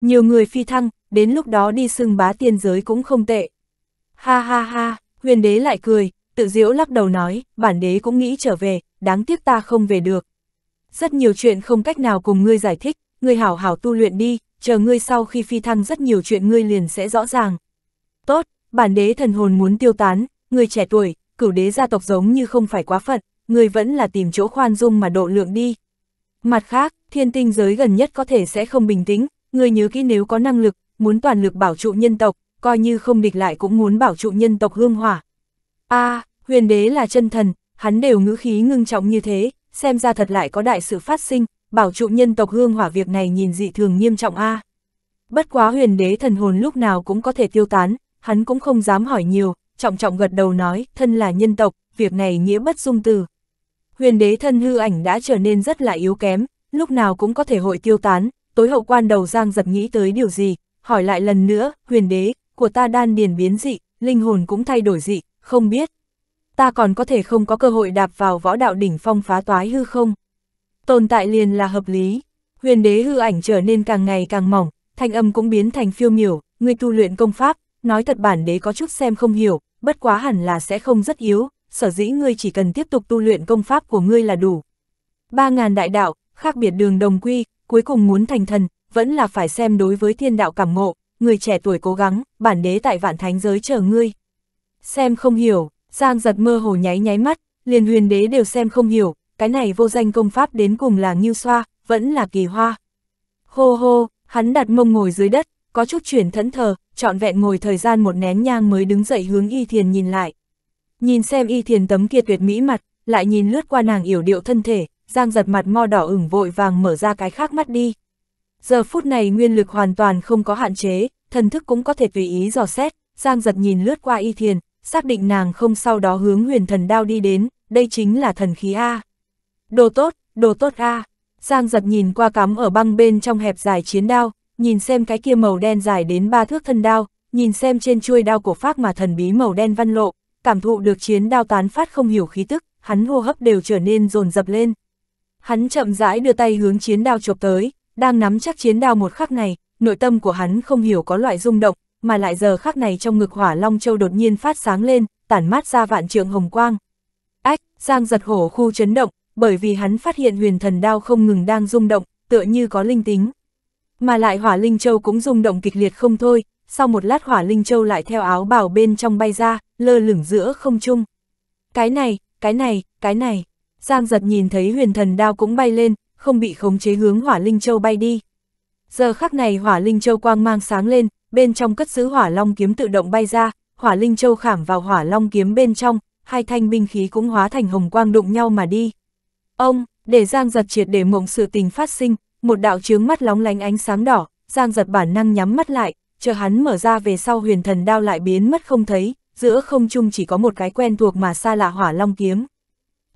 Nhiều người phi thăng, đến lúc đó đi xưng bá tiên giới cũng không tệ. Ha ha ha, huyền đế lại cười, tự diễu lắc đầu nói, bản đế cũng nghĩ trở về, đáng tiếc ta không về được. Rất nhiều chuyện không cách nào cùng ngươi giải thích, ngươi hảo hảo tu luyện đi, chờ ngươi sau khi phi thăng rất nhiều chuyện ngươi liền sẽ rõ ràng. Tốt, bản đế thần hồn muốn tiêu tán, người trẻ tuổi, cửu đế gia tộc giống như không phải quá phận, người vẫn là tìm chỗ khoan dung mà độ lượng đi. Mặt khác, thiên tinh giới gần nhất có thể sẽ không bình tĩnh, người nhớ kỹ nếu có năng lực, muốn toàn lực bảo trụ nhân tộc, coi như không địch lại cũng muốn bảo trụ nhân tộc hương hỏa. a à, huyền đế là chân thần, hắn đều ngữ khí ngưng trọng như thế, xem ra thật lại có đại sự phát sinh, bảo trụ nhân tộc hương hỏa việc này nhìn dị thường nghiêm trọng a à. Bất quá huyền đế thần hồn lúc nào cũng có thể tiêu tán, hắn cũng không dám hỏi nhiều, trọng trọng gật đầu nói, thân là nhân tộc, việc này nghĩa bất dung từ. Huyền đế thân hư ảnh đã trở nên rất là yếu kém, lúc nào cũng có thể hội tiêu tán, tối hậu quan đầu Giang giật nghĩ tới điều gì, hỏi lại lần nữa, huyền đế, của ta đan điền biến dị, linh hồn cũng thay đổi dị, không biết. Ta còn có thể không có cơ hội đạp vào võ đạo đỉnh phong phá toái hư không? Tồn tại liền là hợp lý, huyền đế hư ảnh trở nên càng ngày càng mỏng, thanh âm cũng biến thành phiêu miểu, người tu luyện công pháp, nói thật bản đế có chút xem không hiểu, bất quá hẳn là sẽ không rất yếu, sở dĩ ngươi chỉ cần tiếp tục tu luyện công pháp của ngươi là đủ. ba ngàn đại đạo, khác biệt đường đồng quy, cuối cùng muốn thành thần, vẫn là phải xem đối với thiên đạo cảm ngộ, người trẻ tuổi cố gắng, bản đế tại vạn thánh giới chờ ngươi. Xem không hiểu, Giang giật mơ hồ nháy nháy mắt, liền huyền đế đều xem không hiểu, cái này vô danh công pháp đến cùng là nghiêu xoa, vẫn là kỳ hoa. Hô hô, hắn đặt mông ngồi dưới đất, có chút chuyển thẫn thờ, trọn vẹn ngồi thời gian một nén nhang mới đứng dậy hướng y thiền nhìn lại. Nhìn xem y thiền tấm kia tuyệt mỹ mặt, lại nhìn lướt qua nàng yểu điệu thân thể, Giang giật mặt mo đỏ ửng vội vàng mở ra cái khác mắt đi. Giờ phút này nguyên lực hoàn toàn không có hạn chế, thần thức cũng có thể tùy ý dò xét, Giang giật nhìn lướt qua y thiền, xác định nàng không sau đó hướng huyền thần đao đi đến, đây chính là thần khí A. Đồ tốt, đồ tốt A. Giang giật nhìn qua cắm ở băng bên trong hẹp dài chiến đao, nhìn xem cái kia màu đen dài đến ba thước thân đao, nhìn xem trên chuôi đao cổ phác mà thần bí màu đen văn lộ, cảm thụ được chiến đao tán phát không hiểu khí tức, hắn hô hấp đều trở nên rồn dập lên, Hắn chậm rãi đưa tay hướng chiến đao chộp tới, đang nắm chắc chiến đao một khắc này, nội tâm của hắn không hiểu có loại rung động, mà lại giờ khắc này trong ngực hỏa long châu đột nhiên phát sáng lên, tản mát ra vạn trượng hồng quang. Ách, Giang giật hổ khu chấn động, bởi vì hắn phát hiện huyền thần đao không ngừng đang rung động, tựa như có linh tính. Mà lại hỏa linh châu cũng rung động kịch liệt không thôi, sau một lát hỏa linh châu lại theo áo bào bên trong bay ra, lơ lửng giữa không trung. Cái này, cái này, cái này. Giang giật nhìn thấy huyền thần đao cũng bay lên, không bị khống chế hướng hỏa linh châu bay đi. Giờ khắc này hỏa linh châu quang mang sáng lên, bên trong cất giữ hỏa long kiếm tự động bay ra, hỏa linh châu khảm vào hỏa long kiếm bên trong, hai thanh binh khí cũng hóa thành hồng quang đụng nhau mà đi. Ông, để Giang giật triệt để mộng sự tình phát sinh, một đạo chướng mắt lóng lánh ánh sáng đỏ, Giang giật bản năng nhắm mắt lại, chờ hắn mở ra về sau huyền thần đao lại biến mất không thấy, giữa không trung chỉ có một cái quen thuộc mà xa lạ hỏa long kiếm.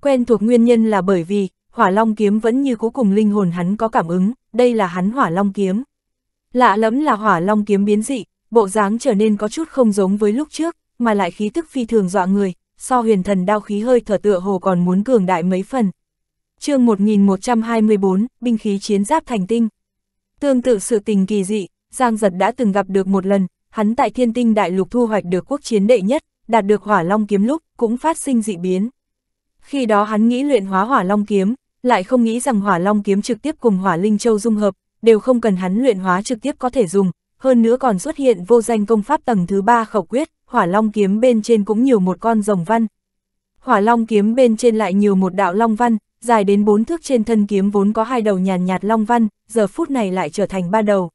Quen thuộc nguyên nhân là bởi vì, hỏa long kiếm vẫn như cũ cùng linh hồn hắn có cảm ứng, đây là hắn hỏa long kiếm. Lạ lẫm là hỏa long kiếm biến dị, bộ dáng trở nên có chút không giống với lúc trước, mà lại khí tức phi thường dọa người, so huyền thần đao khí hơi thở tựa hồ còn muốn cường đại mấy phần. chương 1124, binh khí chiến giáp thành tinh. Tương tự sự tình kỳ dị, Giang Giật đã từng gặp được một lần, hắn tại thiên tinh đại lục thu hoạch được quốc chiến đệ nhất, đạt được hỏa long kiếm lúc, cũng phát sinh dị biến. Khi đó hắn nghĩ luyện hóa hỏa long kiếm, lại không nghĩ rằng hỏa long kiếm trực tiếp cùng hỏa linh châu dung hợp, đều không cần hắn luyện hóa trực tiếp có thể dùng, hơn nữa còn xuất hiện vô danh công pháp tầng thứ ba khẩu quyết, hỏa long kiếm bên trên cũng nhiều một con rồng văn. Hỏa long kiếm bên trên lại nhiều một đạo long văn, dài đến bốn thước trên thân kiếm vốn có hai đầu nhàn nhạt, long văn, giờ phút này lại trở thành ba đầu.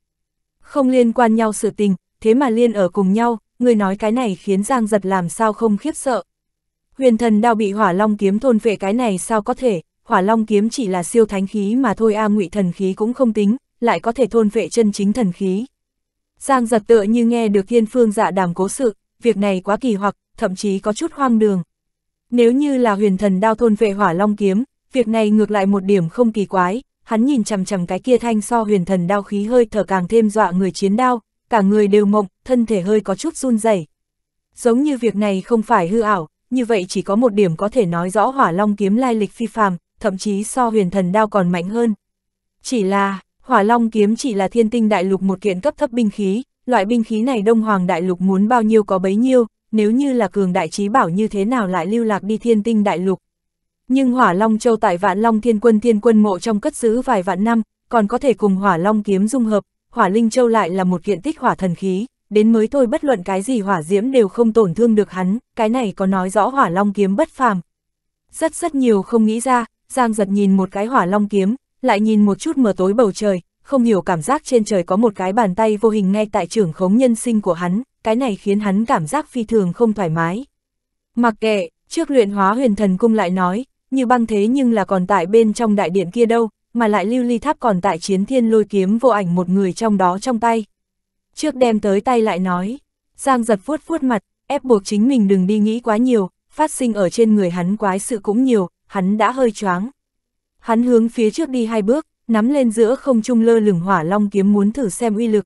Không liên quan nhau sự tình, thế mà liên ở cùng nhau, người nói cái này khiến Giang giật làm sao không khiếp sợ. Huyền thần đao bị hỏa long kiếm thôn vệ cái này sao có thể, hỏa long kiếm chỉ là siêu thánh khí mà thôi a ngụy thần khí cũng không tính, lại có thể thôn vệ chân chính thần khí. Giang giật tựa như nghe được thiên phương dạ đàm cố sự, việc này quá kỳ hoặc, thậm chí có chút hoang đường. Nếu như là huyền thần đao thôn vệ hỏa long kiếm, việc này ngược lại một điểm không kỳ quái, hắn nhìn chằm chằm cái kia thanh so huyền thần đao khí hơi thở càng thêm dọa người chiến đao, cả người đều mộng, thân thể hơi có chút run rẩy. Giống như việc này không phải hư ảo, như vậy chỉ có một điểm có thể nói rõ hỏa long kiếm lai lịch phi phàm, thậm chí so huyền thần đao còn mạnh hơn. Chỉ là, hỏa long kiếm chỉ là thiên tinh đại lục một kiện cấp thấp binh khí, loại binh khí này đông hoàng đại lục muốn bao nhiêu có bấy nhiêu, nếu như là cường đại trí bảo như thế nào lại lưu lạc đi thiên tinh đại lục. Nhưng hỏa long châu tại vạn long thiên quân thiên quân mộ trong cất giữ vài vạn năm, còn có thể cùng hỏa long kiếm dung hợp, hỏa linh châu lại là một kiện tích hỏa thần khí, đến mới thôi bất luận cái gì hỏa diễm đều không tổn thương được hắn, cái này có nói rõ hỏa long kiếm bất phàm. Rất rất nhiều không nghĩ ra, Giang giật nhìn một cái hỏa long kiếm, lại nhìn một chút mờ tối bầu trời, không hiểu cảm giác trên trời có một cái bàn tay vô hình ngay tại trưởng khống nhân sinh của hắn, cái này khiến hắn cảm giác phi thường không thoải mái. Mặc kệ, trước luyện hóa huyền thần cung lại nói, như băng thế nhưng là còn tại bên trong đại điện kia đâu, mà lại lưu ly tháp còn tại chiến thiên lôi kiếm vô ảnh một người trong đó trong tay trước đem tới tay lại nói. Giang giật vuốt vuốt mặt, ép buộc chính mình đừng đi nghĩ quá nhiều, phát sinh ở trên người hắn quái sự cũng nhiều, hắn đã hơi choáng. Hắn hướng phía trước đi hai bước, nắm lên giữa không trung lơ lửng hỏa long kiếm muốn thử xem uy lực.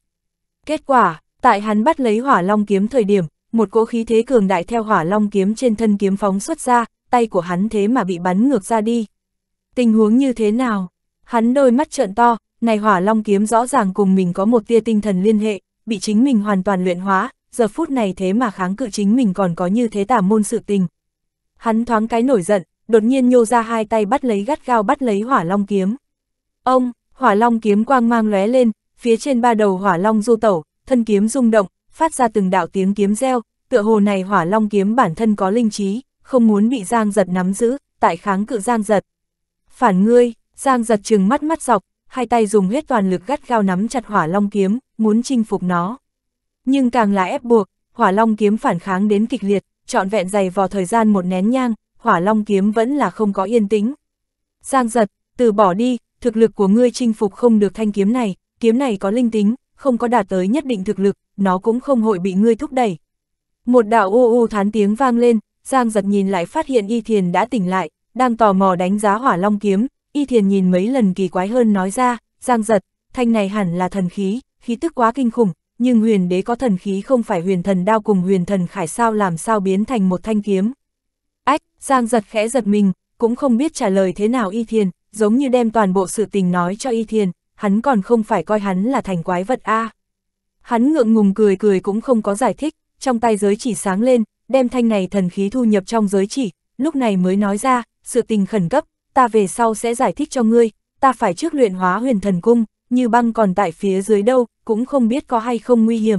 Kết quả, tại hắn bắt lấy hỏa long kiếm thời điểm, một cỗ khí thế cường đại theo hỏa long kiếm trên thân kiếm phóng xuất ra, tay của hắn thế mà bị bắn ngược ra đi. Tình huống như thế nào? Hắn đôi mắt trợn to, này hỏa long kiếm rõ ràng cùng mình có một tia tinh thần liên hệ, bị chính mình hoàn toàn luyện hóa, giờ phút này thế mà kháng cự chính mình còn có như thế tả môn sự tình. Hắn thoáng cái nổi giận, đột nhiên nhô ra hai tay bắt lấy gắt gao bắt lấy hỏa long kiếm. Ông, hỏa long kiếm quang mang lóe lên, phía trên ba đầu hỏa long du tẩu, thân kiếm rung động, phát ra từng đạo tiếng kiếm reo, tựa hồ này hỏa long kiếm bản thân có linh trí, không muốn bị giang giật nắm giữ, tại kháng cự giang giật. Phản ngươi, giang giật trừng mắt mắt dọc, hai tay dùng hết toàn lực gắt gao nắm chặt hỏa long kiếm, muốn chinh phục nó. Nhưng càng là ép buộc, hỏa long kiếm phản kháng đến kịch liệt, trọn vẹn dày vò thời gian một nén nhang, hỏa long kiếm vẫn là không có yên tĩnh. Giang giật, từ bỏ đi, thực lực của ngươi chinh phục không được thanh kiếm này, kiếm này có linh tính, không có đạt tới nhất định thực lực, nó cũng không hội bị ngươi thúc đẩy. Một đạo ô ô thán tiếng vang lên, Giang giật nhìn lại phát hiện Y Thiền đã tỉnh lại, đang tò mò đánh giá hỏa long kiếm, y thiền nhìn mấy lần kỳ quái hơn nói ra, giang giật, thanh này hẳn là thần khí, khí tức quá kinh khủng, nhưng huyền đế có thần khí không phải huyền thần đao cùng huyền thần khải sao làm sao biến thành một thanh kiếm. Ách, giang giật khẽ giật mình, cũng không biết trả lời thế nào y thiền, giống như đem toàn bộ sự tình nói cho y thiền, hắn còn không phải coi hắn là thành quái vật a. Hắn ngượng ngùng cười cười cũng không có giải thích, trong tay giới chỉ sáng lên, đem thanh này thần khí thu nhập trong giới chỉ, lúc này mới nói ra, sự tình khẩn cấp, ta về sau sẽ giải thích cho ngươi, ta phải trước luyện hóa huyền thần cung, như băng còn tại phía dưới đâu, cũng không biết có hay không nguy hiểm.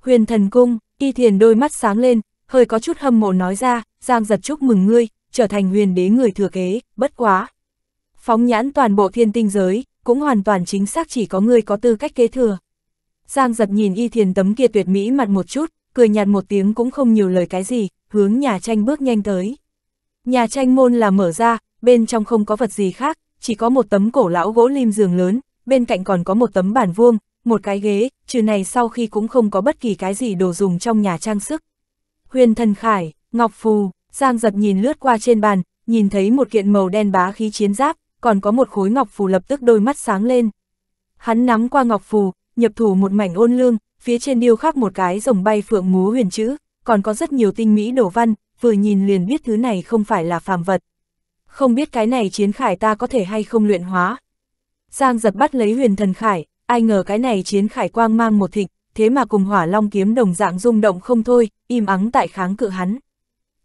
Huyền thần cung, y thiền đôi mắt sáng lên, hơi có chút hâm mộ nói ra, Giang giật chúc mừng ngươi, trở thành huyền đế người thừa kế, bất quá. Phóng nhãn toàn bộ thiên tinh giới, cũng hoàn toàn chính xác chỉ có ngươi có tư cách kế thừa. Giang giật nhìn y thiền tấm kia tuyệt mỹ mặt một chút, cười nhạt một tiếng cũng không nhiều lời cái gì, hướng nhà tranh bước nhanh tới. Nhà tranh môn là mở ra, bên trong không có vật gì khác, chỉ có một tấm cổ lão gỗ lim giường lớn, bên cạnh còn có một tấm bàn vuông, một cái ghế, trừ này sau khi cũng không có bất kỳ cái gì đồ dùng trong nhà trang sức. Huyền thần khải, ngọc phù, Giang giật nhìn lướt qua trên bàn, nhìn thấy một kiện màu đen bá khí chiến giáp, còn có một khối ngọc phù lập tức đôi mắt sáng lên. Hắn nắm qua ngọc phù, nhập thủ một mảnh ôn lương, phía trên điêu khắc một cái rồng bay phượng múa huyền chữ, còn có rất nhiều tinh mỹ đồ văn, vừa nhìn liền biết thứ này không phải là phàm vật không biết cái này chiến khải ta có thể hay không luyện hóa. Giang giật bắt lấy huyền thần khải, ai ngờ cái này chiến khải quang mang một thịnh, thế mà cùng hỏa long kiếm đồng dạng rung động không thôi, im ắng tại kháng cự hắn.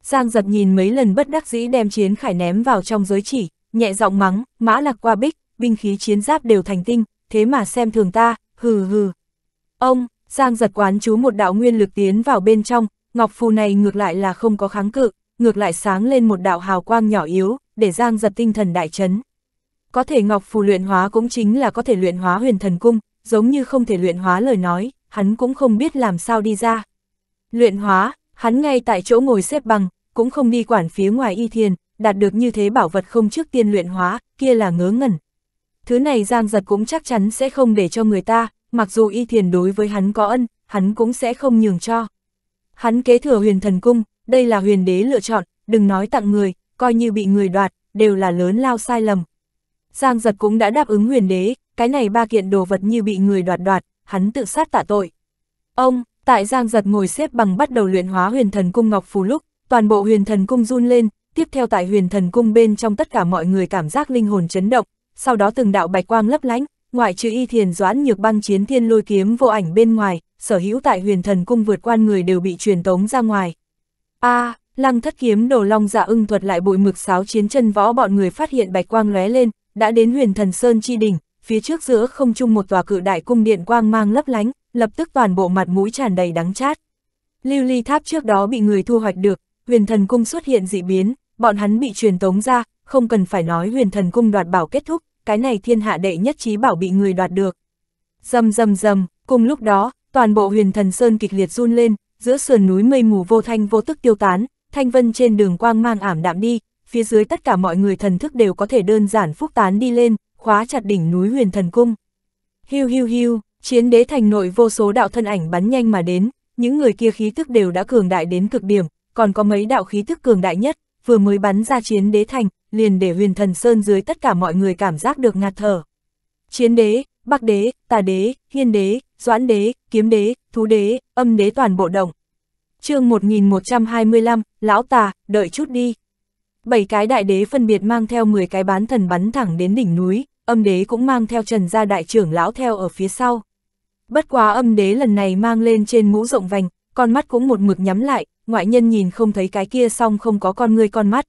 Giang giật nhìn mấy lần bất đắc dĩ đem chiến khải ném vào trong giới chỉ, nhẹ giọng mắng, mã lạc qua bích, binh khí chiến giáp đều thành tinh, thế mà xem thường ta, hừ hừ. Ông, Giang giật quán chú một đạo nguyên lực tiến vào bên trong, ngọc phù này ngược lại là không có kháng cự, ngược lại sáng lên một đạo hào quang nhỏ yếu, để Giang giật tinh thần đại chấn. Có thể Ngọc Phù luyện hóa cũng chính là có thể luyện hóa huyền thần cung, giống như không thể luyện hóa lời nói, hắn cũng không biết làm sao đi ra. Luyện hóa, hắn ngay tại chỗ ngồi xếp bằng, cũng không đi quản phía ngoài y thiền, đạt được như thế bảo vật không trước tiên luyện hóa, kia là ngớ ngẩn. Thứ này Giang giật cũng chắc chắn sẽ không để cho người ta, mặc dù y thiền đối với hắn có ân, hắn cũng sẽ không nhường cho. Hắn kế thừa huyền thần cung, đây là huyền đế lựa chọn, đừng nói tặng người, coi như bị người đoạt, đều là lớn lao sai lầm. Giang giật cũng đã đáp ứng huyền đế, cái này ba kiện đồ vật như bị người đoạt đoạt, hắn tự sát tạ tội. Ông, tại Giang giật ngồi xếp bằng bắt đầu luyện hóa huyền thần cung ngọc phù lúc, toàn bộ huyền thần cung run lên, tiếp theo tại huyền thần cung bên trong tất cả mọi người cảm giác linh hồn chấn động, sau đó từng đạo bạch quang lấp lánh, ngoại trừ y thiền doãn nhược băng chiến thiên lôi kiếm vô ảnh bên ngoài, sở hữu tại huyền thần cung vượt quan người đều bị truyền tống ra ngoài. a à, Lăng thất kiếm đổ long dạ ưng thuật lại bụi mực sáo chiến chân võ bọn người phát hiện bạch quang lóe lên, đã đến huyền thần sơn chi đỉnh, phía trước giữa không trung một tòa cự đại cung điện quang mang lấp lánh, lập tức toàn bộ mặt mũi tràn đầy đắng chát. Lưu ly tháp trước đó bị người thu hoạch được, huyền thần cung xuất hiện dị biến, bọn hắn bị truyền tống ra, không cần phải nói huyền thần cung đoạt bảo kết thúc, cái này thiên hạ đệ nhất trí bảo bị người đoạt được. Dầm dầm dầm, cùng lúc đó, toàn bộ huyền thần sơn kịch liệt run lên, giữa sườn núi mây mù vô thanh vô tức tiêu tán, thanh vân trên đường quang mang ảm đạm đi, phía dưới tất cả mọi người thần thức đều có thể đơn giản phúc tán đi lên, khóa chặt đỉnh núi huyền thần cung. Hiu hiu hiu, chiến đế thành nội vô số đạo thân ảnh bắn nhanh mà đến, những người kia khí tức đều đã cường đại đến cực điểm, còn có mấy đạo khí tức cường đại nhất, vừa mới bắn ra chiến đế thành, liền để huyền thần sơn dưới tất cả mọi người cảm giác được ngạt thở. Chiến đế, bắc đế, tà đế, hiên đế, doãn đế, kiếm đế, thú đế, âm đế toàn bộ động, chương 1125, Lão Tà, đợi chút đi. Bảy cái đại đế phân biệt mang theo 10 cái bán thần bắn thẳng đến đỉnh núi, âm đế cũng mang theo trần gia đại trưởng lão theo ở phía sau. Bất quá âm đế lần này mang lên trên mũ rộng vành, con mắt cũng một mực nhắm lại, ngoại nhân nhìn không thấy cái kia xong không có con người con mắt.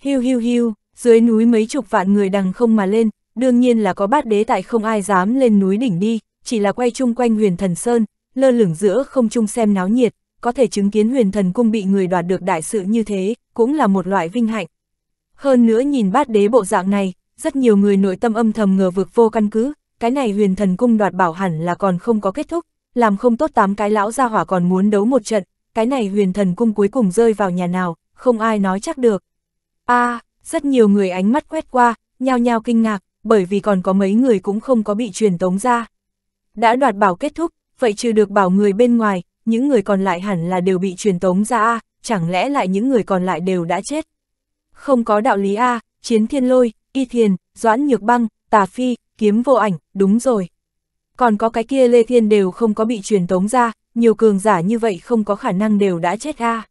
Hiu hiu hiu, dưới núi mấy chục vạn người đằng không mà lên, đương nhiên là có bát đế tại không ai dám lên núi đỉnh đi, chỉ là quay chung quanh huyền thần sơn, lơ lửng giữa không chung xem náo nhiệt, có thể chứng kiến huyền thần cung bị người đoạt được đại sự như thế, cũng là một loại vinh hạnh. Hơn nữa nhìn bát đế bộ dạng này, rất nhiều người nội tâm âm thầm ngờ vực vô căn cứ, cái này huyền thần cung đoạt bảo hẳn là còn không có kết thúc, làm không tốt tám cái lão gia hỏa còn muốn đấu một trận, cái này huyền thần cung cuối cùng rơi vào nhà nào, không ai nói chắc được. a à, rất nhiều người ánh mắt quét qua, nhao nhao kinh ngạc, bởi vì còn có mấy người cũng không có bị truyền tống ra. Đã đoạt bảo kết thúc, vậy trừ được bảo người bên ngoài, những người còn lại hẳn là đều bị truyền tống ra a, chẳng lẽ lại những người còn lại đều đã chết? Không có đạo lý a, Chiến Thiên Lôi, Y Thiền, Doãn Nhược Băng, Tà Phi, Kiếm Vô Ảnh, đúng rồi. Còn có cái kia Lê Thiên đều không có bị truyền tống ra, nhiều cường giả như vậy không có khả năng đều đã chết a.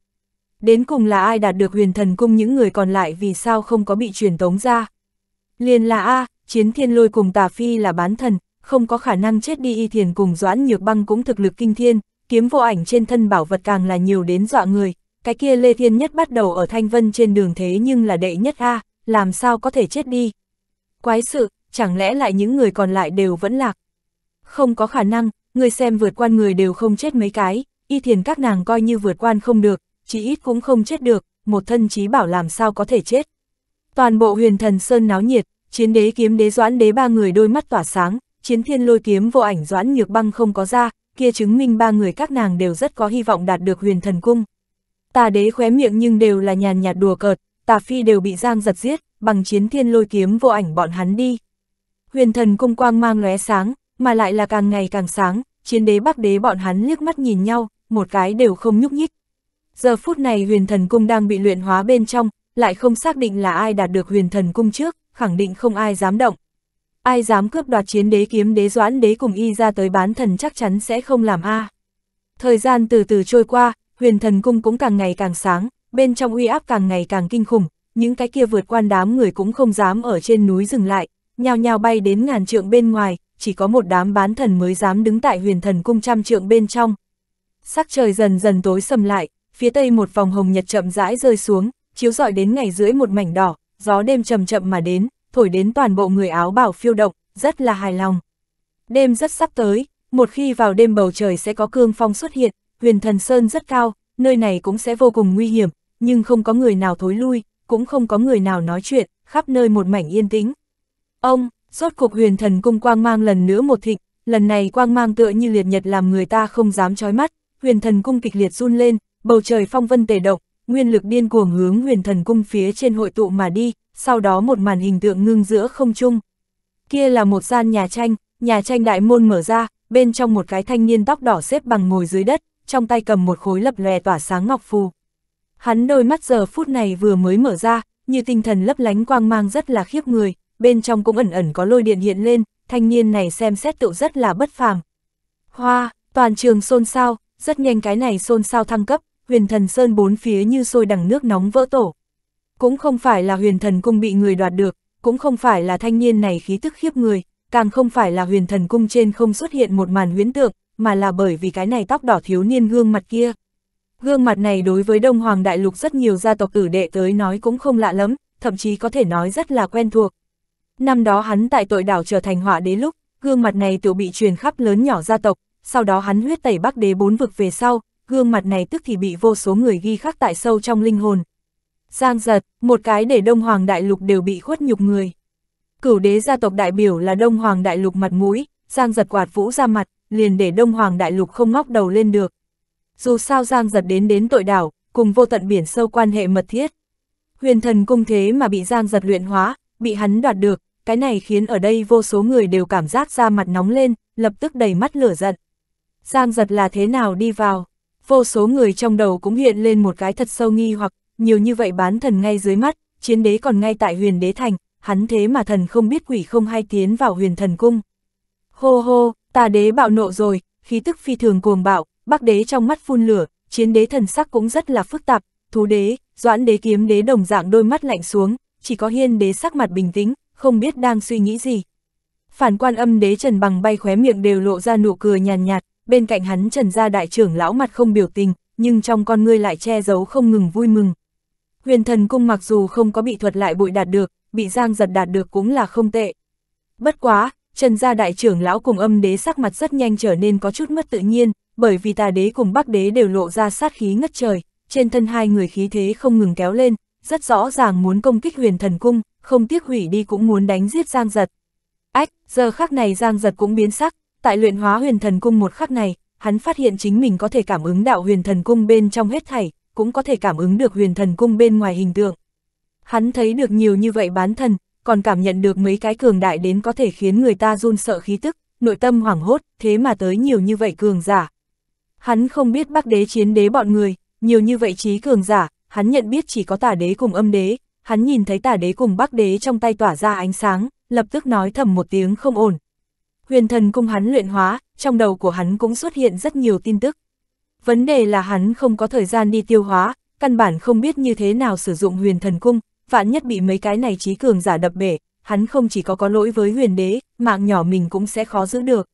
Đến cùng là ai đạt được huyền thần cung những người còn lại vì sao không có bị truyền tống ra? Liền là A, chiến thiên lôi cùng tà phi là bán thần, không có khả năng chết đi y thiền cùng doãn nhược băng cũng thực lực kinh thiên, kiếm vô ảnh trên thân bảo vật càng là nhiều đến dọa người, cái kia Lê Thiên Nhất bắt đầu ở Thanh Vân trên đường thế nhưng là đệ nhất A, làm sao có thể chết đi. Quái sự, chẳng lẽ lại những người còn lại đều vẫn lạc. Không có khả năng, người xem vượt quan người đều không chết mấy cái, y thiền các nàng coi như vượt quan không được, chỉ ít cũng không chết được, một thân chí bảo làm sao có thể chết. Toàn bộ huyền thần sơn náo nhiệt, chiến đế kiếm đế doãn đế ba người đôi mắt tỏa sáng, chiến thiên lôi kiếm vô ảnh doãn nhược băng không có ra, kia chứng minh ba người các nàng đều rất có hy vọng đạt được huyền thần cung. Tà đế khóe miệng nhưng đều là nhàn nhạt đùa cợt, tà phi đều bị giang giật giết, bằng chiến thiên lôi kiếm vô ảnh bọn hắn đi. Huyền thần cung quang mang lóe sáng, mà lại là càng ngày càng sáng, chiến đế bắc đế bọn hắn liếc mắt nhìn nhau, một cái đều không nhúc nhích. Giờ phút này huyền thần cung đang bị luyện hóa bên trong, lại không xác định là ai đạt được huyền thần cung trước, khẳng định không ai dám động ai dám cướp đoạt chiến đế kiếm đế doãn đế cùng y ra tới bán thần chắc chắn sẽ không làm a. Thời gian từ từ trôi qua, huyền thần cung cũng càng ngày càng sáng, bên trong uy áp càng ngày càng kinh khủng, những cái kia vượt quan đám người cũng không dám ở trên núi dừng lại, nhao nhao bay đến ngàn trượng bên ngoài, chỉ có một đám bán thần mới dám đứng tại huyền thần cung trăm trượng bên trong. Sắc trời dần dần tối sầm lại, phía tây một vòng hồng nhật chậm rãi rơi xuống, chiếu rọi đến ngày rưỡi một mảnh đỏ, gió đêm chậm chậm mà đến, thổi đến toàn bộ người áo bảo phiêu động, rất là hài lòng. Đêm rất sắp tới, một khi vào đêm bầu trời sẽ có cương phong xuất hiện, huyền thần sơn rất cao, nơi này cũng sẽ vô cùng nguy hiểm, nhưng không có người nào thối lui, cũng không có người nào nói chuyện, khắp nơi một mảnh yên tĩnh. Ông, rốt cuộc huyền thần cung quang mang lần nữa một thịnh, lần này quang mang tựa như liệt nhật làm người ta không dám trói mắt, huyền thần cung kịch liệt run lên, bầu trời phong vân tề động, nguyên lực điên cuồng hướng huyền thần cung phía trên hội tụ mà đi, sau đó một màn hình tượng ngưng giữa không trung. Kia là một gian nhà tranh, nhà tranh đại môn mở ra, bên trong một cái thanh niên tóc đỏ xếp bằng ngồi dưới đất, trong tay cầm một khối lập lòe tỏa sáng ngọc phù. Hắn đôi mắt giờ phút này vừa mới mở ra, như tinh thần lấp lánh quang mang rất là khiếp người, bên trong cũng ẩn ẩn có lôi điện hiện lên, thanh niên này xem xét tựu rất là bất phàm. Hoa, toàn trường xôn xao, rất nhanh cái này xôn xao thăng cấp, huyền thần sơn bốn phía như sôi đằng nước nóng vỡ tổ. Cũng không phải là huyền thần cung bị người đoạt được, cũng không phải là thanh niên này khí tức khiếp người, càng không phải là huyền thần cung trên không xuất hiện một màn huyễn tượng, mà là bởi vì cái này tóc đỏ thiếu niên gương mặt kia. Gương mặt này đối với Đông Hoàng Đại Lục rất nhiều gia tộc tử đệ tới nói cũng không lạ lắm, thậm chí có thể nói rất là quen thuộc. Năm đó hắn tại tội đảo trở thành họa đế lúc, gương mặt này tiểu bị truyền khắp lớn nhỏ gia tộc, sau đó hắn huyết tẩy bắc đế bốn vực về sau, gương mặt này tức thì bị vô số người ghi khắc tại sâu trong linh hồn. Giang giật, một cái để Đông Hoàng Đại Lục đều bị khuất nhục người. Cửu đế gia tộc đại biểu là Đông Hoàng Đại Lục mặt mũi, Giang giật quạt vũ ra mặt, liền để Đông Hoàng Đại Lục không ngóc đầu lên được. Dù sao Giang giật đến đến tội đảo, cùng vô tận biển sâu quan hệ mật thiết. Huyền thần cung thế mà bị Giang giật luyện hóa, bị hắn đoạt được, cái này khiến ở đây vô số người đều cảm giác ra mặt nóng lên, lập tức đầy mắt lửa giận. Giang giật là thế nào đi vào? vô số người trong đầu cũng hiện lên một cái thật sâu nghi hoặc, nhiều như vậy bán thần ngay dưới mắt, chiến đế còn ngay tại huyền đế thành, hắn thế mà thần không biết quỷ không hay tiến vào huyền thần cung. Hô hô, tà đế bạo nộ rồi, khí tức phi thường cuồng bạo, bắc đế trong mắt phun lửa, chiến đế thần sắc cũng rất là phức tạp, thú đế, doãn đế kiếm đế đồng dạng đôi mắt lạnh xuống, chỉ có hiên đế sắc mặt bình tĩnh, không biết đang suy nghĩ gì. Phản quan âm đế trần bằng bay khóe miệng đều lộ ra nụ cười nhàn nhạt, nhạt, bên cạnh hắn Trần gia đại trưởng lão mặt không biểu tình, nhưng trong con ngươi lại che giấu không ngừng vui mừng. Huyền thần cung mặc dù không có bị thuật lại bội đạt được, bị giang giật đạt được cũng là không tệ. Bất quá, Trần gia đại trưởng lão cùng âm đế sắc mặt rất nhanh trở nên có chút mất tự nhiên, bởi vì tà đế cùng bắc đế đều lộ ra sát khí ngất trời, trên thân hai người khí thế không ngừng kéo lên, rất rõ ràng muốn công kích huyền thần cung, không tiếc hủy đi cũng muốn đánh giết giang giật. Ách, giờ khắc này giang giật cũng biến sắc, tại luyện hóa huyền thần cung một khắc này, hắn phát hiện chính mình có thể cảm ứng đạo huyền thần cung bên trong hết thảy, cũng có thể cảm ứng được huyền thần cung bên ngoài hình tượng. Hắn thấy được nhiều như vậy bán thần, còn cảm nhận được mấy cái cường đại đến có thể khiến người ta run sợ khí tức, nội tâm hoảng hốt, thế mà tới nhiều như vậy cường giả. Hắn không biết bác đế chiến đế bọn người, nhiều như vậy trí cường giả, hắn nhận biết chỉ có tả đế cùng âm đế, hắn nhìn thấy tả đế cùng bác đế trong tay tỏa ra ánh sáng, lập tức nói thầm một tiếng không ổn, huyền thần cung hắn luyện hóa, trong đầu của hắn cũng xuất hiện rất nhiều tin tức. Vấn đề là hắn không có thời gian đi tiêu hóa, căn bản không biết như thế nào sử dụng huyền thần cung, vạn nhất bị mấy cái này trí cường giả đập bể, hắn không chỉ có có lỗi với huyền đế, mạng nhỏ mình cũng sẽ khó giữ được.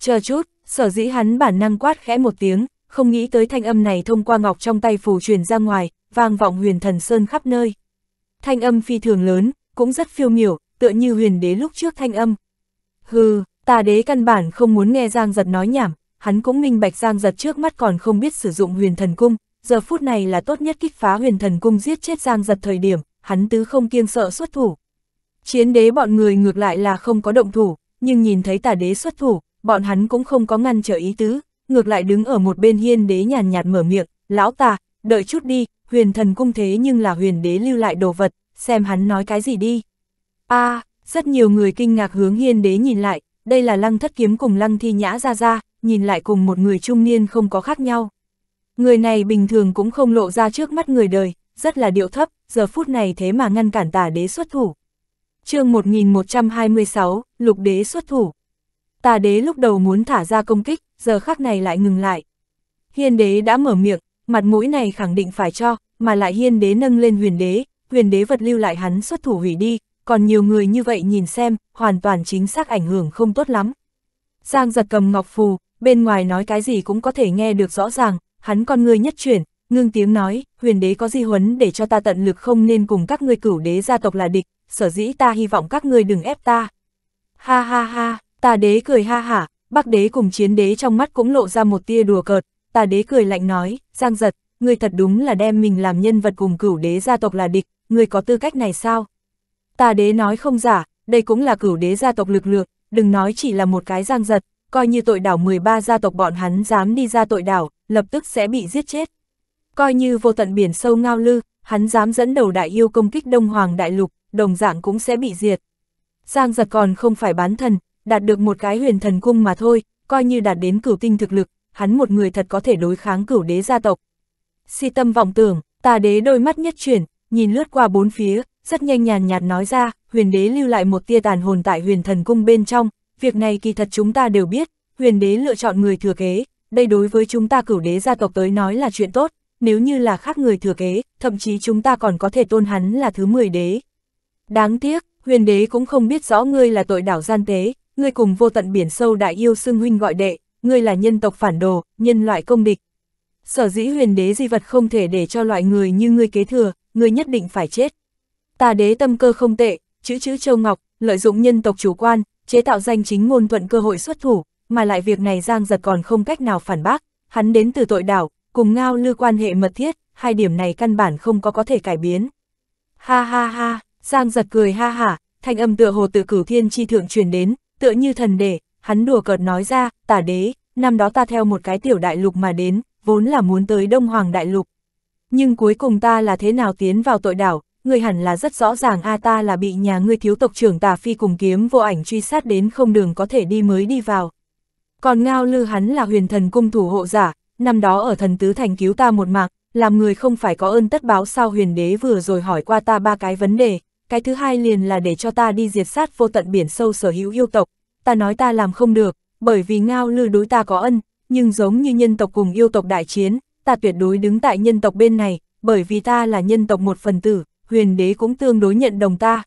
Chờ chút, sở dĩ hắn bản năng quát khẽ một tiếng, không nghĩ tới thanh âm này thông qua ngọc trong tay phù truyền ra ngoài, vang vọng huyền thần sơn khắp nơi. Thanh âm phi thường lớn, cũng rất phiêu miểu, tựa như huyền đế lúc trước thanh âm. Hừ, Tà đế căn bản không muốn nghe Giang Giật nói nhảm, hắn cũng minh bạch Giang Giật trước mắt còn không biết sử dụng huyền thần cung, giờ phút này là tốt nhất kích phá huyền thần cung giết chết Giang Giật thời điểm, hắn tứ không kiêng sợ xuất thủ. Chiến đế bọn người ngược lại là không có động thủ, nhưng nhìn thấy tà đế xuất thủ, bọn hắn cũng không có ngăn trở ý tứ, ngược lại đứng ở một bên hiên đế nhàn nhạt mở miệng, lão tà, đợi chút đi, huyền thần cung thế nhưng là huyền đế lưu lại đồ vật, xem hắn nói cái gì đi. a à, rất nhiều người kinh ngạc hướng hiên đế nhìn lại, đây là lăng thất kiếm cùng lăng thi nhã ra ra, nhìn lại cùng một người trung niên không có khác nhau. Người này bình thường cũng không lộ ra trước mắt người đời, rất là điệu thấp, giờ phút này thế mà ngăn cản tả đế xuất thủ. chương 1126, lục đế xuất thủ. Tà đế lúc đầu muốn thả ra công kích, giờ khắc này lại ngừng lại. Hiên đế đã mở miệng, mặt mũi này khẳng định phải cho, mà lại hiên đế nâng lên huyền đế, huyền đế vật lưu lại hắn xuất thủ hủy đi, còn nhiều người như vậy nhìn xem, hoàn toàn chính xác ảnh hưởng không tốt lắm. Giang giật cầm ngọc phù, bên ngoài nói cái gì cũng có thể nghe được rõ ràng, hắn con người nhất chuyển, ngưng tiếng nói, huyền đế có di huấn để cho ta tận lực không nên cùng các ngươi cửu đế gia tộc là địch, sở dĩ ta hy vọng các ngươi đừng ép ta. Ha ha ha, ta đế cười ha hả, bắc đế cùng chiến đế trong mắt cũng lộ ra một tia đùa cợt, ta đế cười lạnh nói, giang giật, ngươi thật đúng là đem mình làm nhân vật cùng cửu đế gia tộc là địch, ngươi có tư cách này sao? ta đế nói không giả, đây cũng là cửu đế gia tộc lực lượng, đừng nói chỉ là một cái giang giật, coi như tội đảo 13 gia tộc bọn hắn dám đi ra tội đảo, lập tức sẽ bị giết chết. Coi như vô tận biển sâu ngao lư, hắn dám dẫn đầu đại yêu công kích Đông Hoàng Đại Lục, đồng dạng cũng sẽ bị diệt. Giang giật còn không phải bán thần, đạt được một cái huyền thần cung mà thôi, coi như đạt đến cửu tinh thực lực, hắn một người thật có thể đối kháng cửu đế gia tộc. Si tâm vọng tưởng, tà đế đôi mắt nhất chuyển, nhìn lướt qua bốn phía, rất nhanh nhàn nhạt nói ra, huyền đế lưu lại một tia tàn hồn tại huyền thần cung bên trong, việc này kỳ thật chúng ta đều biết, huyền đế lựa chọn người thừa kế, đây đối với chúng ta cửu đế gia tộc tới nói là chuyện tốt, nếu như là khác người thừa kế, thậm chí chúng ta còn có thể tôn hắn là thứ 10 đế. Đáng tiếc, huyền đế cũng không biết rõ ngươi là tội đảo gian tế, ngươi cùng vô tận biển sâu đại yêu xưng huynh gọi đệ, ngươi là nhân tộc phản đồ, nhân loại công địch. Sở dĩ huyền đế di vật không thể để cho loại người như ngươi kế thừa, ngươi nhất định phải chết. Tà đế tâm cơ không tệ, chữ chữ châu ngọc, lợi dụng nhân tộc chủ quan, chế tạo danh chính ngôn thuận cơ hội xuất thủ, mà lại việc này Giang Giật còn không cách nào phản bác, hắn đến từ tội đảo, cùng Ngao Lư quan hệ mật thiết, hai điểm này căn bản không có có thể cải biến. Ha ha ha, Giang Giật cười ha hả, thanh âm tựa hồ tự cửu thiên chi thượng truyền đến, tựa như thần đề, hắn đùa cợt nói ra, tả đế, năm đó ta theo một cái tiểu đại lục mà đến, vốn là muốn tới Đông Hoàng đại lục. Nhưng cuối cùng ta là thế nào tiến vào tội đảo, người hẳn là rất rõ ràng a ta là bị nhà ngươi thiếu tộc trưởng tà phi cùng kiếm vô ảnh truy sát đến không đường có thể đi mới đi vào. Còn Ngao Lư hắn là huyền thần cung thủ hộ giả, năm đó ở thần tứ thành cứu ta một mạng, làm người không phải có ơn tất báo sao huyền đế vừa rồi hỏi qua ta ba cái vấn đề, cái thứ hai liền là để cho ta đi diệt sát vô tận biển sâu sở hữu yêu tộc, ta nói ta làm không được, bởi vì Ngao Lư đối ta có ân, nhưng giống như nhân tộc cùng yêu tộc đại chiến, ta tuyệt đối đứng tại nhân tộc bên này, bởi vì ta là nhân tộc một phần tử, huyền đế cũng tương đối nhận đồng ta.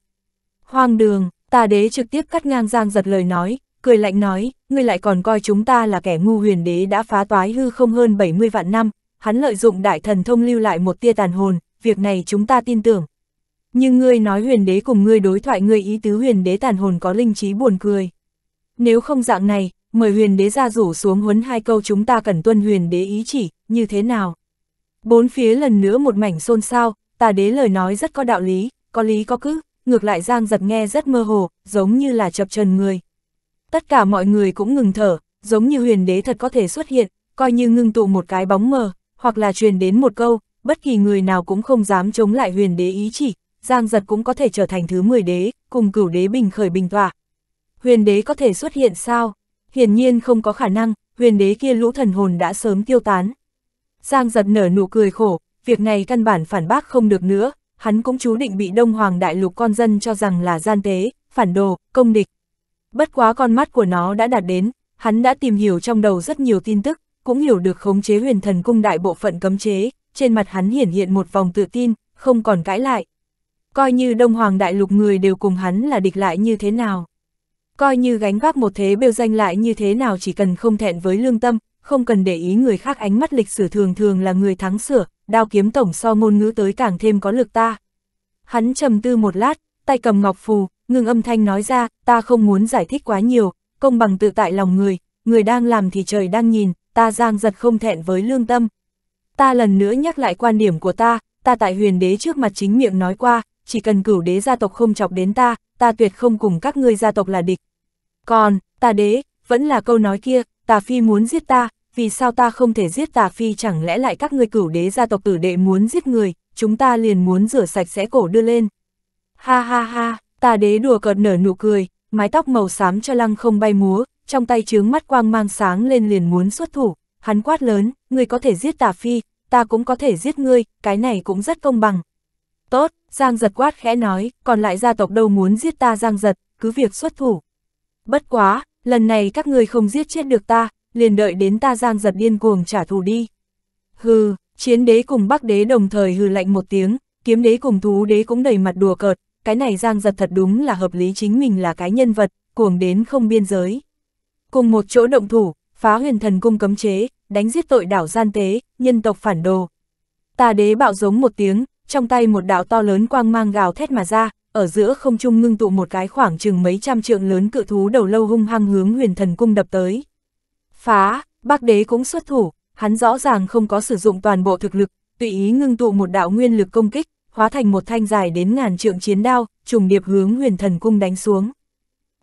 Hoang đường, tà đế trực tiếp cắt ngang giang giật lời nói, cười lạnh nói, ngươi lại còn coi chúng ta là kẻ ngu huyền đế đã phá toái hư không hơn 70 vạn năm, hắn lợi dụng đại thần thông lưu lại một tia tàn hồn, việc này chúng ta tin tưởng. Nhưng ngươi nói huyền đế cùng ngươi đối thoại ngươi ý tứ huyền đế tàn hồn có linh trí buồn cười. Nếu không dạng này, mời huyền đế ra rủ xuống huấn hai câu chúng ta cần tuân huyền đế ý chỉ, như thế nào? Bốn phía lần nữa một mảnh xôn xao, tà đế lời nói rất có đạo lý, có lý có cứ, ngược lại Giang giật nghe rất mơ hồ, giống như là chập trần người. Tất cả mọi người cũng ngừng thở, giống như huyền đế thật có thể xuất hiện, coi như ngưng tụ một cái bóng mờ, hoặc là truyền đến một câu, bất kỳ người nào cũng không dám chống lại huyền đế ý chỉ, Giang giật cũng có thể trở thành thứ 10 đế, cùng cửu đế bình khởi bình tỏa. Huyền đế có thể xuất hiện sao? Hiển nhiên không có khả năng, huyền đế kia lũ thần hồn đã sớm tiêu tán. Giang giật nở nụ cười khổ, việc này căn bản phản bác không được nữa, hắn cũng chú định bị Đông Hoàng Đại Lục con dân cho rằng là gian tế, phản đồ, công địch. Bất quá con mắt của nó đã đạt đến, hắn đã tìm hiểu trong đầu rất nhiều tin tức, cũng hiểu được khống chế huyền thần cung đại bộ phận cấm chế, trên mặt hắn hiển hiện một vòng tự tin, không còn cãi lại. Coi như Đông Hoàng Đại Lục người đều cùng hắn là địch lại như thế nào. Coi như gánh vác một thế bêu danh lại như thế nào chỉ cần không thẹn với lương tâm, không cần để ý người khác ánh mắt lịch sử thường thường là người thắng sửa, đao kiếm tổng so ngôn ngữ tới càng thêm có lực ta. Hắn trầm tư một lát, tay cầm ngọc phù, ngừng âm thanh nói ra, ta không muốn giải thích quá nhiều, công bằng tự tại lòng người, người đang làm thì trời đang nhìn, ta giang giật không thẹn với lương tâm. Ta lần nữa nhắc lại quan điểm của ta, ta tại huyền đế trước mặt chính miệng nói qua, chỉ cần cửu đế gia tộc không chọc đến ta, ta tuyệt không cùng các ngươi gia tộc là địch. Còn, ta đế, vẫn là câu nói kia, tà phi muốn giết ta, vì sao ta không thể giết tà phi chẳng lẽ lại các ngươi cửu đế gia tộc tử đệ muốn giết người, chúng ta liền muốn rửa sạch sẽ cổ đưa lên. Ha ha ha, ta đế đùa cợt nở nụ cười, mái tóc màu xám cho lăng không bay múa, trong tay chướng mắt quang mang sáng lên liền muốn xuất thủ, hắn quát lớn, ngươi có thể giết tà phi, ta cũng có thể giết ngươi, cái này cũng rất công bằng. Tốt, Giang giật quát khẽ nói, còn lại gia tộc đâu muốn giết ta Giang giật, cứ việc xuất thủ. Bất quá, lần này các ngươi không giết chết được ta, liền đợi đến ta giang giật điên cuồng trả thù đi. Hừ, chiến đế cùng bắc đế đồng thời hừ lạnh một tiếng, kiếm đế cùng thú đế cũng đầy mặt đùa cợt, cái này giang giật thật đúng là hợp lý chính mình là cái nhân vật, cuồng đến không biên giới. Cùng một chỗ động thủ, phá huyền thần cung cấm chế, đánh giết tội đảo gian tế, nhân tộc phản đồ. ta đế bạo giống một tiếng, trong tay một đạo to lớn quang mang gào thét mà ra, ở giữa không trung ngưng tụ một cái khoảng chừng mấy trăm trượng lớn cự thú đầu lâu hung hăng hướng huyền thần cung đập tới. Phá, bác đế cũng xuất thủ, hắn rõ ràng không có sử dụng toàn bộ thực lực, tùy ý ngưng tụ một đạo nguyên lực công kích, hóa thành một thanh dài đến ngàn trượng chiến đao, trùng điệp hướng huyền thần cung đánh xuống.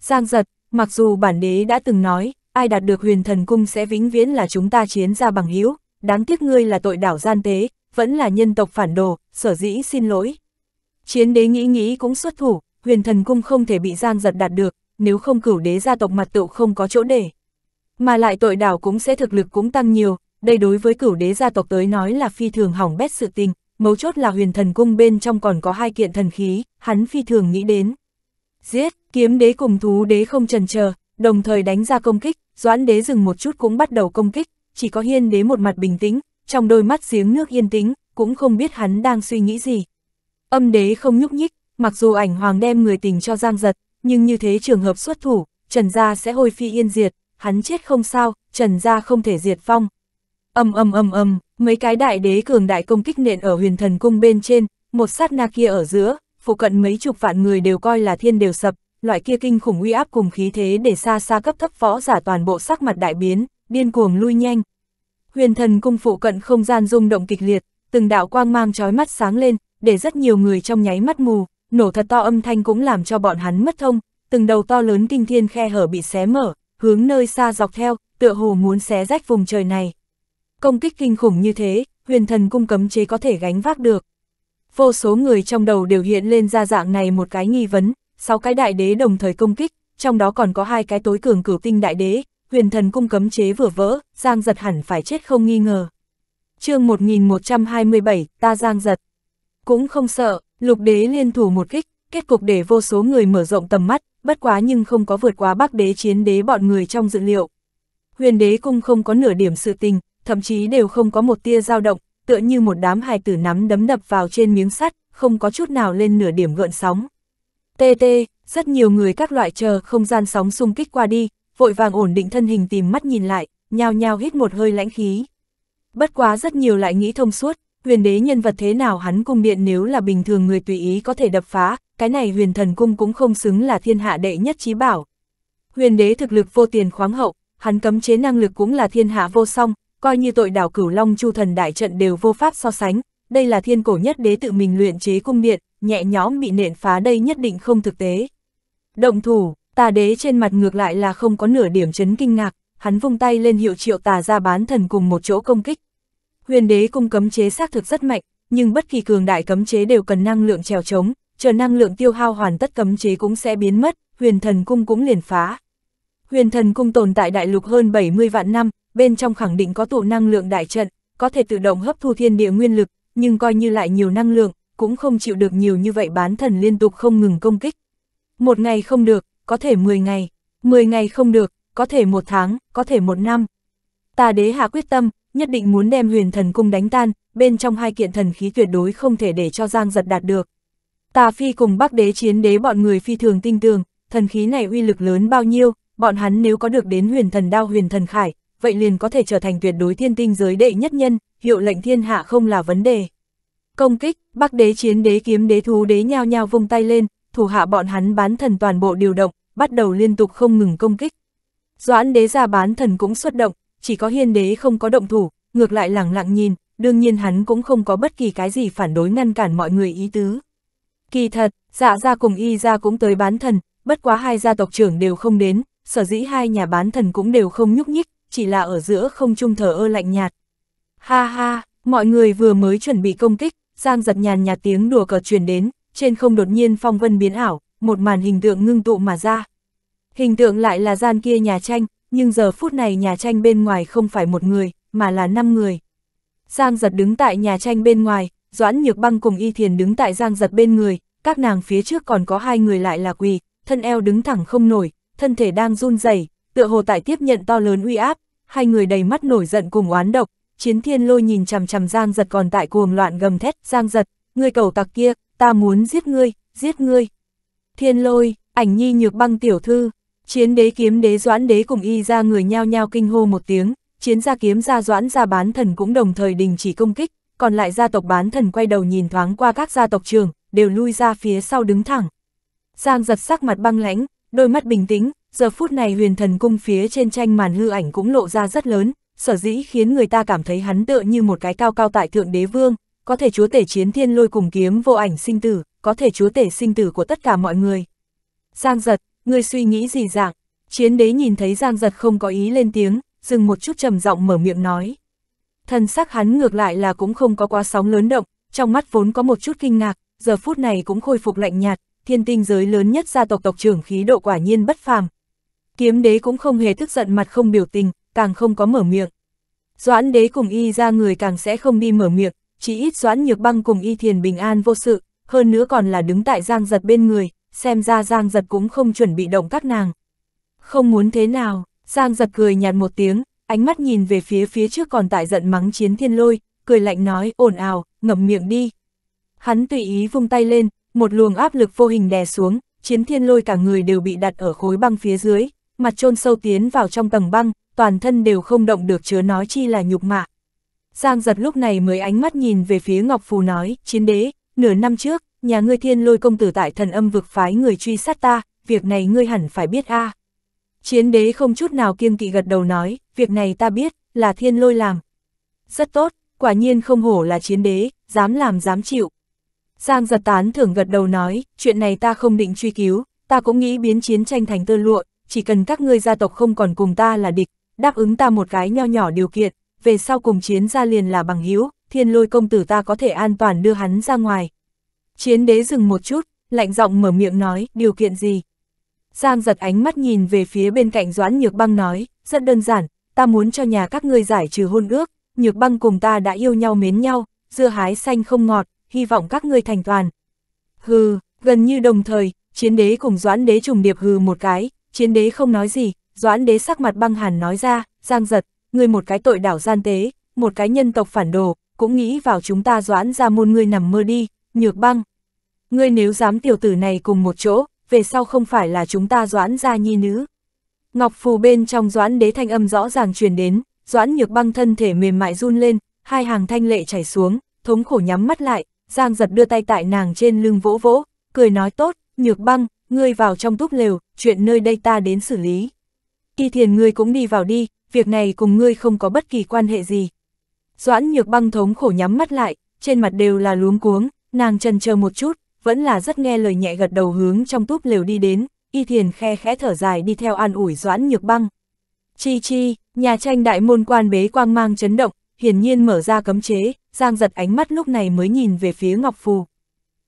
Giang giật, mặc dù bản đế đã từng nói, ai đạt được huyền thần cung sẽ vĩnh viễn là chúng ta chiến ra bằng hữu đáng tiếc ngươi là tội đảo gian tế, vẫn là nhân tộc phản đồ, sở dĩ xin lỗi. Chiến đế nghĩ nghĩ cũng xuất thủ, huyền thần cung không thể bị Giang giật đạt được, nếu không cửu đế gia tộc mặt tựu không có chỗ để mà lại tội đảo cũng sẽ thực lực cũng tăng nhiều, đây đối với cửu đế gia tộc tới nói là phi thường hỏng bét sự tình, mấu chốt là huyền thần cung bên trong còn có hai kiện thần khí, hắn phi thường nghĩ đến. Giết, kiếm đế cùng thú đế không trần chờ đồng thời đánh ra công kích, doãn đế dừng một chút cũng bắt đầu công kích, chỉ có hiên đế một mặt bình tĩnh, trong đôi mắt giếng nước yên tĩnh, cũng không biết hắn đang suy nghĩ gì. Âm đế không nhúc nhích, mặc dù ảnh hoàng đem người tình cho giang giật, nhưng như thế trường hợp xuất thủ, trần gia sẽ hồi phi yên diệt, hắn chết không sao, Trần gia không thể diệt phong. Âm âm âm âm, mấy cái đại đế cường đại công kích nện ở huyền thần cung bên trên, một sát na kia ở giữa, phụ cận mấy chục vạn người đều coi là thiên đều sập, loại kia kinh khủng uy áp cùng khí thế để xa xa cấp thấp võ giả toàn bộ sắc mặt đại biến, điên cuồng lui nhanh. Huyền thần cung phụ cận không gian rung động kịch liệt, từng đạo quang mang chói mắt sáng lên, để rất nhiều người trong nháy mắt mù, nổ thật to âm thanh cũng làm cho bọn hắn mất thông, từng đầu to lớn kinh thiên khe hở bị xé mở, hướng nơi xa dọc theo, tựa hồ muốn xé rách vùng trời này. Công kích kinh khủng như thế, huyền thần cung cấm chế có thể gánh vác được. Vô số người trong đầu đều hiện lên ra dạng này một cái nghi vấn, sáu cái đại đế đồng thời công kích, trong đó còn có hai cái tối cường cửu tinh đại đế, huyền thần cung cấm chế vừa vỡ, Giang giật hẳn phải chết không nghi ngờ. chương 1127, ta Giang giật. Cũng không sợ, lục đế liên thủ một kích, kết cục để vô số người mở rộng tầm mắt, bất quá nhưng không có vượt quá bắc đế chiến đế bọn người trong dự liệu. Huyền đế cung không có nửa điểm sự tình, thậm chí đều không có một tia dao động, tựa như một đám hài tử nắm đấm đập vào trên miếng sắt, không có chút nào lên nửa điểm gợn sóng. TT, rất nhiều người các loại chờ không gian sóng xung kích qua đi, vội vàng ổn định thân hình tìm mắt nhìn lại, nhao nhao hít một hơi lãnh khí. Bất quá rất nhiều lại nghĩ thông suốt, huyền đế nhân vật thế nào hắn cung điện nếu là bình thường người tùy ý có thể đập phá, cái này huyền thần cung cũng không xứng là thiên hạ đệ nhất trí bảo. Huyền đế thực lực vô tiền khoáng hậu, hắn cấm chế năng lực cũng là thiên hạ vô song, coi như tội đảo cửu long chu thần đại trận đều vô pháp so sánh, đây là thiên cổ nhất đế tự mình luyện chế cung điện, nhẹ nhõm bị nện phá đây nhất định không thực tế. Động thủ, tà đế trên mặt ngược lại là không có nửa điểm chấn kinh ngạc, hắn vung tay lên hiệu triệu tà ra bán thần cùng một chỗ công kích. Huyền đế cung cấm chế xác thực rất mạnh, nhưng bất kỳ cường đại cấm chế đều cần năng lượng trèo chống chờ năng lượng tiêu hao hoàn tất cấm chế cũng sẽ biến mất, huyền thần cung cũng liền phá. Huyền thần cung tồn tại đại lục hơn 70 vạn năm, bên trong khẳng định có tụ năng lượng đại trận, có thể tự động hấp thu thiên địa nguyên lực, nhưng coi như lại nhiều năng lượng, cũng không chịu được nhiều như vậy bán thần liên tục không ngừng công kích. Một ngày không được, có thể 10 ngày, 10 ngày không được, có thể một tháng, có thể một năm. Tà đế hạ quyết tâm, nhất định muốn đem huyền thần cung đánh tan, bên trong hai kiện thần khí tuyệt đối không thể để cho Giang giật đạt được. Tà Phi cùng Bắc Đế chiến đế bọn người phi thường tinh tường, thần khí này uy lực lớn bao nhiêu, bọn hắn nếu có được đến huyền thần đao huyền thần khải, vậy liền có thể trở thành tuyệt đối thiên tinh giới đệ nhất nhân, hiệu lệnh thiên hạ không là vấn đề. Công kích, Bắc Đế chiến đế kiếm đế thú đế nhao nhao vung tay lên, thủ hạ bọn hắn bán thần toàn bộ điều động, bắt đầu liên tục không ngừng công kích. Doãn đế ra bán thần cũng xuất động, chỉ có hiên đế không có động thủ, ngược lại lẳng lặng nhìn, đương nhiên hắn cũng không có bất kỳ cái gì phản đối ngăn cản mọi người ý tứ. Kỳ thật, dạ ra cùng y ra cũng tới bán thần, bất quá hai gia tộc trưởng đều không đến, sở dĩ hai nhà bán thần cũng đều không nhúc nhích, chỉ là ở giữa không trung thở ơ lạnh nhạt. Ha ha, mọi người vừa mới chuẩn bị công kích, Giang giật nhàn nhạt tiếng đùa cợt truyền đến, trên không đột nhiên phong vân biến ảo, một màn hình tượng ngưng tụ mà ra. Hình tượng lại là gian kia nhà tranh, nhưng giờ phút này nhà tranh bên ngoài không phải một người, mà là năm người. Giang giật đứng tại nhà tranh bên ngoài, Doãn Nhược Băng cùng Y Thiền đứng tại Giang Giật bên người, các nàng phía trước còn có hai người lại là quỳ, thân eo đứng thẳng không nổi, thân thể đang run rẩy, tựa hồ tại tiếp nhận to lớn uy áp, hai người đầy mắt nổi giận cùng oán độc, Chiến Thiên Lôi nhìn chằm chằm Giang Giật còn tại cuồng loạn gầm thét, "Giang Giật, người cầu tặc kia, ta muốn giết ngươi, giết ngươi." Thiên Lôi, Ảnh Nhi Nhược Băng tiểu thư, Chiến Đế kiếm đế Doãn Đế cùng y ra người nhao nhao kinh hô một tiếng, Chiến gia kiếm gia Doãn gia bán thần cũng đồng thời đình chỉ công kích, còn lại gia tộc bán thần quay đầu nhìn thoáng qua các gia tộc trường, đều lui ra phía sau đứng thẳng. Giang giật sắc mặt băng lãnh, đôi mắt bình tĩnh, giờ phút này huyền thần cung phía trên tranh màn hư ảnh cũng lộ ra rất lớn, sở dĩ khiến người ta cảm thấy hắn tựa như một cái cao cao tại thượng đế vương, có thể chúa tể chiến thiên lôi cùng kiếm vô ảnh sinh tử, có thể chúa tể sinh tử của tất cả mọi người. Giang giật, người suy nghĩ gì dạng? Chiến đế nhìn thấy Giang giật không có ý lên tiếng, dừng một chút trầm giọng mở miệng nói thân xác hắn ngược lại là cũng không có quá sóng lớn động, trong mắt vốn có một chút kinh ngạc, giờ phút này cũng khôi phục lạnh nhạt, thiên tinh giới lớn nhất gia tộc tộc trưởng khí độ quả nhiên bất phàm. Kiếm đế cũng không hề tức giận mặt không biểu tình, càng không có mở miệng. Doãn đế cùng y ra người càng sẽ không đi mở miệng, chỉ ít doãn nhược băng cùng y thiền bình an vô sự, hơn nữa còn là đứng tại giang giật bên người, xem ra giang giật cũng không chuẩn bị động các nàng. Không muốn thế nào, giang giật cười nhạt một tiếng, ánh mắt nhìn về phía phía trước còn tại giận mắng chiến thiên lôi, cười lạnh nói, ồn ào, ngậm miệng đi. Hắn tùy ý vung tay lên, một luồng áp lực vô hình đè xuống, chiến thiên lôi cả người đều bị đặt ở khối băng phía dưới, mặt trôn sâu tiến vào trong tầng băng, toàn thân đều không động được chứa nói chi là nhục mạ. Giang giật lúc này mới ánh mắt nhìn về phía Ngọc Phù nói, chiến đế, nửa năm trước, nhà ngươi thiên lôi công tử tại thần âm vực phái người truy sát ta, việc này ngươi hẳn phải biết a à. Chiến đế không chút nào kiêng kỵ gật đầu nói, việc này ta biết, là thiên lôi làm. Rất tốt, quả nhiên không hổ là chiến đế, dám làm dám chịu. Giang giật tán thưởng gật đầu nói, chuyện này ta không định truy cứu, ta cũng nghĩ biến chiến tranh thành tơ lụa, chỉ cần các ngươi gia tộc không còn cùng ta là địch, đáp ứng ta một cái nho nhỏ điều kiện, về sau cùng chiến ra liền là bằng hữu thiên lôi công tử ta có thể an toàn đưa hắn ra ngoài. Chiến đế dừng một chút, lạnh giọng mở miệng nói, điều kiện gì? Giang giật ánh mắt nhìn về phía bên cạnh Doãn Nhược Băng nói, rất đơn giản, ta muốn cho nhà các ngươi giải trừ hôn ước, Nhược Băng cùng ta đã yêu nhau mến nhau, dưa hái xanh không ngọt, hy vọng các ngươi thành toàn. Hừ, gần như đồng thời, chiến đế cùng Doãn đế trùng điệp hừ một cái, chiến đế không nói gì, Doãn đế sắc mặt băng hẳn nói ra, Giang giật, ngươi một cái tội đảo gian tế, một cái nhân tộc phản đồ, cũng nghĩ vào chúng ta Doãn ra môn ngươi nằm mơ đi, Nhược Băng. Ngươi nếu dám tiểu tử này cùng một chỗ, về sau không phải là chúng ta doãn ra nhi nữ. Ngọc phù bên trong doãn đế thanh âm rõ ràng truyền đến, doãn nhược băng thân thể mềm mại run lên, hai hàng thanh lệ chảy xuống, thống khổ nhắm mắt lại, giang giật đưa tay tại nàng trên lưng vỗ vỗ, cười nói tốt, nhược băng, ngươi vào trong túp lều, chuyện nơi đây ta đến xử lý. Kỳ thiền ngươi cũng đi vào đi, việc này cùng ngươi không có bất kỳ quan hệ gì. Doãn nhược băng thống khổ nhắm mắt lại, trên mặt đều là luống cuống, nàng trần chờ một chút, vẫn là rất nghe lời nhẹ gật đầu hướng trong túp lều đi đến, y thiền khe khẽ thở dài đi theo an ủi doãn nhược băng. Chi chi, nhà tranh đại môn quan bế quang mang chấn động, hiển nhiên mở ra cấm chế, giang giật ánh mắt lúc này mới nhìn về phía Ngọc Phù.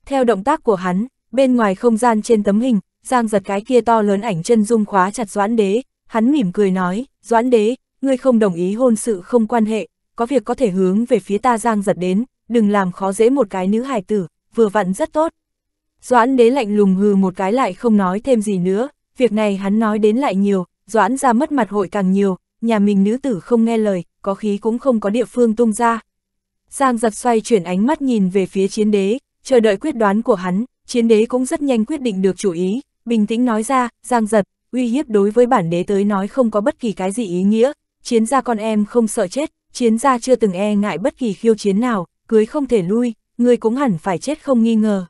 Theo động tác của hắn, bên ngoài không gian trên tấm hình, giang giật cái kia to lớn ảnh chân dung khóa chặt doãn đế, hắn mỉm cười nói, doãn đế, ngươi không đồng ý hôn sự không quan hệ, có việc có thể hướng về phía ta giang giật đến, đừng làm khó dễ một cái nữ hài tử, vừa vặn rất tốt. Doãn đế lạnh lùng hừ một cái lại không nói thêm gì nữa, việc này hắn nói đến lại nhiều, Doãn ra mất mặt hội càng nhiều, nhà mình nữ tử không nghe lời, có khí cũng không có địa phương tung ra. Giang giật xoay chuyển ánh mắt nhìn về phía chiến đế, chờ đợi quyết đoán của hắn, chiến đế cũng rất nhanh quyết định được chủ ý, bình tĩnh nói ra, Giang giật, uy hiếp đối với bản đế tới nói không có bất kỳ cái gì ý nghĩa, chiến gia con em không sợ chết, chiến gia chưa từng e ngại bất kỳ khiêu chiến nào, cưới không thể lui, người cũng hẳn phải chết không nghi ngờ.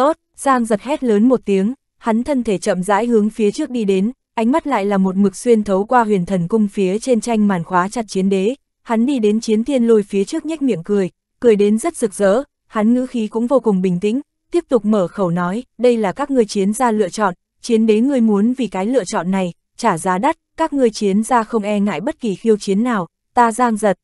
Tốt, Giang giật hét lớn một tiếng, hắn thân thể chậm rãi hướng phía trước đi đến, ánh mắt lại là một mực xuyên thấu qua huyền thần cung phía trên tranh màn khóa chặt chiến đế, hắn đi đến chiến thiên lôi phía trước nhếch miệng cười, cười đến rất rực rỡ, hắn ngữ khí cũng vô cùng bình tĩnh, tiếp tục mở khẩu nói, đây là các ngươi chiến gia lựa chọn, chiến đế ngươi muốn vì cái lựa chọn này, trả giá đắt, các ngươi chiến gia không e ngại bất kỳ khiêu chiến nào, ta giang giật.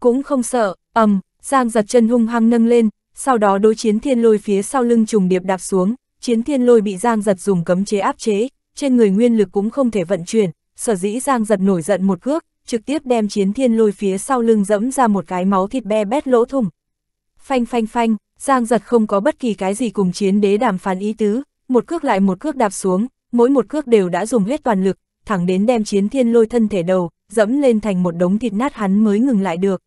Cũng không sợ, ầm, um, giang giật chân hung hăng nâng lên, sau đó đối chiến thiên lôi phía sau lưng trùng điệp đạp xuống, chiến thiên lôi bị Giang Giật dùng cấm chế áp chế, trên người nguyên lực cũng không thể vận chuyển, sở dĩ Giang Giật nổi giận một cước, trực tiếp đem chiến thiên lôi phía sau lưng dẫm ra một cái máu thịt be bét lỗ thủng. Phanh phanh phanh, Giang Giật không có bất kỳ cái gì cùng chiến đế đàm phán ý tứ, một cước lại một cước đạp xuống, mỗi một cước đều đã dùng hết toàn lực, thẳng đến đem chiến thiên lôi thân thể đầu, dẫm lên thành một đống thịt nát hắn mới ngừng lại được.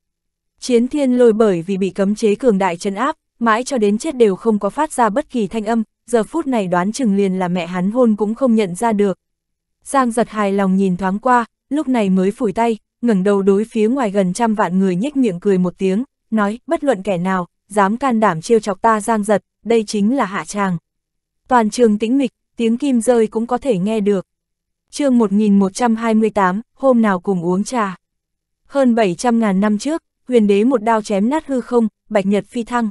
Chiến thiên lôi bởi vì bị cấm chế cường đại chấn áp, mãi cho đến chết đều không có phát ra bất kỳ thanh âm, giờ phút này đoán chừng liền là mẹ hắn hôn cũng không nhận ra được. Giang giật hài lòng nhìn thoáng qua, lúc này mới phủi tay, ngẩng đầu đối phía ngoài gần trăm vạn người nhếch miệng cười một tiếng, nói, bất luận kẻ nào, dám can đảm trêu chọc ta giang giật, đây chính là hạ tràng. Toàn trường tĩnh mịch, tiếng kim rơi cũng có thể nghe được. chương 1128, hôm nào cùng uống trà. Hơn 700.000 năm trước, huyền đế một đao chém nát hư không, bạch nhật phi thăng.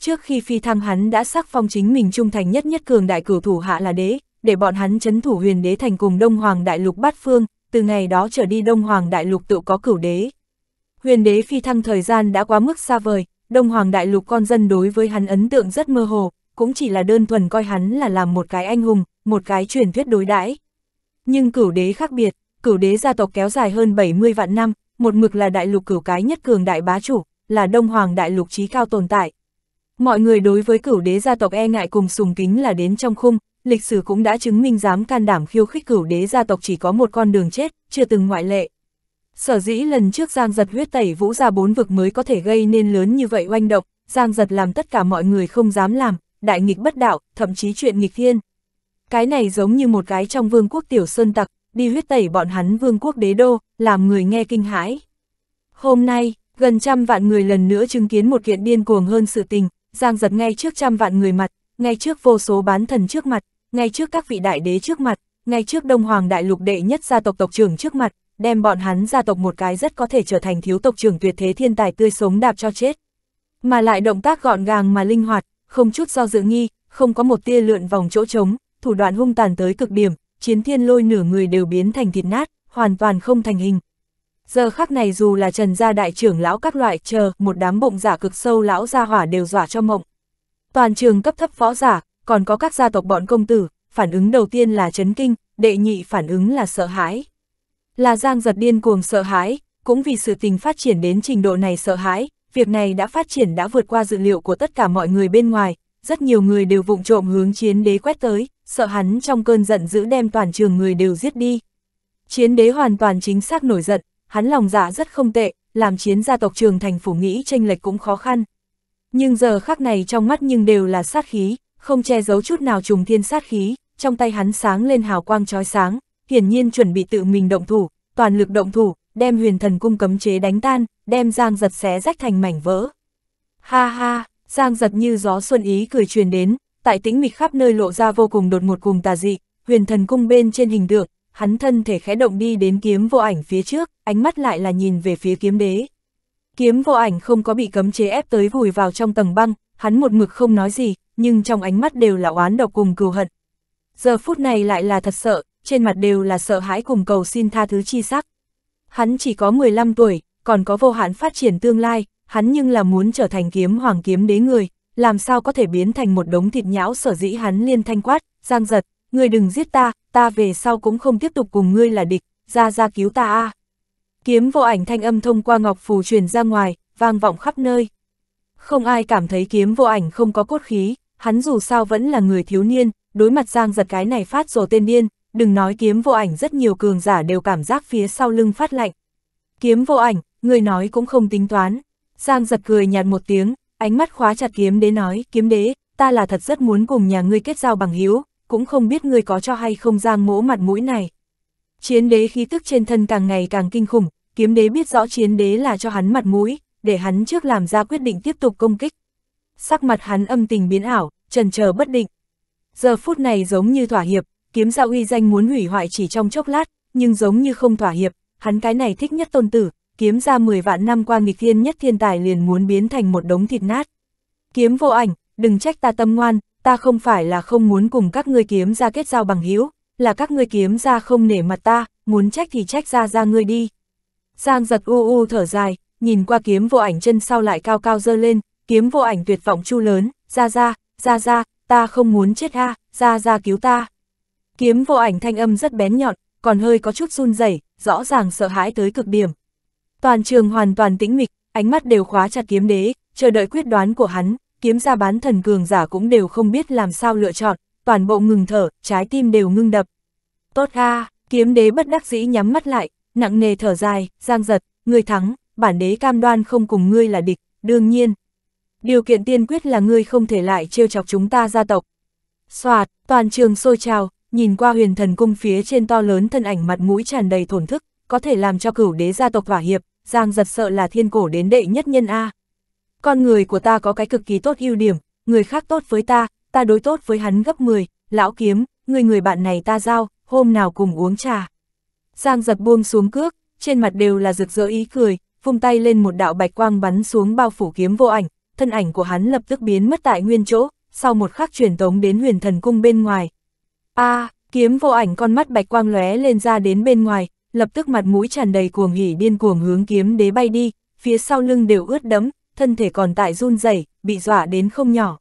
Trước khi phi thăng hắn đã sắc phong chính mình trung thành nhất nhất cường đại cửu thủ hạ là đế, để bọn hắn chấn thủ huyền đế thành cùng Đông Hoàng Đại Lục bát phương, từ ngày đó trở đi Đông Hoàng Đại Lục tự có cửu đế. Huyền đế phi thăng thời gian đã quá mức xa vời, Đông Hoàng Đại Lục con dân đối với hắn ấn tượng rất mơ hồ, cũng chỉ là đơn thuần coi hắn là làm một cái anh hùng, một cái truyền thuyết đối đãi. Nhưng cửu đế khác biệt, cửu đế gia tộc kéo dài hơn 70 vạn năm, một mực là đại lục cửu cái nhất cường đại bá chủ, là đông hoàng đại lục trí cao tồn tại. Mọi người đối với cửu đế gia tộc e ngại cùng sùng kính là đến trong khung, lịch sử cũng đã chứng minh dám can đảm khiêu khích cửu đế gia tộc chỉ có một con đường chết, chưa từng ngoại lệ. Sở dĩ lần trước Giang Giật huyết tẩy vũ ra bốn vực mới có thể gây nên lớn như vậy oanh động, Giang Giật làm tất cả mọi người không dám làm, đại nghịch bất đạo, thậm chí chuyện nghịch thiên. Cái này giống như một cái trong vương quốc tiểu sơn tặc, đi huyết tẩy bọn hắn vương quốc đế đô, làm người nghe kinh hãi. Hôm nay, gần trăm vạn người lần nữa chứng kiến một kiện điên cuồng hơn sự tình, giang giật ngay trước trăm vạn người mặt, ngay trước vô số bán thần trước mặt, ngay trước các vị đại đế trước mặt, ngay trước đông hoàng đại lục đệ nhất gia tộc tộc trưởng trước mặt, đem bọn hắn gia tộc một cái rất có thể trở thành thiếu tộc trưởng tuyệt thế thiên tài tươi sống đạp cho chết. Mà lại động tác gọn gàng mà linh hoạt, không chút do dự nghi, không có một tia lượn vòng chỗ trống, thủ đoạn hung tàn tới cực điểm, chiến thiên lôi nửa người đều biến thành thịt nát, hoàn toàn không thành hình. Giờ khắc này dù là trần gia đại trưởng lão các loại chờ, một đám bụng giả cực sâu lão gia hỏa đều dọa cho mộng. Toàn trường cấp thấp võ giả, còn có các gia tộc bọn công tử, phản ứng đầu tiên là chấn kinh, đệ nhị phản ứng là sợ hãi. Là giang giật điên cuồng sợ hãi, cũng vì sự tình phát triển đến trình độ này sợ hãi, việc này đã phát triển đã vượt qua dự liệu của tất cả mọi người bên ngoài, rất nhiều người đều vụng trộm hướng chiến đế quét tới, sợ hắn trong cơn giận dữ đem toàn trường người đều giết đi. Chiến đế hoàn toàn chính xác nổi giận, hắn lòng dạ rất không tệ, làm chiến gia tộc trường thành phủ nghĩ tranh lệch cũng khó khăn. Nhưng giờ khắc này trong mắt nhưng đều là sát khí, không che giấu chút nào trùng thiên sát khí, trong tay hắn sáng lên hào quang trói sáng, hiển nhiên chuẩn bị tự mình động thủ, toàn lực động thủ, đem huyền thần cung cấm chế đánh tan, đem giang giật xé rách thành mảnh vỡ. Ha ha, Giang giật như gió xuân ý cười truyền đến, tại tĩnh mịch khắp nơi lộ ra vô cùng đột ngột cùng tà dị, huyền thần cung bên trên hình tượng, hắn thân thể khẽ động đi đến kiếm vô ảnh phía trước, ánh mắt lại là nhìn về phía kiếm đế. Kiếm vô ảnh không có bị cấm chế ép tới vùi vào trong tầng băng, hắn một mực không nói gì, nhưng trong ánh mắt đều là oán độc cùng cừu hận. Giờ phút này lại là thật sợ, trên mặt đều là sợ hãi cùng cầu xin tha thứ chi sắc. Hắn chỉ có 15 tuổi, còn có vô hạn phát triển tương lai, hắn nhưng là muốn trở thành kiếm hoàng kiếm đế người, làm sao có thể biến thành một đống thịt nhão sở dĩ hắn liên thanh quát, giang giật, ngươi đừng giết ta, ta về sau cũng không tiếp tục cùng ngươi là địch, ra ra cứu ta a. Kiếm vô ảnh thanh âm thông qua ngọc phù truyền ra ngoài, vang vọng khắp nơi. Không ai cảm thấy kiếm vô ảnh không có cốt khí, hắn dù sao vẫn là người thiếu niên, đối mặt giang giật cái này phát rồ tên điên, đừng nói kiếm vô ảnh rất nhiều cường giả đều cảm giác phía sau lưng phát lạnh. Kiếm vô ảnh, người nói cũng không tính toán, Giang giật cười nhạt một tiếng, ánh mắt khóa chặt kiếm đế nói, kiếm đế, ta là thật rất muốn cùng nhà ngươi kết giao bằng hữu, cũng không biết ngươi có cho hay không giang mỗ mặt mũi này. Chiến đế khí tức trên thân càng ngày càng kinh khủng, kiếm đế biết rõ chiến đế là cho hắn mặt mũi, để hắn trước làm ra quyết định tiếp tục công kích. Sắc mặt hắn âm tình biến ảo, trần chờ bất định. Giờ phút này giống như thỏa hiệp, kiếm giao uy danh muốn hủy hoại chỉ trong chốc lát, nhưng giống như không thỏa hiệp, hắn cái này thích nhất tôn tử, kiếm ra 10 vạn năm qua nghịch thiên nhất thiên tài liền muốn biến thành một đống thịt nát. Kiếm vô ảnh, đừng trách ta tâm ngoan, ta không phải là không muốn cùng các ngươi kiếm ra kết giao bằng hữu là các ngươi kiếm ra không nể mặt ta, muốn trách thì trách ra ra ngươi đi. Giang giật u u thở dài, nhìn qua kiếm vô ảnh chân sau lại cao cao dơ lên, kiếm vô ảnh tuyệt vọng chu lớn, ra ra, ra ra, ta không muốn chết ha, ra ra cứu ta. Kiếm vô ảnh thanh âm rất bén nhọn, còn hơi có chút run rẩy rõ ràng sợ hãi tới cực điểm. Toàn trường hoàn toàn tĩnh mịch, ánh mắt đều khóa chặt kiếm đế, chờ đợi quyết đoán của hắn, kiếm ra bán thần cường giả cũng đều không biết làm sao lựa chọn, toàn bộ ngừng thở, trái tim đều ngưng đập. Tốt ha, kiếm đế bất đắc dĩ nhắm mắt lại, nặng nề thở dài, giang giật, người thắng, bản đế cam đoan không cùng ngươi là địch, đương nhiên. Điều kiện tiên quyết là ngươi không thể lại trêu chọc chúng ta gia tộc. Xoạt, toàn trường sôi trào, nhìn qua huyền thần cung phía trên to lớn thân ảnh mặt mũi tràn đầy thổn thức, có thể làm cho cửu đế gia tộc hỏa hiệp, Giang giật sợ là thiên cổ đến đệ nhất nhân A. Con người của ta có cái cực kỳ tốt ưu điểm, người khác tốt với ta, ta đối tốt với hắn gấp 10, lão kiếm, người người bạn này ta giao, hôm nào cùng uống trà. Giang giật buông xuống cước, trên mặt đều là rực rỡ ý cười, vung tay lên một đạo bạch quang bắn xuống bao phủ kiếm vô ảnh, thân ảnh của hắn lập tức biến mất tại nguyên chỗ, sau một khắc truyền tống đến huyền thần cung bên ngoài. A, à, kiếm vô ảnh con mắt bạch quang lóe lên ra đến bên ngoài, lập tức mặt mũi tràn đầy cuồng hỉ điên cuồng hướng kiếm đế bay đi, phía sau lưng đều ướt đẫm, thân thể còn tại run rẩy, bị dọa đến không nhỏ.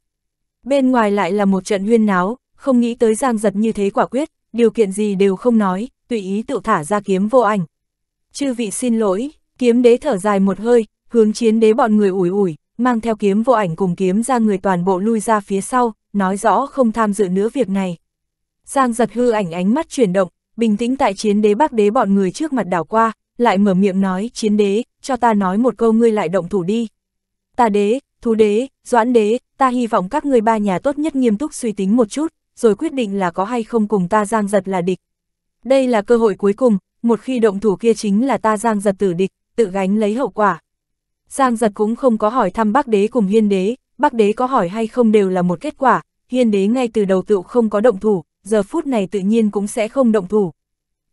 Bên ngoài lại là một trận huyên náo, không nghĩ tới Giang Giật như thế quả quyết, điều kiện gì đều không nói, tùy ý tự thả ra kiếm vô ảnh. Chư vị xin lỗi, kiếm đế thở dài một hơi, hướng chiến đế bọn người ủi ủi, mang theo kiếm vô ảnh cùng kiếm ra người toàn bộ lui ra phía sau, nói rõ không tham dự nữa việc này. Giang giật hư ảnh ánh mắt chuyển động, bình tĩnh tại chiến đế bác đế bọn người trước mặt đảo qua, lại mở miệng nói chiến đế, cho ta nói một câu ngươi lại động thủ đi. Ta đế, thú đế, doãn đế, ta hy vọng các ngươi ba nhà tốt nhất nghiêm túc suy tính một chút, rồi quyết định là có hay không cùng ta giang giật là địch. Đây là cơ hội cuối cùng, một khi động thủ kia chính là ta giang giật tử địch, tự gánh lấy hậu quả. Giang giật cũng không có hỏi thăm bác đế cùng hiên đế, bác đế có hỏi hay không đều là một kết quả, hiên đế ngay từ đầu tựu không có động thủ, giờ phút này tự nhiên cũng sẽ không động thủ.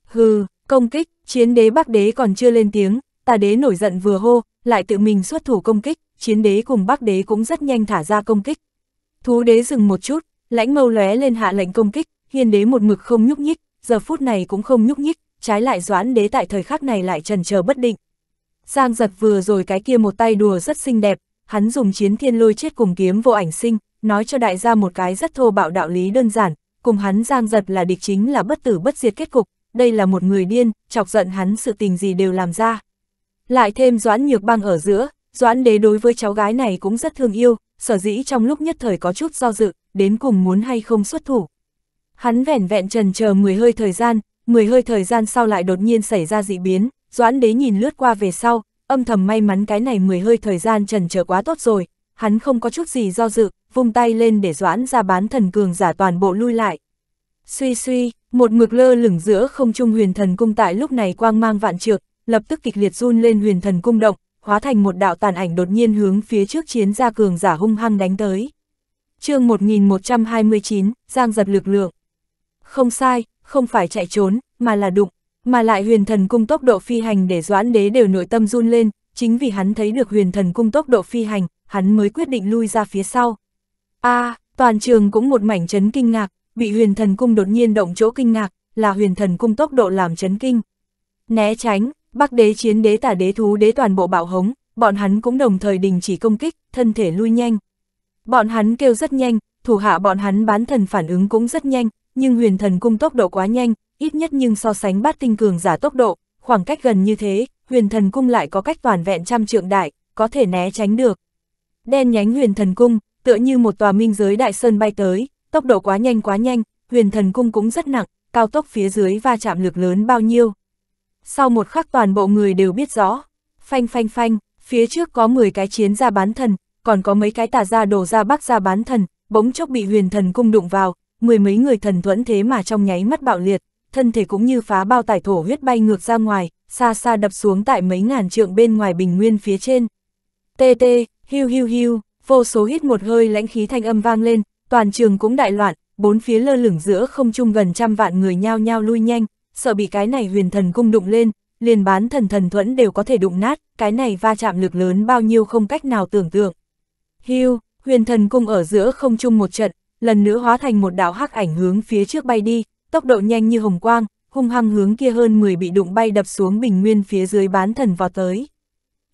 Hừ, công kích, chiến đế bắc đế còn chưa lên tiếng, tà đế nổi giận vừa hô, lại tự mình xuất thủ công kích, chiến đế cùng bắc đế cũng rất nhanh thả ra công kích. Thú đế dừng một chút, lãnh mâu lóe lên hạ lệnh công kích, hiên đế một mực không nhúc nhích, giờ phút này cũng không nhúc nhích, trái lại doãn đế tại thời khắc này lại trần chờ bất định. Giang giật vừa rồi cái kia một tay đùa rất xinh đẹp, hắn dùng chiến thiên lôi chết cùng kiếm vô ảnh sinh, nói cho đại gia một cái rất thô bạo đạo lý đơn giản, cùng hắn giang giật là địch chính là bất tử bất diệt kết cục, đây là một người điên, chọc giận hắn sự tình gì đều làm ra. Lại thêm Doãn Nhược băng ở giữa, Doãn Đế đối với cháu gái này cũng rất thương yêu, sở dĩ trong lúc nhất thời có chút do dự, đến cùng muốn hay không xuất thủ. Hắn vẻn vẹn trần chờ 10 hơi thời gian, 10 hơi thời gian sau lại đột nhiên xảy ra dị biến, Doãn Đế nhìn lướt qua về sau, âm thầm may mắn cái này 10 hơi thời gian trần chờ quá tốt rồi, hắn không có chút gì do dự, vung tay lên để doãn ra bán thần cường giả toàn bộ lui lại. Suy suy, một ngực lơ lửng giữa không trung huyền thần cung tại lúc này quang mang vạn trượt, lập tức kịch liệt run lên huyền thần cung động, hóa thành một đạo tàn ảnh đột nhiên hướng phía trước chiến gia cường giả hung hăng đánh tới. chương 1129, Giang giật lực lượng. Không sai, không phải chạy trốn, mà là đụng, mà lại huyền thần cung tốc độ phi hành để doãn đế đều nội tâm run lên, chính vì hắn thấy được huyền thần cung tốc độ phi hành, hắn mới quyết định lui ra phía sau a à, toàn trường cũng một mảnh chấn kinh ngạc, bị huyền thần cung đột nhiên động chỗ kinh ngạc, là huyền thần cung tốc độ làm chấn kinh. Né tránh, bắc đế chiến đế tả đế thú đế toàn bộ bạo hống, bọn hắn cũng đồng thời đình chỉ công kích, thân thể lui nhanh. Bọn hắn kêu rất nhanh, thủ hạ bọn hắn bán thần phản ứng cũng rất nhanh, nhưng huyền thần cung tốc độ quá nhanh, ít nhất nhưng so sánh bát tinh cường giả tốc độ, khoảng cách gần như thế, huyền thần cung lại có cách toàn vẹn trăm trượng đại, có thể né tránh được. Đen nhánh huyền thần cung, tựa như một tòa minh giới đại sơn bay tới, tốc độ quá nhanh quá nhanh, huyền thần cung cũng rất nặng, cao tốc phía dưới va chạm lực lớn bao nhiêu. Sau một khắc toàn bộ người đều biết rõ, phanh phanh phanh, phía trước có 10 cái chiến ra bán thần, còn có mấy cái tả ra đổ ra bắc ra bán thần, bỗng chốc bị huyền thần cung đụng vào, mười mấy người thần thuẫn thế mà trong nháy mắt bạo liệt, thân thể cũng như phá bao tải thổ huyết bay ngược ra ngoài, xa xa đập xuống tại mấy ngàn trượng bên ngoài bình nguyên phía trên. tê tê hiu hiu hiu vô số hít một hơi lãnh khí thanh âm vang lên, toàn trường cũng đại loạn, bốn phía lơ lửng giữa không trung gần trăm vạn người nhao nhao lui nhanh, sợ bị cái này huyền thần cung đụng lên, liền bán thần thần thuẫn đều có thể đụng nát, cái này va chạm lực lớn bao nhiêu không cách nào tưởng tượng. Hưu, huyền thần cung ở giữa không trung một trận, lần nữa hóa thành một đạo hắc ảnh hướng phía trước bay đi, tốc độ nhanh như hồng quang, hung hăng hướng kia hơn 10 bị đụng bay đập xuống bình nguyên phía dưới bán thần vào tới.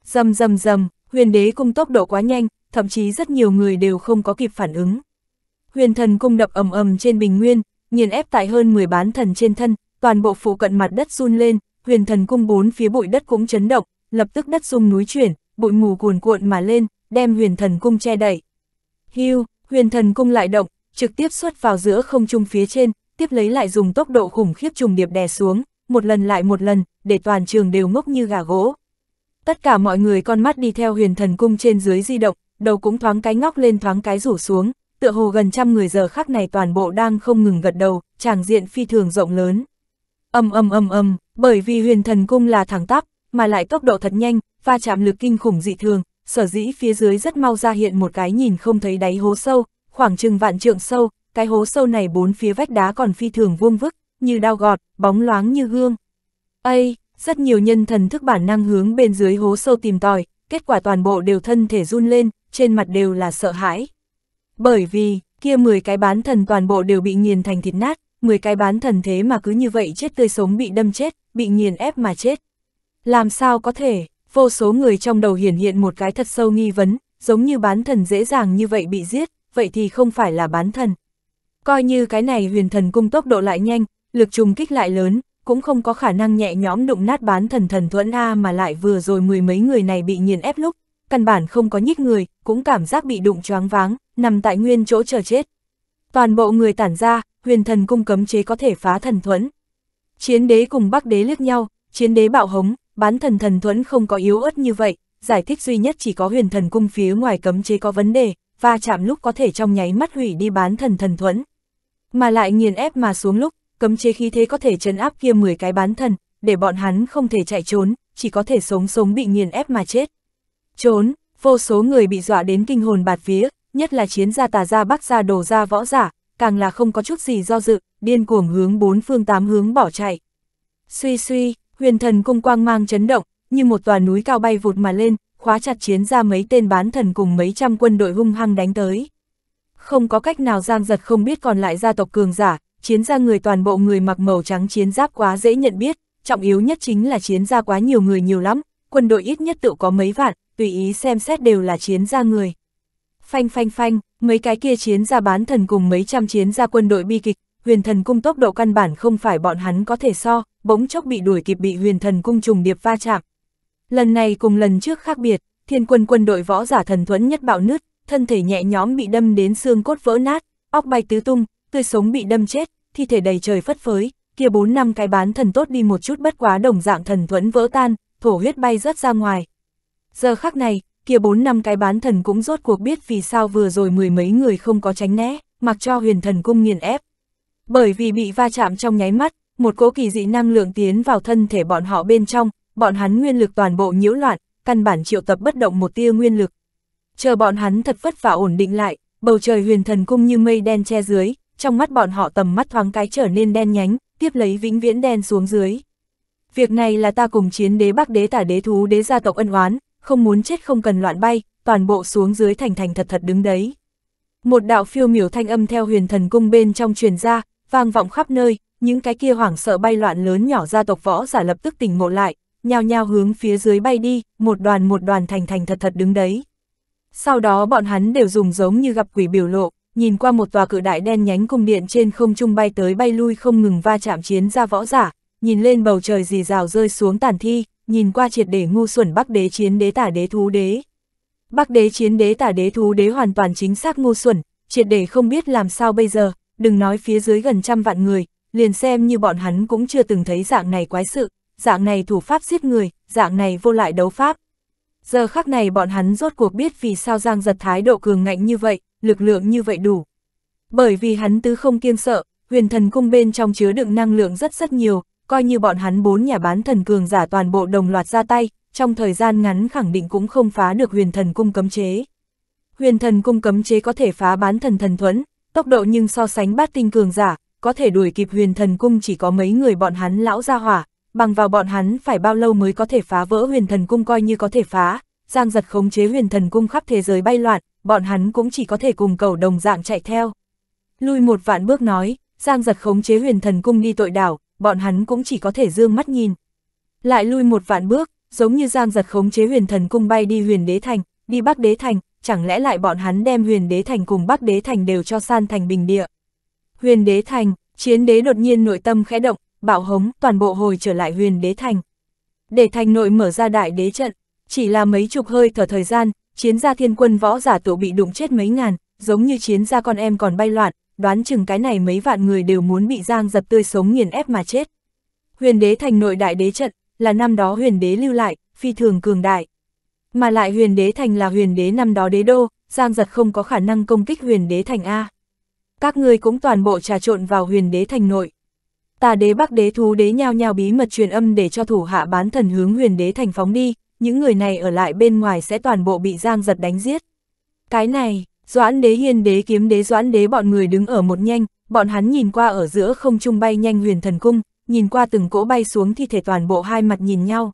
Dầm dầm dầm, huyền đế cung tốc độ quá nhanh, thậm chí rất nhiều người đều không có kịp phản ứng. Huyền thần cung đập ầm ầm trên bình nguyên, nghiền ép tại hơn 10 bán thần trên thân, toàn bộ phụ cận mặt đất run lên, huyền thần cung bốn phía bụi đất cũng chấn động, lập tức đất rung núi chuyển, bụi mù cuồn cuộn mà lên, đem huyền thần cung che đậy. Hưu, huyền thần cung lại động, trực tiếp xuất vào giữa không trung phía trên, tiếp lấy lại dùng tốc độ khủng khiếp trùng điệp đè xuống, một lần lại một lần, để toàn trường đều ngốc như gà gỗ. Tất cả mọi người con mắt đi theo huyền thần cung trên dưới di động, đầu cũng thoáng cái ngóc lên thoáng cái rủ xuống, tựa hồ gần trăm người giờ khắc này toàn bộ đang không ngừng gật đầu, tràng diện phi thường rộng lớn. Âm âm âm âm, bởi vì huyền thần cung là thẳng tắp, mà lại tốc độ thật nhanh, va chạm lực kinh khủng dị thường, sở dĩ phía dưới rất mau ra hiện một cái nhìn không thấy đáy hố sâu, khoảng chừng vạn trượng sâu, cái hố sâu này bốn phía vách đá còn phi thường vuông vức, như đao gọt, bóng loáng như gương. Ây, rất nhiều nhân thần thức bản năng hướng bên dưới hố sâu tìm tòi, kết quả toàn bộ đều thân thể run lên, trên mặt đều là sợ hãi. Bởi vì, kia 10 cái bán thần toàn bộ đều bị nghiền thành thịt nát, 10 cái bán thần thế mà cứ như vậy chết tươi sống bị đâm chết, bị nghiền ép mà chết. Làm sao có thể, vô số người trong đầu hiển hiện một cái thật sâu nghi vấn, giống như bán thần dễ dàng như vậy bị giết, vậy thì không phải là bán thần. Coi như cái này huyền thần cung tốc độ lại nhanh, lực trùng kích lại lớn, cũng không có khả năng nhẹ nhõm đụng nát bán thần thần thuẫn A mà lại vừa rồi mười mấy người này bị nghiền ép lúc, căn bản không có nhích người, cũng cảm giác bị đụng choáng váng, nằm tại nguyên chỗ chờ chết. Toàn bộ người tản ra, huyền thần cung cấm chế có thể phá thần thuẫn. Chiến đế cùng bắc đế liếc nhau, chiến đế bạo hống, bán thần thần thuẫn không có yếu ớt như vậy, giải thích duy nhất chỉ có huyền thần cung phía ngoài cấm chế có vấn đề, va chạm lúc có thể trong nháy mắt hủy đi bán thần thần thuẫn. Mà lại nghiền ép mà xuống lúc, cấm chế khí thế có thể chấn áp kia 10 cái bán thần, để bọn hắn không thể chạy trốn, chỉ có thể sống sống bị nghiền ép mà chết. Trốn, vô số người bị dọa đến kinh hồn bạt vía, nhất là chiến gia tà gia bắc gia đồ gia võ giả, càng là không có chút gì do dự, điên cuồng hướng bốn phương tám hướng bỏ chạy. Suy suy, huyền thần cung quang mang chấn động, như một tòa núi cao bay vụt mà lên, khóa chặt chiến gia mấy tên bán thần cùng mấy trăm quân đội hung hăng đánh tới. Không có cách nào giang giật không biết còn lại gia tộc cường giả, chiến gia người toàn bộ người mặc màu trắng chiến giáp quá dễ nhận biết, trọng yếu nhất chính là chiến gia quá nhiều người nhiều lắm, quân đội ít nhất tự có mấy vạn, tùy ý xem xét đều là chiến gia người. Phanh phanh phanh, mấy cái kia chiến gia bán thần cùng mấy trăm chiến gia quân đội bi kịch, huyền thần cung tốc độ căn bản không phải bọn hắn có thể so, bỗng chốc bị đuổi kịp bị huyền thần cung trùng điệp va chạm. Lần này cùng lần trước khác biệt, thiên quân quân đội võ giả thần thuẫn nhất bạo nứt, thân thể nhẹ nhóm bị đâm đến xương cốt vỡ nát, óc bay tứ tung, tươi sống bị đâm chết, thi thể đầy trời phất phới, kia bốn năm cái bán thần tốt đi một chút bất quá đồng dạng thần thuẫn vỡ tan, thổ huyết bay rớt ra ngoài. Giờ khắc này, kia bốn năm cái bán thần cũng rốt cuộc biết vì sao vừa rồi mười mấy người không có tránh né, mặc cho huyền thần cung nghiền ép. Bởi vì bị va chạm trong nháy mắt, một cố kỳ dị năng lượng tiến vào thân thể bọn họ bên trong, bọn hắn nguyên lực toàn bộ nhiễu loạn, căn bản triệu tập bất động một tia nguyên lực. Chờ bọn hắn thật vất vả ổn định lại, bầu trời huyền thần cung như mây đen che dưới, trong mắt bọn họ tầm mắt thoáng cái trở nên đen nhánh, tiếp lấy vĩnh viễn đen xuống dưới. Việc này là ta cùng chiến đế bắc đế tả đế thú đế gia tộc ân oán, không muốn chết không cần loạn bay, toàn bộ xuống dưới thành thành thật thật đứng đấy. Một đạo phiêu miểu thanh âm theo huyền thần cung bên trong truyền ra, vang vọng khắp nơi, những cái kia hoảng sợ bay loạn lớn nhỏ gia tộc võ giả lập tức tỉnh ngộ lại, nhao nhao hướng phía dưới bay đi, một đoàn một đoàn thành thành thật thật đứng đấy. Sau đó bọn hắn đều dùng giống như gặp quỷ biểu lộ, nhìn qua một tòa cự đại đen nhánh cung điện trên không trung bay tới bay lui không ngừng va chạm chiến ra võ giả, nhìn lên bầu trời rì rào rơi xuống tàn thi, nhìn qua triệt để ngu xuẩn bắc đế chiến đế tả đế thú đế. Bắc đế chiến đế tả đế thú đế hoàn toàn chính xác ngu xuẩn, triệt để không biết làm sao bây giờ, đừng nói phía dưới gần trăm vạn người, liền xem như bọn hắn cũng chưa từng thấy dạng này quái sự, dạng này thủ pháp giết người, dạng này vô lại đấu pháp. Giờ khắc này bọn hắn rốt cuộc biết vì sao Giang giật thái độ cường ngạnh như vậy, lực lượng như vậy đủ. Bởi vì hắn tứ không kiêng sợ, huyền thần cung bên trong chứa đựng năng lượng rất rất nhiều, coi như bọn hắn bốn nhà bán thần cường giả toàn bộ đồng loạt ra tay, trong thời gian ngắn khẳng định cũng không phá được huyền thần cung cấm chế. Huyền thần cung cấm chế có thể phá bán thần thần thuẫn, tốc độ nhưng so sánh bát tinh cường giả, có thể đuổi kịp huyền thần cung chỉ có mấy người bọn hắn lão ra hỏa, bằng vào bọn hắn phải bao lâu mới có thể phá vỡ huyền thần cung coi như có thể phá, giang giật khống chế huyền thần cung khắp thế giới bay loạn, bọn hắn cũng chỉ có thể cùng cầu đồng dạng chạy theo. Lui một vạn bước nói, giang giật khống chế huyền thần cung đi tội đảo, bọn hắn cũng chỉ có thể dương mắt nhìn. Lại lui một vạn bước, giống như Giang giật khống chế huyền thần cung bay đi huyền đế thành, đi bắc đế thành, chẳng lẽ lại bọn hắn đem huyền đế thành cùng bắc đế thành đều cho san thành bình địa. Huyền đế thành, chiến đế đột nhiên nội tâm khẽ động, bạo hống toàn bộ hồi trở lại huyền đế thành. Để thành nội mở ra đại đế trận, chỉ là mấy chục hơi thở thời gian, chiến gia thiên quân võ giả tổ bị đụng chết mấy ngàn, giống như chiến gia con em còn bay loạn, đoán chừng cái này mấy vạn người đều muốn bị giang giật tươi sống nghiền ép mà chết. Huyền đế thành nội đại đế trận, là năm đó huyền đế lưu lại, phi thường cường đại. Mà lại huyền đế thành là huyền đế năm đó đế đô, giang giật không có khả năng công kích huyền đế thành A. Các người cũng toàn bộ trà trộn vào huyền đế thành nội. Tà đế bắc đế thú đế nhao nhao bí mật truyền âm để cho thủ hạ bán thần hướng huyền đế thành phóng đi, những người này ở lại bên ngoài sẽ toàn bộ bị giang giật đánh giết. Cái này, Doãn đế hiên đế kiếm đế doãn đế bọn người đứng ở một nhanh, bọn hắn nhìn qua ở giữa không trung bay nhanh huyền thần cung, nhìn qua từng cỗ bay xuống thi thể toàn bộ hai mặt nhìn nhau.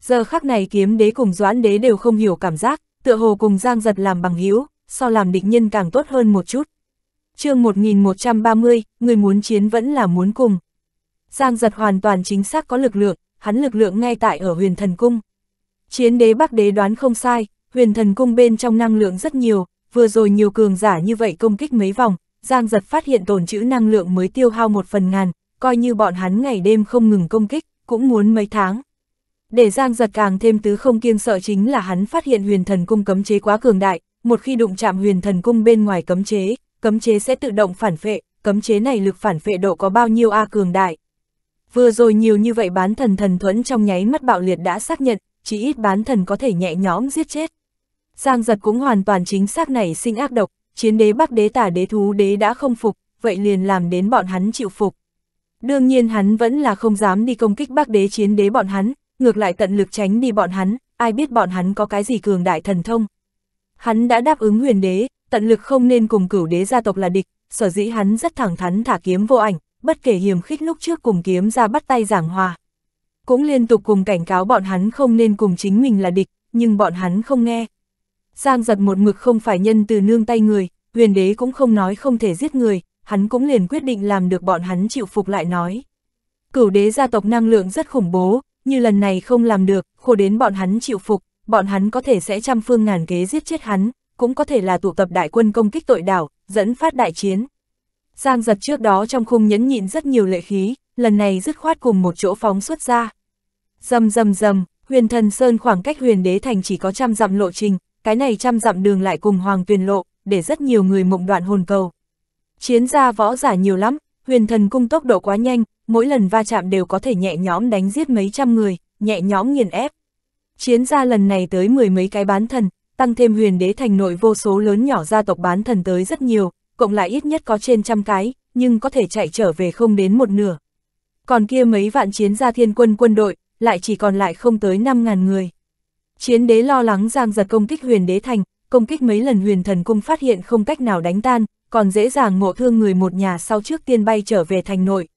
Giờ khắc này kiếm đế cùng doãn đế đều không hiểu cảm giác, tựa hồ cùng giang giật làm bằng hữu so làm địch nhân càng tốt hơn một chút. chương 1130, người muốn chiến vẫn là muốn cùng. Giang giật hoàn toàn chính xác có lực lượng, hắn lực lượng ngay tại ở huyền thần cung. Chiến đế bắc đế đoán không sai, huyền thần cung bên trong năng lượng rất nhiều, vừa rồi nhiều cường giả như vậy công kích mấy vòng, Giang giật phát hiện tồn trữ năng lượng mới tiêu hao một phần ngàn, coi như bọn hắn ngày đêm không ngừng công kích, cũng muốn mấy tháng. Để Giang giật càng thêm tứ không kiêng sợ chính là hắn phát hiện huyền thần cung cấm chế quá cường đại, một khi đụng chạm huyền thần cung bên ngoài cấm chế, cấm chế sẽ tự động phản phệ, cấm chế này lực phản phệ độ có bao nhiêu A cường đại. Vừa rồi nhiều như vậy bán thần thần thuẫn trong nháy mắt bạo liệt đã xác nhận, chỉ ít bán thần có thể nhẹ nhõm giết chết. Giang giật cũng hoàn toàn chính xác nảy sinh ác độc, chiến đế bắc đế tả đế thú đế đã không phục, vậy liền làm đến bọn hắn chịu phục. Đương nhiên hắn vẫn là không dám đi công kích bắc đế chiến đế bọn hắn, ngược lại tận lực tránh đi bọn hắn, ai biết bọn hắn có cái gì cường đại thần thông. Hắn đã đáp ứng huyền đế, tận lực không nên cùng cửu đế gia tộc là địch, sở dĩ hắn rất thẳng thắn thả kiếm vô ảnh, bất kể hiểm khích lúc trước cùng kiếm ra bắt tay giảng hòa. Cũng liên tục cùng cảnh cáo bọn hắn không nên cùng chính mình là địch, nhưng bọn hắn không nghe. Giang giật một mực không phải nhân từ nương tay người, huyền đế cũng không nói không thể giết người, hắn cũng liền quyết định làm được bọn hắn chịu phục lại nói. Cửu đế gia tộc năng lượng rất khủng bố, như lần này không làm được, khô đến bọn hắn chịu phục, bọn hắn có thể sẽ trăm phương ngàn kế giết chết hắn, cũng có thể là tụ tập đại quân công kích tội đảo, dẫn phát đại chiến. Giang giật trước đó trong khung nhẫn nhịn rất nhiều lệ khí, lần này dứt khoát cùng một chỗ phóng xuất ra. Dầm dầm dầm, huyền thần sơn khoảng cách huyền đế thành chỉ có trăm dặm lộ trình, cái này trăm dặm đường lại cùng hoàng tuyền lộ, để rất nhiều người mộng đoạn hồn cầu. Chiến gia võ giả nhiều lắm, huyền thần cung tốc độ quá nhanh, mỗi lần va chạm đều có thể nhẹ nhõm đánh giết mấy trăm người, nhẹ nhõm nghiền ép. Chiến gia lần này tới mười mấy cái bán thần, tăng thêm huyền đế thành nội vô số lớn nhỏ gia tộc bán thần tới rất nhiều, cộng lại ít nhất có trên trăm cái, nhưng có thể chạy trở về không đến một nửa. Còn kia mấy vạn chiến gia thiên quân quân đội, lại chỉ còn lại không tới 5.000 người. Chiến đế lo lắng Giang giật công kích huyền đế thành, công kích mấy lần huyền thần cung phát hiện không cách nào đánh tan, còn dễ dàng ngộ thương người một nhà sau trước tiên bay trở về thành nội.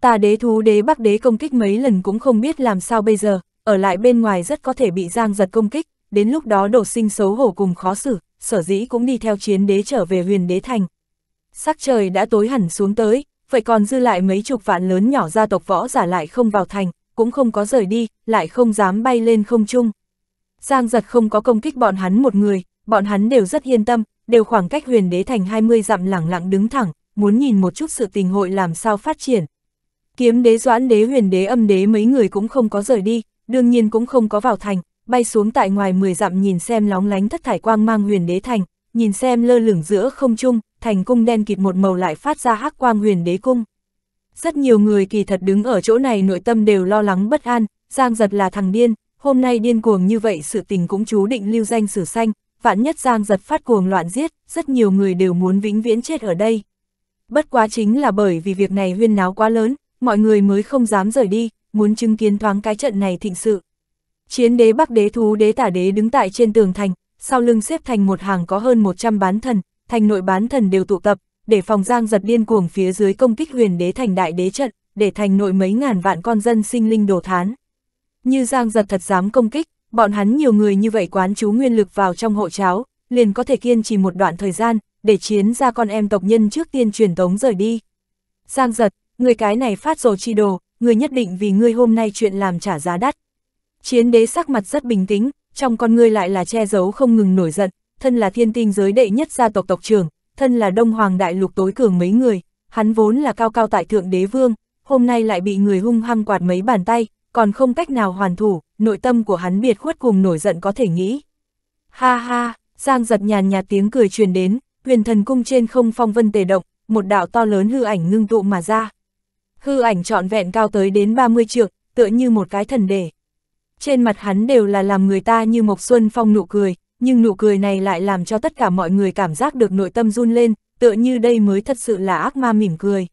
Tà đế thú đế bắc đế công kích mấy lần cũng không biết làm sao bây giờ, ở lại bên ngoài rất có thể bị Giang giật công kích, đến lúc đó đổ sinh xấu hổ cùng khó xử, sở dĩ cũng đi theo chiến đế trở về huyền đế thành. Sắc trời đã tối hẳn xuống tới, vậy còn dư lại mấy chục vạn lớn nhỏ gia tộc võ giả lại không vào thành, cũng không có rời đi, lại không dám bay lên không trung. Giang giật không có công kích bọn hắn một người, bọn hắn đều rất yên tâm, đều khoảng cách huyền đế thành 20 dặm lẳng lặng đứng thẳng, muốn nhìn một chút sự tình hội làm sao phát triển. Kiếm đế doãn đế huyền đế âm đế mấy người cũng không có rời đi, đương nhiên cũng không có vào thành, bay xuống tại ngoài 10 dặm nhìn xem lóng lánh thất thải quang mang huyền đế thành, nhìn xem lơ lửng giữa không trung, thành cung đen kịt một màu lại phát ra hắc quang huyền đế cung. Rất nhiều người kỳ thật đứng ở chỗ này nội tâm đều lo lắng bất an, Giang giật là thằng điên, hôm nay điên cuồng như vậy sự tình cũng chú định lưu danh sử xanh, vạn nhất Giang giật phát cuồng loạn giết, rất nhiều người đều muốn vĩnh viễn chết ở đây. Bất quá chính là bởi vì việc này huyên náo quá lớn, mọi người mới không dám rời đi, muốn chứng kiến thoáng cái trận này thịnh sự. Chiến đế bắc đế thú đế tả đế đứng tại trên tường thành, sau lưng xếp thành một hàng có hơn 100 bán thần, thành nội bán thần đều tụ tập, để phòng giang giật điên cuồng phía dưới công kích huyền đế thành đại đế trận, để thành nội mấy ngàn vạn con dân sinh linh đổ thán. Như Giang giật thật dám công kích, bọn hắn nhiều người như vậy quán chú nguyên lực vào trong hộ cháo, liền có thể kiên trì một đoạn thời gian, để chiến ra con em tộc nhân trước tiên truyền tống rời đi. Giang giật, người cái này phát rồ chi đồ, người nhất định vì ngươi hôm nay chuyện làm trả giá đắt. Chiến đế sắc mặt rất bình tĩnh, trong con ngươi lại là che giấu không ngừng nổi giận, thân là thiên tinh giới đệ nhất gia tộc tộc trưởng, thân là đông hoàng đại lục tối cường mấy người, hắn vốn là cao cao tại thượng đế vương, hôm nay lại bị người hung hăng quạt mấy bàn tay, còn không cách nào hoàn thủ, nội tâm của hắn biệt khuất cùng nổi giận có thể nghĩ. Ha ha, Giang giật nhàn nhạt tiếng cười truyền đến, huyền thần cung trên không phong vân tề động, một đạo to lớn hư ảnh ngưng tụ mà ra. Hư ảnh trọn vẹn cao tới đến 30 trượng, tựa như một cái thần đề. Trên mặt hắn đều là làm người ta như Mộc Xuân Phong nụ cười, nhưng nụ cười này lại làm cho tất cả mọi người cảm giác được nội tâm run lên, tựa như đây mới thật sự là ác ma mỉm cười.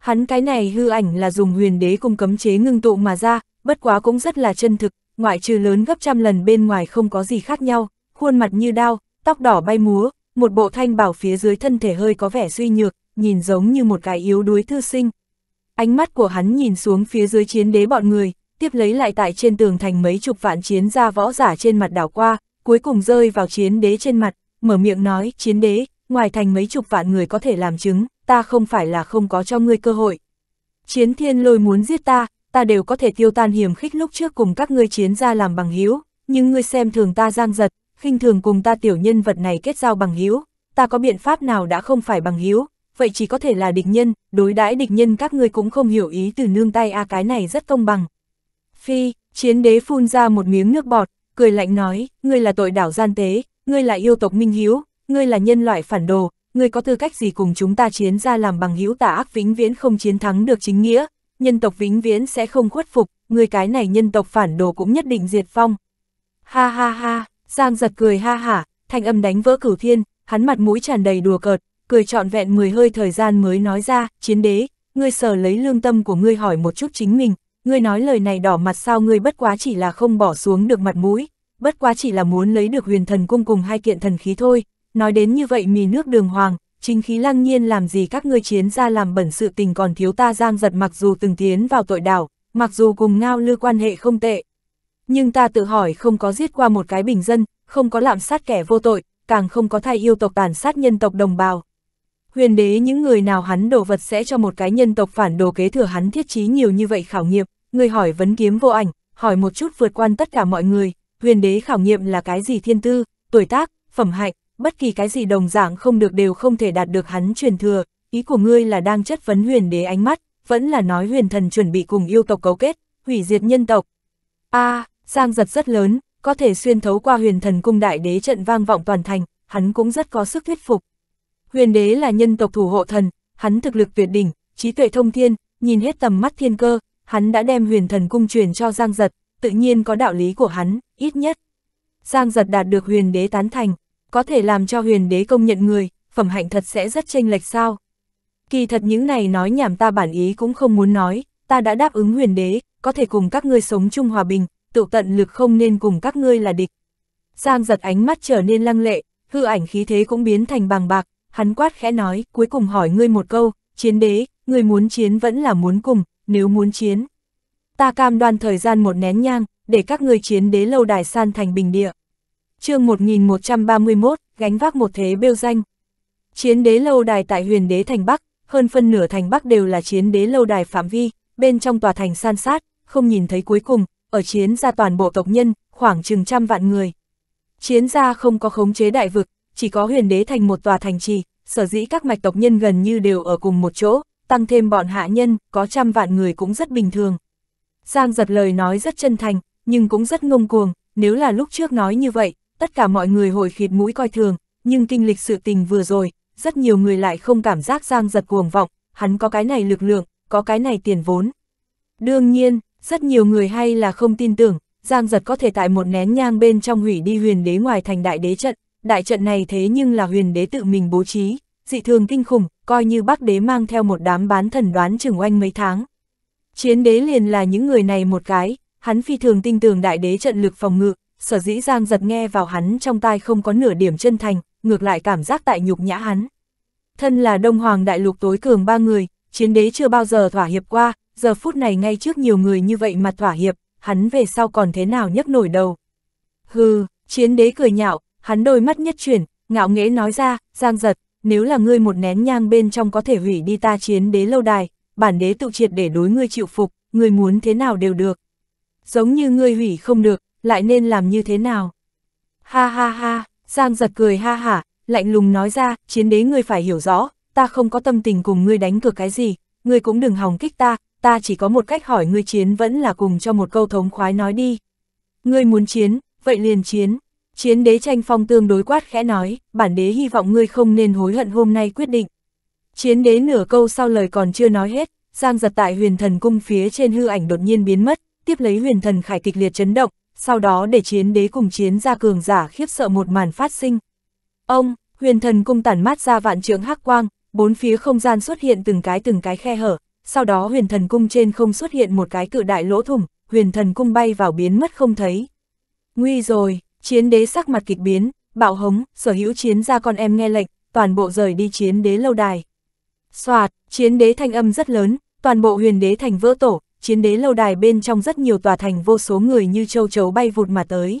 Hắn cái này hư ảnh là dùng huyền đế cùng cấm chế ngưng tụ mà ra, bất quá cũng rất là chân thực, ngoại trừ lớn gấp trăm lần bên ngoài không có gì khác nhau, khuôn mặt như đao, tóc đỏ bay múa, một bộ thanh bảo phía dưới thân thể hơi có vẻ suy nhược, nhìn giống như một cái yếu đuối thư sinh. Ánh mắt của hắn nhìn xuống phía dưới chiến đế bọn người, tiếp lấy lại tại trên tường thành mấy chục vạn chiến gia võ giả trên mặt đảo qua, cuối cùng rơi vào chiến đế trên mặt, mở miệng nói, chiến đế, ngoài thành mấy chục vạn người có thể làm chứng, ta không phải là không có cho ngươi cơ hội. Chiến thiên lôi muốn giết ta, ta đều có thể tiêu tan hiểm khích lúc trước cùng các ngươi chiến ra làm bằng hữu nhưng ngươi xem thường ta giang giật, khinh thường cùng ta tiểu nhân vật này kết giao bằng hữu ta có biện pháp nào đã không phải bằng hữu vậy chỉ có thể là địch nhân, đối đãi địch nhân các ngươi cũng không hiểu ý từ nương tay a à cái này rất công bằng. Phi, chiến đế phun ra một miếng nước bọt, cười lạnh nói, ngươi là tội đảo gian tế, ngươi là yêu tộc minh hiếu, ngươi là nhân loại phản đồ, ngươi có tư cách gì cùng chúng ta chiến ra làm bằng hữu tà ác vĩnh viễn không chiến thắng được chính nghĩa, nhân tộc vĩnh viễn sẽ không khuất phục, Ngươi cái này nhân tộc phản đồ cũng nhất định diệt phong. Ha ha ha, Giang giật cười ha hả, thanh âm đánh vỡ cửu thiên, hắn mặt mũi tràn đầy đùa cợt, cười trọn vẹn 10 hơi thời gian mới nói ra, chiến đế, ngươi sờ lấy lương tâm của ngươi hỏi một chút chính mình, ngươi nói lời này đỏ mặt sao ngươi bất quá chỉ là không bỏ xuống được mặt mũi, bất quá chỉ là muốn lấy được huyền thần cung cùng hai kiện thần khí thôi, nói đến như vậy mì nước đường hoàng, chính khí lăng nhiên làm gì các ngươi chiến ra làm bẩn sự tình còn thiếu ta giang giật mặc dù từng tiến vào tội đảo, mặc dù cùng ngao lư quan hệ không tệ. Nhưng ta tự hỏi không có giết qua một cái bình dân, không có lạm sát kẻ vô tội, càng không có thay yêu tộc tàn sát nhân tộc đồng bào. Huyền đế những người nào hắn đồ vật sẽ cho một cái nhân tộc phản đồ kế thừa hắn thiết trí nhiều như vậy khảo nghiệm, người hỏi vấn kiếm vô ảnh, hỏi một chút vượt quan tất cả mọi người, huyền đế khảo nghiệm là cái gì thiên tư, tuổi tác, phẩm hạnh, bất kỳ cái gì đồng dạng không được đều không thể đạt được hắn truyền thừa, ý của ngươi là đang chất vấn huyền đế ánh mắt, vẫn là nói huyền thần chuẩn bị cùng yêu tộc cấu kết, hủy diệt nhân tộc. a à, sang giật rất lớn, có thể xuyên thấu qua huyền thần cung đại đế trận vang vọng toàn thành, hắn cũng rất có sức thuyết phục. Huyền đế là nhân tộc thủ hộ thần, hắn thực lực tuyệt đỉnh, trí tuệ thông thiên, nhìn hết tầm mắt thiên cơ, hắn đã đem huyền thần cung truyền cho Giang Giật, tự nhiên có đạo lý của hắn, ít nhất. Giang Giật đạt được huyền đế tán thành, có thể làm cho huyền đế công nhận người, phẩm hạnh thật sẽ rất chênh lệch sao. Kỳ thật những này nói nhảm ta bản ý cũng không muốn nói, ta đã đáp ứng huyền đế, có thể cùng các ngươi sống chung hòa bình, tự tận lực không nên cùng các ngươi là địch. Giang giật ánh mắt trở nên lăng lệ, hư ảnh khí thế cũng biến thành bằng bạc, hắn quát khẽ nói, cuối cùng hỏi ngươi một câu, chiến đế, ngươi muốn chiến vẫn là muốn cùng, nếu muốn chiến. Ta cam đoan thời gian một nén nhang, để các ngươi chiến đế lâu đài san thành bình địa chương 1131, gánh vác một thế bêu danh. Chiến đế lâu đài tại huyền đế thành Bắc, hơn phân nửa thành Bắc đều là chiến đế lâu đài phạm vi, bên trong tòa thành san sát, không nhìn thấy cuối cùng, ở chiến gia toàn bộ tộc nhân, khoảng chừng trăm vạn người. Chiến gia không có khống chế đại vực, chỉ có huyền đế thành một tòa thành trì, sở dĩ các mạch tộc nhân gần như đều ở cùng một chỗ, tăng thêm bọn hạ nhân, có trăm vạn người cũng rất bình thường. Giang giật lời nói rất chân thành, nhưng cũng rất ngông cuồng, nếu là lúc trước nói như vậy, tất cả mọi người hồi khịt mũi coi thường, nhưng kinh lịch sự tình vừa rồi, rất nhiều người lại không cảm giác Giang giật cuồng vọng, hắn có cái này lực lượng, có cái này tiền vốn. Đương nhiên, rất nhiều người hay là không tin tưởng, Giang giật có thể tại một nén nhang bên trong hủy đi huyền đế ngoài thành đại đế trận, đại trận này thế nhưng là huyền đế tự mình bố trí, dị thường kinh khủng, coi như bác đế mang theo một đám bán thần đoán chừng oanh mấy tháng. Chiến đế liền là những người này một cái, hắn phi thường tin tưởng đại đế trận lực phòng ngự, sở dĩ Giang giật nghe vào hắn trong tai không có nửa điểm chân thành, ngược lại cảm giác tại nhục nhã hắn. Thân là Đông Hoàng Đại Lục tối cường ba người, chiến đế chưa bao giờ thỏa hiệp qua, giờ phút này ngay trước nhiều người như vậy mà thỏa hiệp, hắn về sau còn thế nào nhấc nổi đầu. Hừ, chiến đế cười nhạo, hắn đôi mắt nhất chuyển, ngạo nghễ nói ra, Giang giật, nếu là ngươi một nén nhang bên trong có thể hủy đi ta chiến đế lâu đài, bản đế tự triệt để đối ngươi chịu phục, ngươi muốn thế nào đều được. Giống như ngươi hủy không được, lại nên làm như thế nào? Ha ha ha, Giang giật cười ha hả, lạnh lùng nói ra, chiến đế ngươi phải hiểu rõ, ta không có tâm tình cùng ngươi đánh cược cái gì, ngươi cũng đừng hòng kích ta, ta chỉ có một cách hỏi ngươi chiến vẫn là cùng cho một câu thống khoái nói đi. Ngươi muốn chiến, vậy liền chiến. Chiến đế tranh phong tương đối quát khẽ nói, bản đế hy vọng ngươi không nên hối hận hôm nay quyết định. Chiến đế nửa câu sau lời còn chưa nói hết, Giang giật tại huyền thần cung phía trên hư ảnh đột nhiên biến mất, tiếp lấy huyền thần khải kịch liệt chấn động, sau đó để chiến đế cùng chiến ra cường giả khiếp sợ một màn phát sinh. Ông, huyền thần cung tản mát ra vạn trượng hắc quang, bốn phía không gian xuất hiện từng cái từng cái khe hở, sau đó huyền thần cung trên không xuất hiện một cái cự đại lỗ thủng, huyền thần cung bay vào biến mất không thấy. Nguy rồi, chiến đế sắc mặt kịch biến, bạo hống, sở hữu chiến ra con em nghe lệnh, toàn bộ rời đi chiến đế lâu đài. Xoạt, chiến đế thanh âm rất lớn, toàn bộ huyền đế thành vỡ tổ, chiến đế lâu đài bên trong rất nhiều tòa thành vô số người như châu chấu bay vụt mà tới.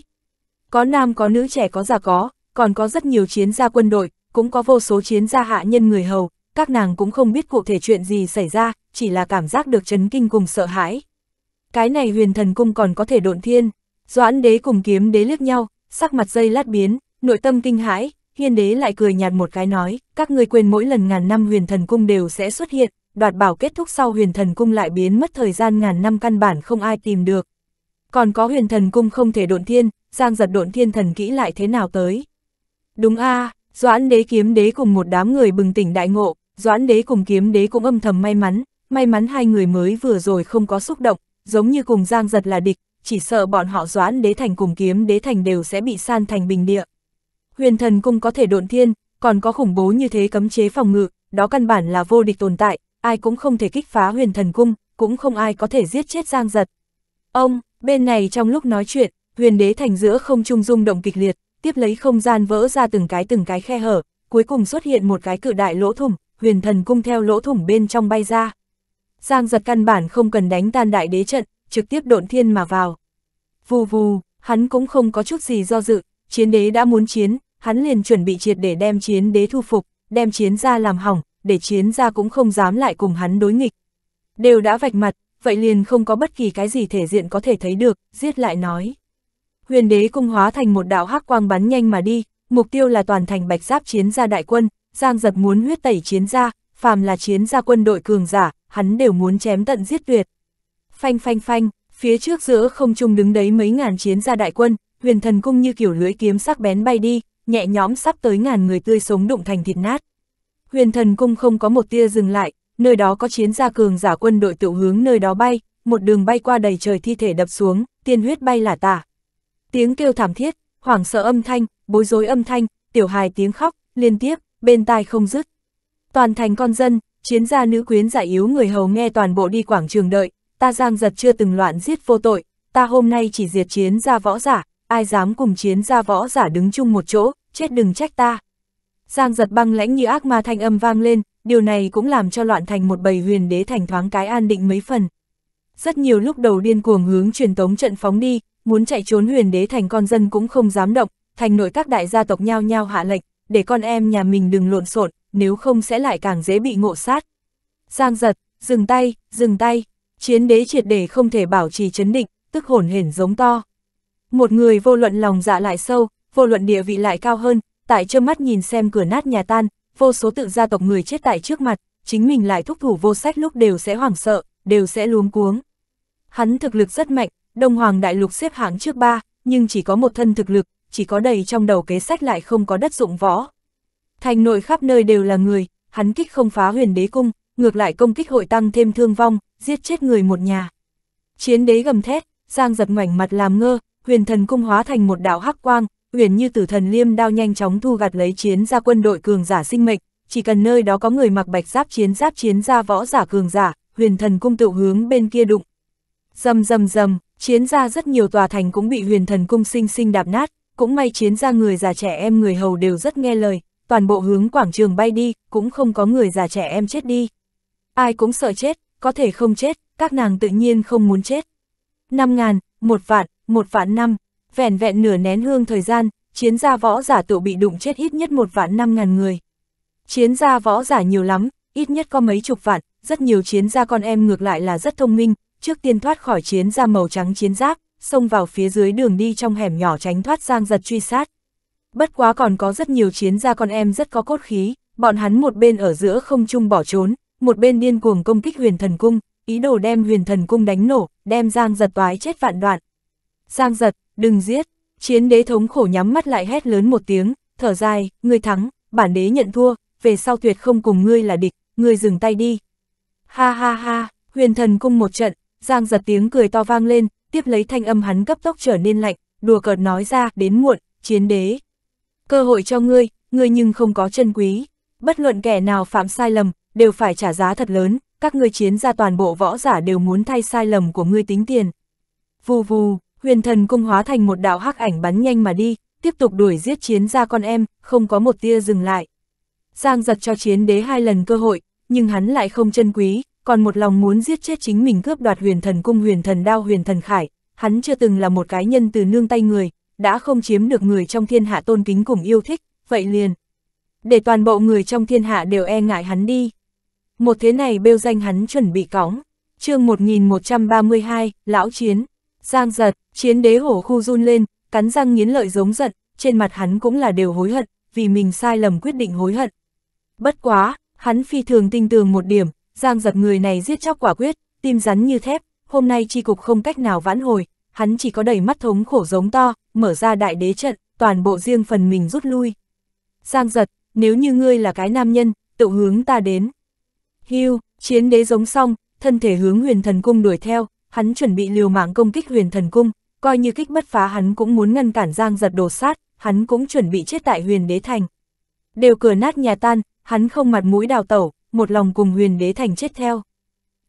Có nam có nữ trẻ có già có, còn có rất nhiều chiến gia quân đội, cũng có vô số chiến gia hạ nhân người hầu, các nàng cũng không biết cụ thể chuyện gì xảy ra, chỉ là cảm giác được chấn kinh cùng sợ hãi. Cái này huyền thần cung còn có thể độn thiên, doãn đế cùng kiếm đế liếc nhau, sắc mặt dây lát biến, nội tâm kinh hãi, hiên đế lại cười nhạt một cái nói, các người quên mỗi lần ngàn năm huyền thần cung đều sẽ xuất hiện, đoạt bảo kết thúc sau huyền thần cung lại biến mất thời gian ngàn năm căn bản không ai tìm được. Còn có huyền thần cung không thể độn thiên, giang giật độn thiên thần kỹ lại thế nào tới. Đúng a à, doãn đế kiếm đế cùng một đám người bừng tỉnh đại ngộ, doãn đế cùng kiếm đế cũng âm thầm may mắn, may mắn hai người mới vừa rồi không có xúc động, giống như cùng giang giật là địch, chỉ sợ bọn họ doãn đế thành cùng kiếm đế thành đều sẽ bị san thành bình địa. Huyền thần cung có thể độn thiên, còn có khủng bố như thế cấm chế phòng ngự, đó căn bản là vô địch tồn tại, ai cũng không thể kích phá huyền thần cung, cũng không ai có thể giết chết Giang Giật. Ông, bên này trong lúc nói chuyện, huyền đế thành giữa không trung rung động kịch liệt, tiếp lấy không gian vỡ ra từng cái từng cái khe hở, cuối cùng xuất hiện một cái cự đại lỗ thủng, huyền thần cung theo lỗ thủng bên trong bay ra. Giang giật căn bản không cần đánh tan đại đế trận, trực tiếp độn thiên mà vào. Vù vù, hắn cũng không có chút gì do dự, chiến đế đã muốn chiến, hắn liền chuẩn bị triệt để đem chiến đế thu phục, đem chiến ra làm hỏng, để chiến gia cũng không dám lại cùng hắn đối nghịch. Đều đã vạch mặt, vậy liền không có bất kỳ cái gì thể diện có thể thấy được, giết lại nói. Huyền đế cung hóa thành một đạo hắc quang bắn nhanh mà đi, mục tiêu là toàn thành bạch giáp chiến gia đại quân, giang giật muốn huyết tẩy chiến gia, phàm là chiến gia quân đội cường giả, hắn đều muốn chém tận giết tuyệt. Phanh phanh phanh, phía trước giữa không trung đứng đấy mấy ngàn chiến gia đại quân, huyền thần cung như kiểu lưỡi kiếm sắc bén bay đi, nhẹ nhõm sắp tới ngàn người tươi sống đụng thành thịt nát. Huyền thần cung không có một tia dừng lại, nơi đó có chiến gia cường giả quân đội tự hướng nơi đó bay, một đường bay qua đầy trời thi thể đập xuống, tiên huyết bay lả tả. Tiếng kêu thảm thiết, hoảng sợ âm thanh, bối rối âm thanh, tiểu hài tiếng khóc, liên tiếp, bên tai không dứt. Toàn thành con dân, chiến gia nữ quyến giải yếu người hầu nghe toàn bộ đi quảng trường đợi, ta giang giật chưa từng loạn giết vô tội, ta hôm nay chỉ diệt chiến gia võ giả, ai dám cùng chiến gia võ giả đứng chung một chỗ, chết đừng trách ta. Giang giật băng lãnh như ác ma thanh âm vang lên, điều này cũng làm cho loạn thành một bầy huyền đế thành thoáng cái an định mấy phần. Rất nhiều lúc đầu điên cuồng hướng truyền tống trận phóng đi, muốn chạy trốn huyền đế thành con dân cũng không dám động, thành nội các đại gia tộc nhao nhao hạ lệch để con em nhà mình đừng lộn xộn, nếu không sẽ lại càng dễ bị ngộ sát. Giang giật, dừng tay, dừng tay, chiến đế triệt để không thể bảo trì chấn định, tức hồn hển giống to. Một người vô luận lòng dạ lại sâu, vô luận địa vị lại cao hơn, tại trơ mắt nhìn xem cửa nát nhà tan, vô số tự gia tộc người chết tại trước mặt, chính mình lại thúc thủ vô sách lúc đều sẽ hoảng sợ, đều sẽ luống cuống. Hắn thực lực rất mạnh, Đông Hoàng Đại Lục xếp hạng trước ba, nhưng chỉ có một thân thực lực, chỉ có đầy trong đầu kế sách lại không có đất dụng võ. Thành nội khắp nơi đều là người, hắn kích không phá huyền đế cung, ngược lại công kích hội tăng thêm thương vong, giết chết người một nhà. Chiến đế gầm thét, Giang giật ngoảnh mặt làm ngơ, huyền thần cung hóa thành một đạo hắc quang, Uyển như tử thần liêm đao nhanh chóng thu gặt lấy chiến ra quân đội cường giả sinh mệnh, chỉ cần nơi đó có người mặc bạch giáp chiến giáp chiến ra võ giả cường giả, huyền thần cung tự hướng bên kia đụng. rầm rầm rầm, chiến ra rất nhiều tòa thành cũng bị huyền thần cung sinh sinh đạp nát, cũng may chiến ra người già trẻ em người hầu đều rất nghe lời, toàn bộ hướng quảng trường bay đi, cũng không có người già trẻ em chết đi. Ai cũng sợ chết, có thể không chết, các nàng tự nhiên không muốn chết. Năm ngàn, một vạn, một vạn năm, vẻn vẹn nửa nén hương thời gian, chiến gia võ giả tự bị đụng chết ít nhất một vạn năm ngàn người. Chiến gia võ giả nhiều lắm, ít nhất có mấy chục vạn, rất nhiều chiến gia con em ngược lại là rất thông minh, trước tiên thoát khỏi chiến gia màu trắng chiến giáp, xông vào phía dưới đường đi trong hẻm nhỏ tránh thoát sang giật truy sát. Bất quá còn có rất nhiều chiến gia con em rất có cốt khí, bọn hắn một bên ở giữa không trung bỏ trốn, một bên điên cuồng công kích huyền thần cung, ý đồ đem huyền thần cung đánh nổ, đem Giang giật toái chết vạn đoạn. Giang giật, đừng giết, chiến đế thống khổ nhắm mắt lại hét lớn một tiếng, thở dài, ngươi thắng, bản đế nhận thua, về sau tuyệt không cùng ngươi là địch, ngươi dừng tay đi. Ha ha ha, huyền thần cung một trận, giang giật tiếng cười to vang lên, tiếp lấy thanh âm hắn cấp tốc trở nên lạnh, đùa cợt nói ra, đến muộn, chiến đế. Cơ hội cho ngươi, ngươi nhưng không có chân quý, bất luận kẻ nào phạm sai lầm, đều phải trả giá thật lớn, các ngươi chiến ra toàn bộ võ giả đều muốn thay sai lầm của ngươi tính tiền. Vù vù huyền thần cung hóa thành một đạo hắc ảnh bắn nhanh mà đi, tiếp tục đuổi giết chiến ra con em, không có một tia dừng lại. Giang giật cho chiến đế hai lần cơ hội, nhưng hắn lại không chân quý, còn một lòng muốn giết chết chính mình cướp đoạt huyền thần cung huyền thần đao huyền thần khải, hắn chưa từng là một cái nhân từ nương tay người, đã không chiếm được người trong thiên hạ tôn kính cùng yêu thích, vậy liền. Để toàn bộ người trong thiên hạ đều e ngại hắn đi. Một thế này bêu danh hắn chuẩn bị cõng. chương 1132, Lão Chiến, Giang Giật, Chiến đế hổ khu run lên, cắn răng nghiến lợi giống giận, trên mặt hắn cũng là đều hối hận, vì mình sai lầm quyết định hối hận. Bất quá, hắn phi thường tinh tường một điểm, giang giật người này giết chóc quả quyết, tim rắn như thép, hôm nay chi cục không cách nào vãn hồi, hắn chỉ có đầy mắt thống khổ giống to, mở ra đại đế trận, toàn bộ riêng phần mình rút lui. Giang giật, nếu như ngươi là cái nam nhân, tự hướng ta đến. Hưu, chiến đế giống xong, thân thể hướng huyền thần cung đuổi theo, hắn chuẩn bị liều mạng công kích huyền thần cung, coi như kích bất phá hắn cũng muốn ngăn cản Giang giật đồ sát, hắn cũng chuẩn bị chết tại huyền đế thành. Đều cửa nát nhà tan, hắn không mặt mũi đào tẩu, một lòng cùng huyền đế thành chết theo.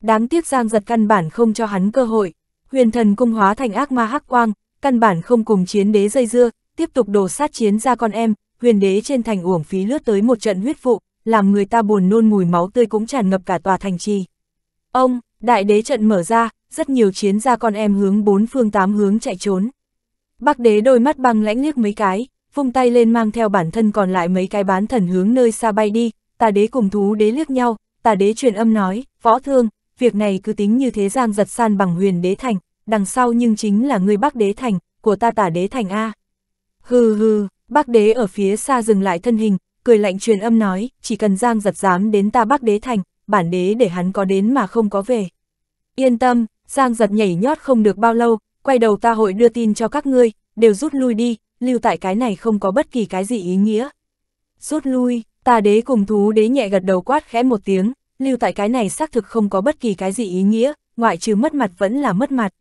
Đáng tiếc Giang giật căn bản không cho hắn cơ hội, huyền thần cung hóa thành ác ma hắc quang, căn bản không cùng chiến đế dây dưa, tiếp tục đổ sát chiến ra con em, huyền đế trên thành uổng phí lướt tới một trận huyết vụ, làm người ta buồn nôn mùi máu tươi cũng tràn ngập cả tòa thành trì. Ông, đại đế trận mở ra, rất nhiều chiến gia con em hướng bốn phương tám hướng chạy trốn. Bắc đế đôi mắt băng lãnh liếc mấy cái, vung tay lên mang theo bản thân còn lại mấy cái bán thần hướng nơi xa bay đi, tà đế cùng thú đế liếc nhau, tà đế truyền âm nói, võ thương, việc này cứ tính như thế giang giật san bằng huyền đế thành, đằng sau nhưng chính là người bắc đế thành, của ta tà đế thành A. Hừ hừ, bắc đế ở phía xa dừng lại thân hình, cười lạnh truyền âm nói, chỉ cần giang giật dám đến ta bắc đế thành, bản đế để hắn có đến mà không có về. Yên tâm, Giang giật nhảy nhót không được bao lâu, quay đầu ta hội đưa tin cho các ngươi, đều rút lui đi, lưu tại cái này không có bất kỳ cái gì ý nghĩa. Rút lui, ta đế cùng thú đế nhẹ gật đầu quát khẽ một tiếng, lưu tại cái này xác thực không có bất kỳ cái gì ý nghĩa, ngoại trừ mất mặt vẫn là mất mặt.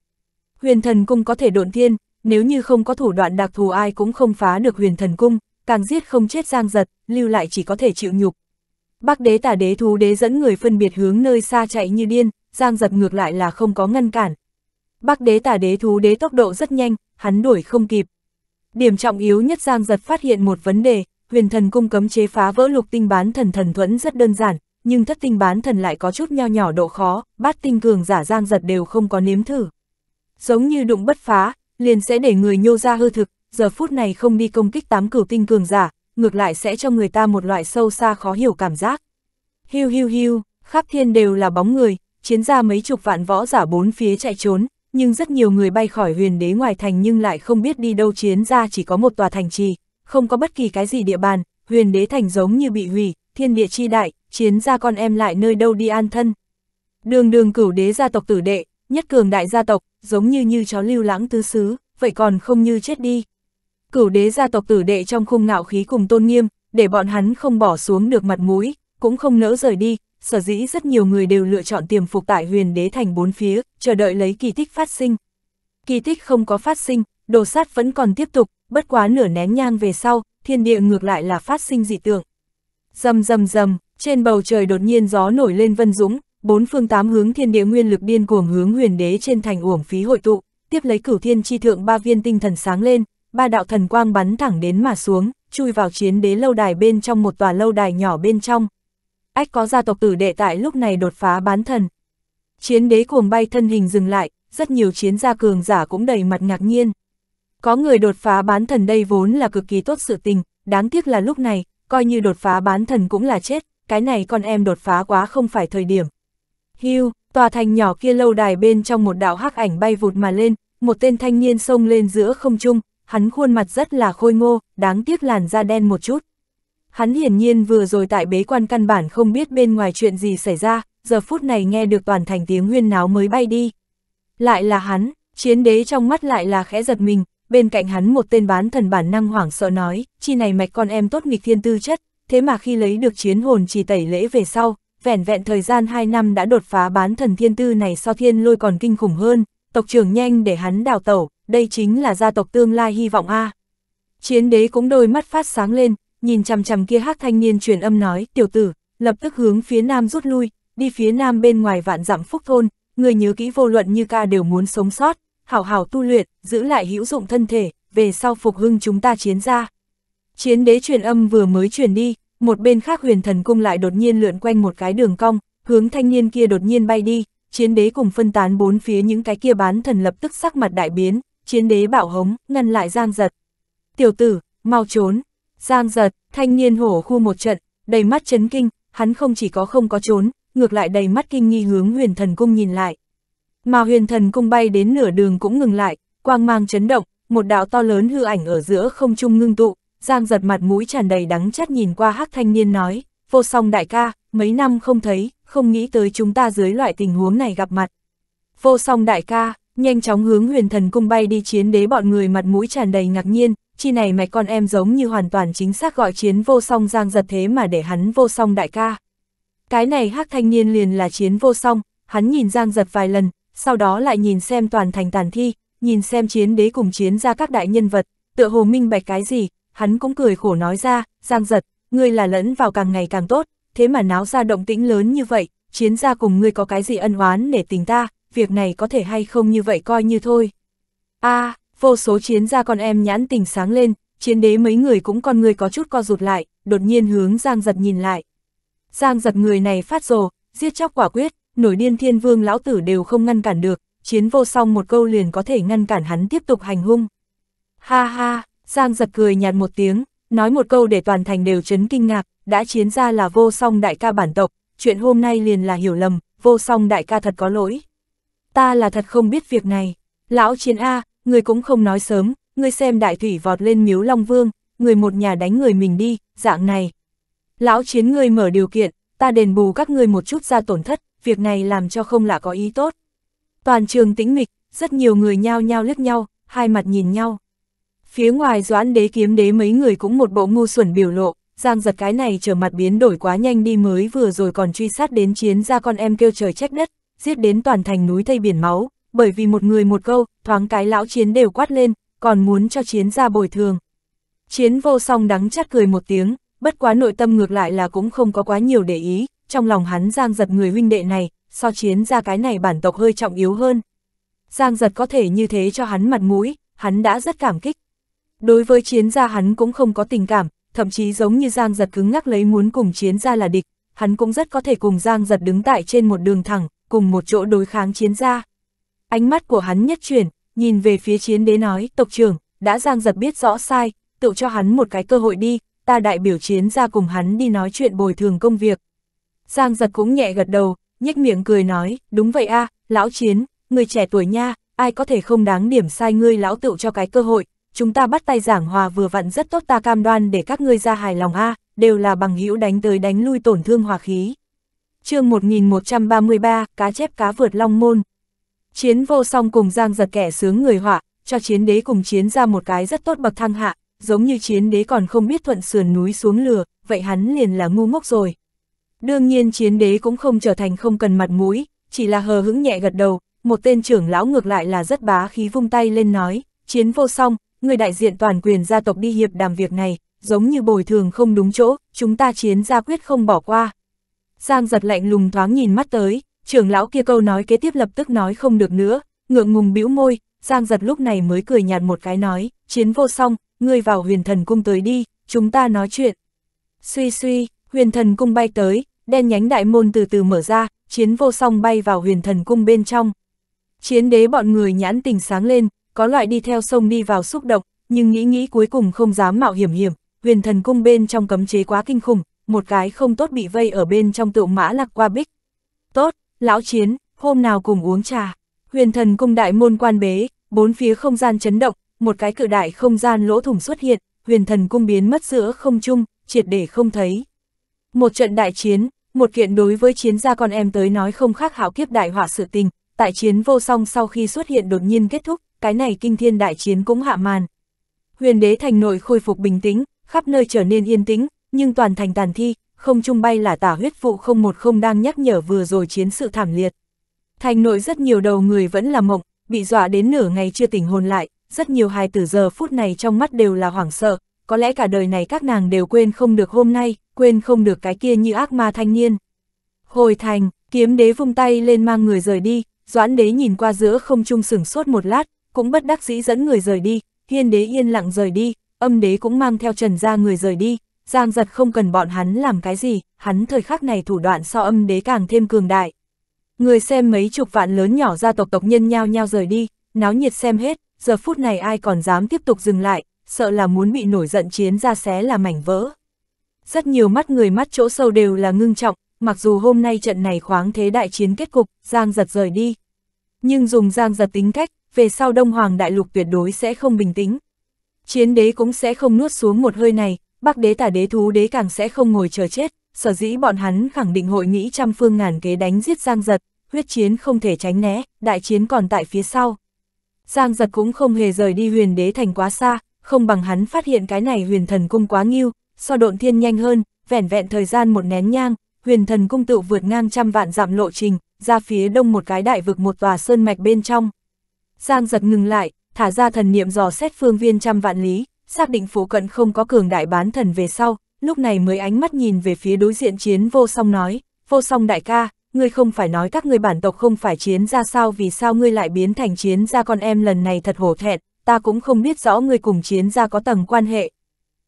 Huyền thần cung có thể độn thiên, nếu như không có thủ đoạn đặc thù ai cũng không phá được huyền thần cung, càng giết không chết giang giật, lưu lại chỉ có thể chịu nhục. Bác đế tả đế thú đế dẫn người phân biệt hướng nơi xa chạy như điên, Giang giật ngược lại là không có ngăn cản. Bắc đế tả đế thú đế tốc độ rất nhanh, hắn đuổi không kịp. Điểm trọng yếu nhất Giang giật phát hiện một vấn đề, huyền thần cung cấm chế phá vỡ lục tinh bán thần thần thuẫn rất đơn giản, nhưng thất tinh bán thần lại có chút nho nhỏ độ khó, bát tinh cường giả Giang giật đều không có nếm thử. Giống như đụng bất phá, liền sẽ để người nhô ra hư thực, giờ phút này không đi công kích tám cửu tinh cường giả, ngược lại sẽ cho người ta một loại sâu xa khó hiểu cảm giác. Hiu hiu hiu, khắp thiên đều là bóng người, chiến ra mấy chục vạn võ giả bốn phía chạy trốn, nhưng rất nhiều người bay khỏi huyền đế ngoài thành nhưng lại không biết đi đâu chiến ra chỉ có một tòa thành trì, không có bất kỳ cái gì địa bàn, huyền đế thành giống như bị hủy, thiên địa chi đại, chiến ra con em lại nơi đâu đi an thân. Đường đường cửu đế gia tộc tử đệ, nhất cường đại gia tộc, giống như như chó lưu lãng tứ xứ, vậy còn không như chết đi. Cửu đế gia tộc tử đệ trong khung ngạo khí cùng tôn nghiêm, để bọn hắn không bỏ xuống được mặt mũi, cũng không nỡ rời đi, sở dĩ rất nhiều người đều lựa chọn tiềm phục tại huyền đế thành bốn phía, chờ đợi lấy kỳ tích phát sinh. Kỳ tích không có phát sinh, đồ sát vẫn còn tiếp tục, bất quá nửa nén nhang về sau, thiên địa ngược lại là phát sinh dị tượng. Dầm dầm dầm, trên bầu trời đột nhiên gió nổi lên vân dũng, bốn phương tám hướng thiên địa nguyên lực điên cuồng hướng huyền đế trên thành uổng phí hội tụ, tiếp lấy cửu thiên chi thượng ba viên tinh thần sáng lên, ba đạo thần quang bắn thẳng đến mà xuống, chui vào chiến đế lâu đài bên trong một tòa lâu đài nhỏ bên trong, ách có gia tộc tử đệ tại lúc này đột phá bán thần. Chiến đế cuồng bay thân hình dừng lại, rất nhiều chiến gia cường giả cũng đầy mặt ngạc nhiên. Có người đột phá bán thần đây vốn là cực kỳ tốt sự tình, đáng tiếc là lúc này, coi như đột phá bán thần cũng là chết, cái này con em đột phá quá không phải thời điểm. Hưu, tòa thành nhỏ kia lâu đài bên trong một đạo hắc ảnh bay vụt mà lên, một tên thanh niên xông lên giữa không trung, hắn khuôn mặt rất là khôi ngô, đáng tiếc làn da đen một chút hắn hiển nhiên vừa rồi tại bế quan căn bản không biết bên ngoài chuyện gì xảy ra, giờ phút này nghe được toàn thành tiếng huyên náo mới bay đi. Lại là hắn, chiến đế trong mắt lại là khẽ giật mình, bên cạnh hắn một tên bán thần bản năng hoảng sợ nói, chi này mạch con em tốt nghịch thiên tư chất, thế mà khi lấy được chiến hồn chỉ tẩy lễ về sau, vẻn vẹn thời gian 2 năm đã đột phá bán thần thiên tư này so thiên lôi còn kinh khủng hơn, tộc trưởng nhanh để hắn đào tẩu, đây chính là gia tộc tương lai hy vọng a. À. Chiến đế cũng đôi mắt phát sáng lên, nhìn chằm chằm kia hát thanh niên truyền âm nói, tiểu tử, lập tức hướng phía nam rút lui, đi phía nam bên ngoài vạn dặm phúc thôn, người nhớ kỹ vô luận như ca đều muốn sống sót, hảo hảo tu luyện, giữ lại hữu dụng thân thể, về sau phục hưng chúng ta chiến ra. Chiến đế truyền âm vừa mới truyền đi, một bên khác huyền thần cung lại đột nhiên lượn quanh một cái đường cong, hướng thanh niên kia đột nhiên bay đi, chiến đế cùng phân tán bốn phía những cái kia bán thần lập tức sắc mặt đại biến, chiến đế bảo hống, ngăn lại giang giật. Tiểu tử, mau trốn, Giang giật, thanh niên hổ khu một trận, đầy mắt chấn kinh, hắn không chỉ có không có trốn, ngược lại đầy mắt kinh nghi hướng huyền thần cung nhìn lại. Mà huyền thần cung bay đến nửa đường cũng ngừng lại, quang mang chấn động, một đạo to lớn hư ảnh ở giữa không trung ngưng tụ, Giang giật mặt mũi tràn đầy đắng chát nhìn qua hắc thanh niên nói, vô song đại ca, mấy năm không thấy, không nghĩ tới chúng ta dưới loại tình huống này gặp mặt. Vô song đại ca, nhanh chóng hướng huyền thần cung bay đi chiến đế bọn người mặt mũi tràn đầy ngạc nhiên, chi này mạch con em giống như hoàn toàn chính xác gọi chiến vô song giang giật thế mà để hắn vô song đại ca. Cái này hắc thanh niên liền là chiến vô song, hắn nhìn giang giật vài lần, sau đó lại nhìn xem toàn thành tàn thi, nhìn xem chiến đế cùng chiến ra các đại nhân vật, tựa hồ minh bạch cái gì, hắn cũng cười khổ nói ra, giang giật, ngươi là lẫn vào càng ngày càng tốt, thế mà náo ra động tĩnh lớn như vậy, chiến ra cùng ngươi có cái gì ân oán để tình ta, việc này có thể hay không như vậy coi như thôi. a à, vô số chiến gia con em nhãn tình sáng lên, chiến đế mấy người cũng con người có chút co rụt lại, đột nhiên hướng Giang Giật nhìn lại. Giang Giật người này phát rồ, giết chóc quả quyết, nổi điên thiên vương lão tử đều không ngăn cản được, chiến vô song một câu liền có thể ngăn cản hắn tiếp tục hành hung. Ha ha, Giang Giật cười nhạt một tiếng, nói một câu để toàn thành đều chấn kinh ngạc, đã chiến ra là vô song đại ca bản tộc, chuyện hôm nay liền là hiểu lầm, vô song đại ca thật có lỗi. Ta là thật không biết việc này, lão chiến A, người cũng không nói sớm, người xem đại thủy vọt lên miếu Long Vương, người một nhà đánh người mình đi, dạng này. Lão chiến người mở điều kiện, ta đền bù các người một chút ra tổn thất, việc này làm cho không lạ có ý tốt. Toàn trường tĩnh mịch, rất nhiều người nhao nhao lướt nhau, hai mặt nhìn nhau. Phía ngoài doãn đế kiếm đế mấy người cũng một bộ ngu xuẩn biểu lộ, giang giật cái này trở mặt biến đổi quá nhanh đi mới vừa rồi còn truy sát đến chiến ra con em kêu trời trách đất, giết đến toàn thành núi thây biển máu, bởi vì một người một câu, thoáng cái lão chiến đều quát lên, còn muốn cho chiến ra bồi thường. Chiến vô song đắng chát cười một tiếng, bất quá nội tâm ngược lại là cũng không có quá nhiều để ý, trong lòng hắn giang giật người huynh đệ này, so chiến ra cái này bản tộc hơi trọng yếu hơn. Giang giật có thể như thế cho hắn mặt mũi, hắn đã rất cảm kích. Đối với chiến gia hắn cũng không có tình cảm, thậm chí giống như Giang giật cứng ngắc lấy muốn cùng chiến gia là địch, hắn cũng rất có thể cùng Giang giật đứng tại trên một đường thẳng, cùng một chỗ đối kháng chiến gia. Ánh mắt của hắn nhất chuyển, nhìn về phía chiến đế nói, tộc trưởng, đã giang giật biết rõ sai, tự cho hắn một cái cơ hội đi, ta đại biểu chiến ra cùng hắn đi nói chuyện bồi thường công việc. Giang giật cũng nhẹ gật đầu, nhếch miệng cười nói, đúng vậy a à, lão chiến, người trẻ tuổi nha, ai có thể không đáng điểm sai ngươi lão tự cho cái cơ hội, chúng ta bắt tay giảng hòa vừa vặn rất tốt ta cam đoan để các ngươi ra hài lòng a à, đều là bằng hữu đánh tới đánh lui tổn thương hòa khí. chương 1133, cá chép cá vượt long môn. Chiến vô song cùng giang giật kẻ sướng người họa, cho chiến đế cùng chiến ra một cái rất tốt bậc thăng hạ, giống như chiến đế còn không biết thuận sườn núi xuống lừa, vậy hắn liền là ngu ngốc rồi. Đương nhiên chiến đế cũng không trở thành không cần mặt mũi, chỉ là hờ hững nhẹ gật đầu, một tên trưởng lão ngược lại là rất bá khí vung tay lên nói, chiến vô song, người đại diện toàn quyền gia tộc đi hiệp đàm việc này, giống như bồi thường không đúng chỗ, chúng ta chiến ra quyết không bỏ qua. Giang giật lạnh lùng thoáng nhìn mắt tới, trưởng lão kia câu nói kế tiếp lập tức nói không được nữa, ngượng ngùng bĩu môi, Giang giật lúc này mới cười nhạt một cái nói, chiến vô song, ngươi vào huyền thần cung tới đi, chúng ta nói chuyện. Suy suy, huyền thần cung bay tới, đen nhánh đại môn từ từ mở ra, chiến vô song bay vào huyền thần cung bên trong. Chiến đế bọn người nhãn tình sáng lên, có loại đi theo sông đi vào xúc động, nhưng nghĩ nghĩ cuối cùng không dám mạo hiểm hiểm, huyền thần cung bên trong cấm chế quá kinh khủng, một cái không tốt bị vây ở bên trong tựu mã lạc qua bích. Tốt, Lão Chiến, hôm nào cùng uống trà. Huyền thần cung đại môn quan bế, bốn phía không gian chấn động, một cái cự đại không gian lỗ thủng xuất hiện, huyền thần cung biến mất giữa không trung, triệt để không thấy. Một trận đại chiến, một kiện đối với chiến gia con em tới nói không khác hảo kiếp đại hỏa sự tình, tại chiến vô song sau khi xuất hiện đột nhiên kết thúc, cái này kinh thiên đại chiến cũng hạ màn. Huyền đế thành nội khôi phục bình tĩnh, khắp nơi trở nên yên tĩnh, nhưng toàn thành tàn thi, không trung bay là tả huyết vụ không một không đang nhắc nhở vừa rồi chiến sự thảm liệt. Thành nội rất nhiều đầu người vẫn là mộng, bị dọa đến nửa ngày chưa tỉnh hồn lại, rất nhiều hài tử giờ phút này trong mắt đều là hoảng sợ, có lẽ cả đời này các nàng đều quên không được hôm nay, quên không được cái kia như ác ma thanh niên. Hồi thành, kiếm đế vung tay lên mang người rời đi, doãn đế nhìn qua giữa không trung sửng sốt một lát, cũng bất đắc dĩ dẫn người rời đi, hiên đế yên lặng rời đi, âm đế cũng mang theo trần ra người rời đi, Giang giật không cần bọn hắn làm cái gì, hắn thời khắc này thủ đoạn so âm đế càng thêm cường đại. Người xem mấy chục vạn lớn nhỏ gia tộc tộc nhân nhao nhao rời đi, náo nhiệt xem hết, giờ phút này ai còn dám tiếp tục dừng lại, sợ là muốn bị nổi giận chiến ra xé là mảnh vỡ. Rất nhiều mắt người mắt chỗ sâu đều là ngưng trọng, mặc dù hôm nay trận này khoáng thế đại chiến kết cục, Giang giật rời đi. Nhưng dùng Giang giật tính cách, về sau Đông Hoàng Đại Lục tuyệt đối sẽ không bình tĩnh. Chiến đế cũng sẽ không nuốt xuống một hơi này, Bắc đế tả đế thú đế càng sẽ không ngồi chờ chết, sở dĩ bọn hắn khẳng định hội nghĩ trăm phương ngàn kế đánh giết Giang Giật, huyết chiến không thể tránh né, đại chiến còn tại phía sau. Giang Giật cũng không hề rời đi huyền đế thành quá xa, không bằng hắn phát hiện cái này huyền thần cung quá nghiêu, so độn thiên nhanh hơn, vẻn vẹn thời gian một nén nhang, huyền thần cung tự vượt ngang trăm vạn dặm lộ trình, ra phía đông một cái đại vực một tòa sơn mạch bên trong. Giang giật ngừng lại, thả ra thần niệm dò xét phương viên trăm vạn lý, xác định phụ cận không có cường đại bán thần về sau, lúc này mới ánh mắt nhìn về phía đối diện chiến vô song nói, vô song đại ca, ngươi không phải nói các ngươi bản tộc không phải chiến ra sao vì sao ngươi lại biến thành chiến ra con em lần này thật hổ thẹn, ta cũng không biết rõ ngươi cùng chiến ra có tầng quan hệ.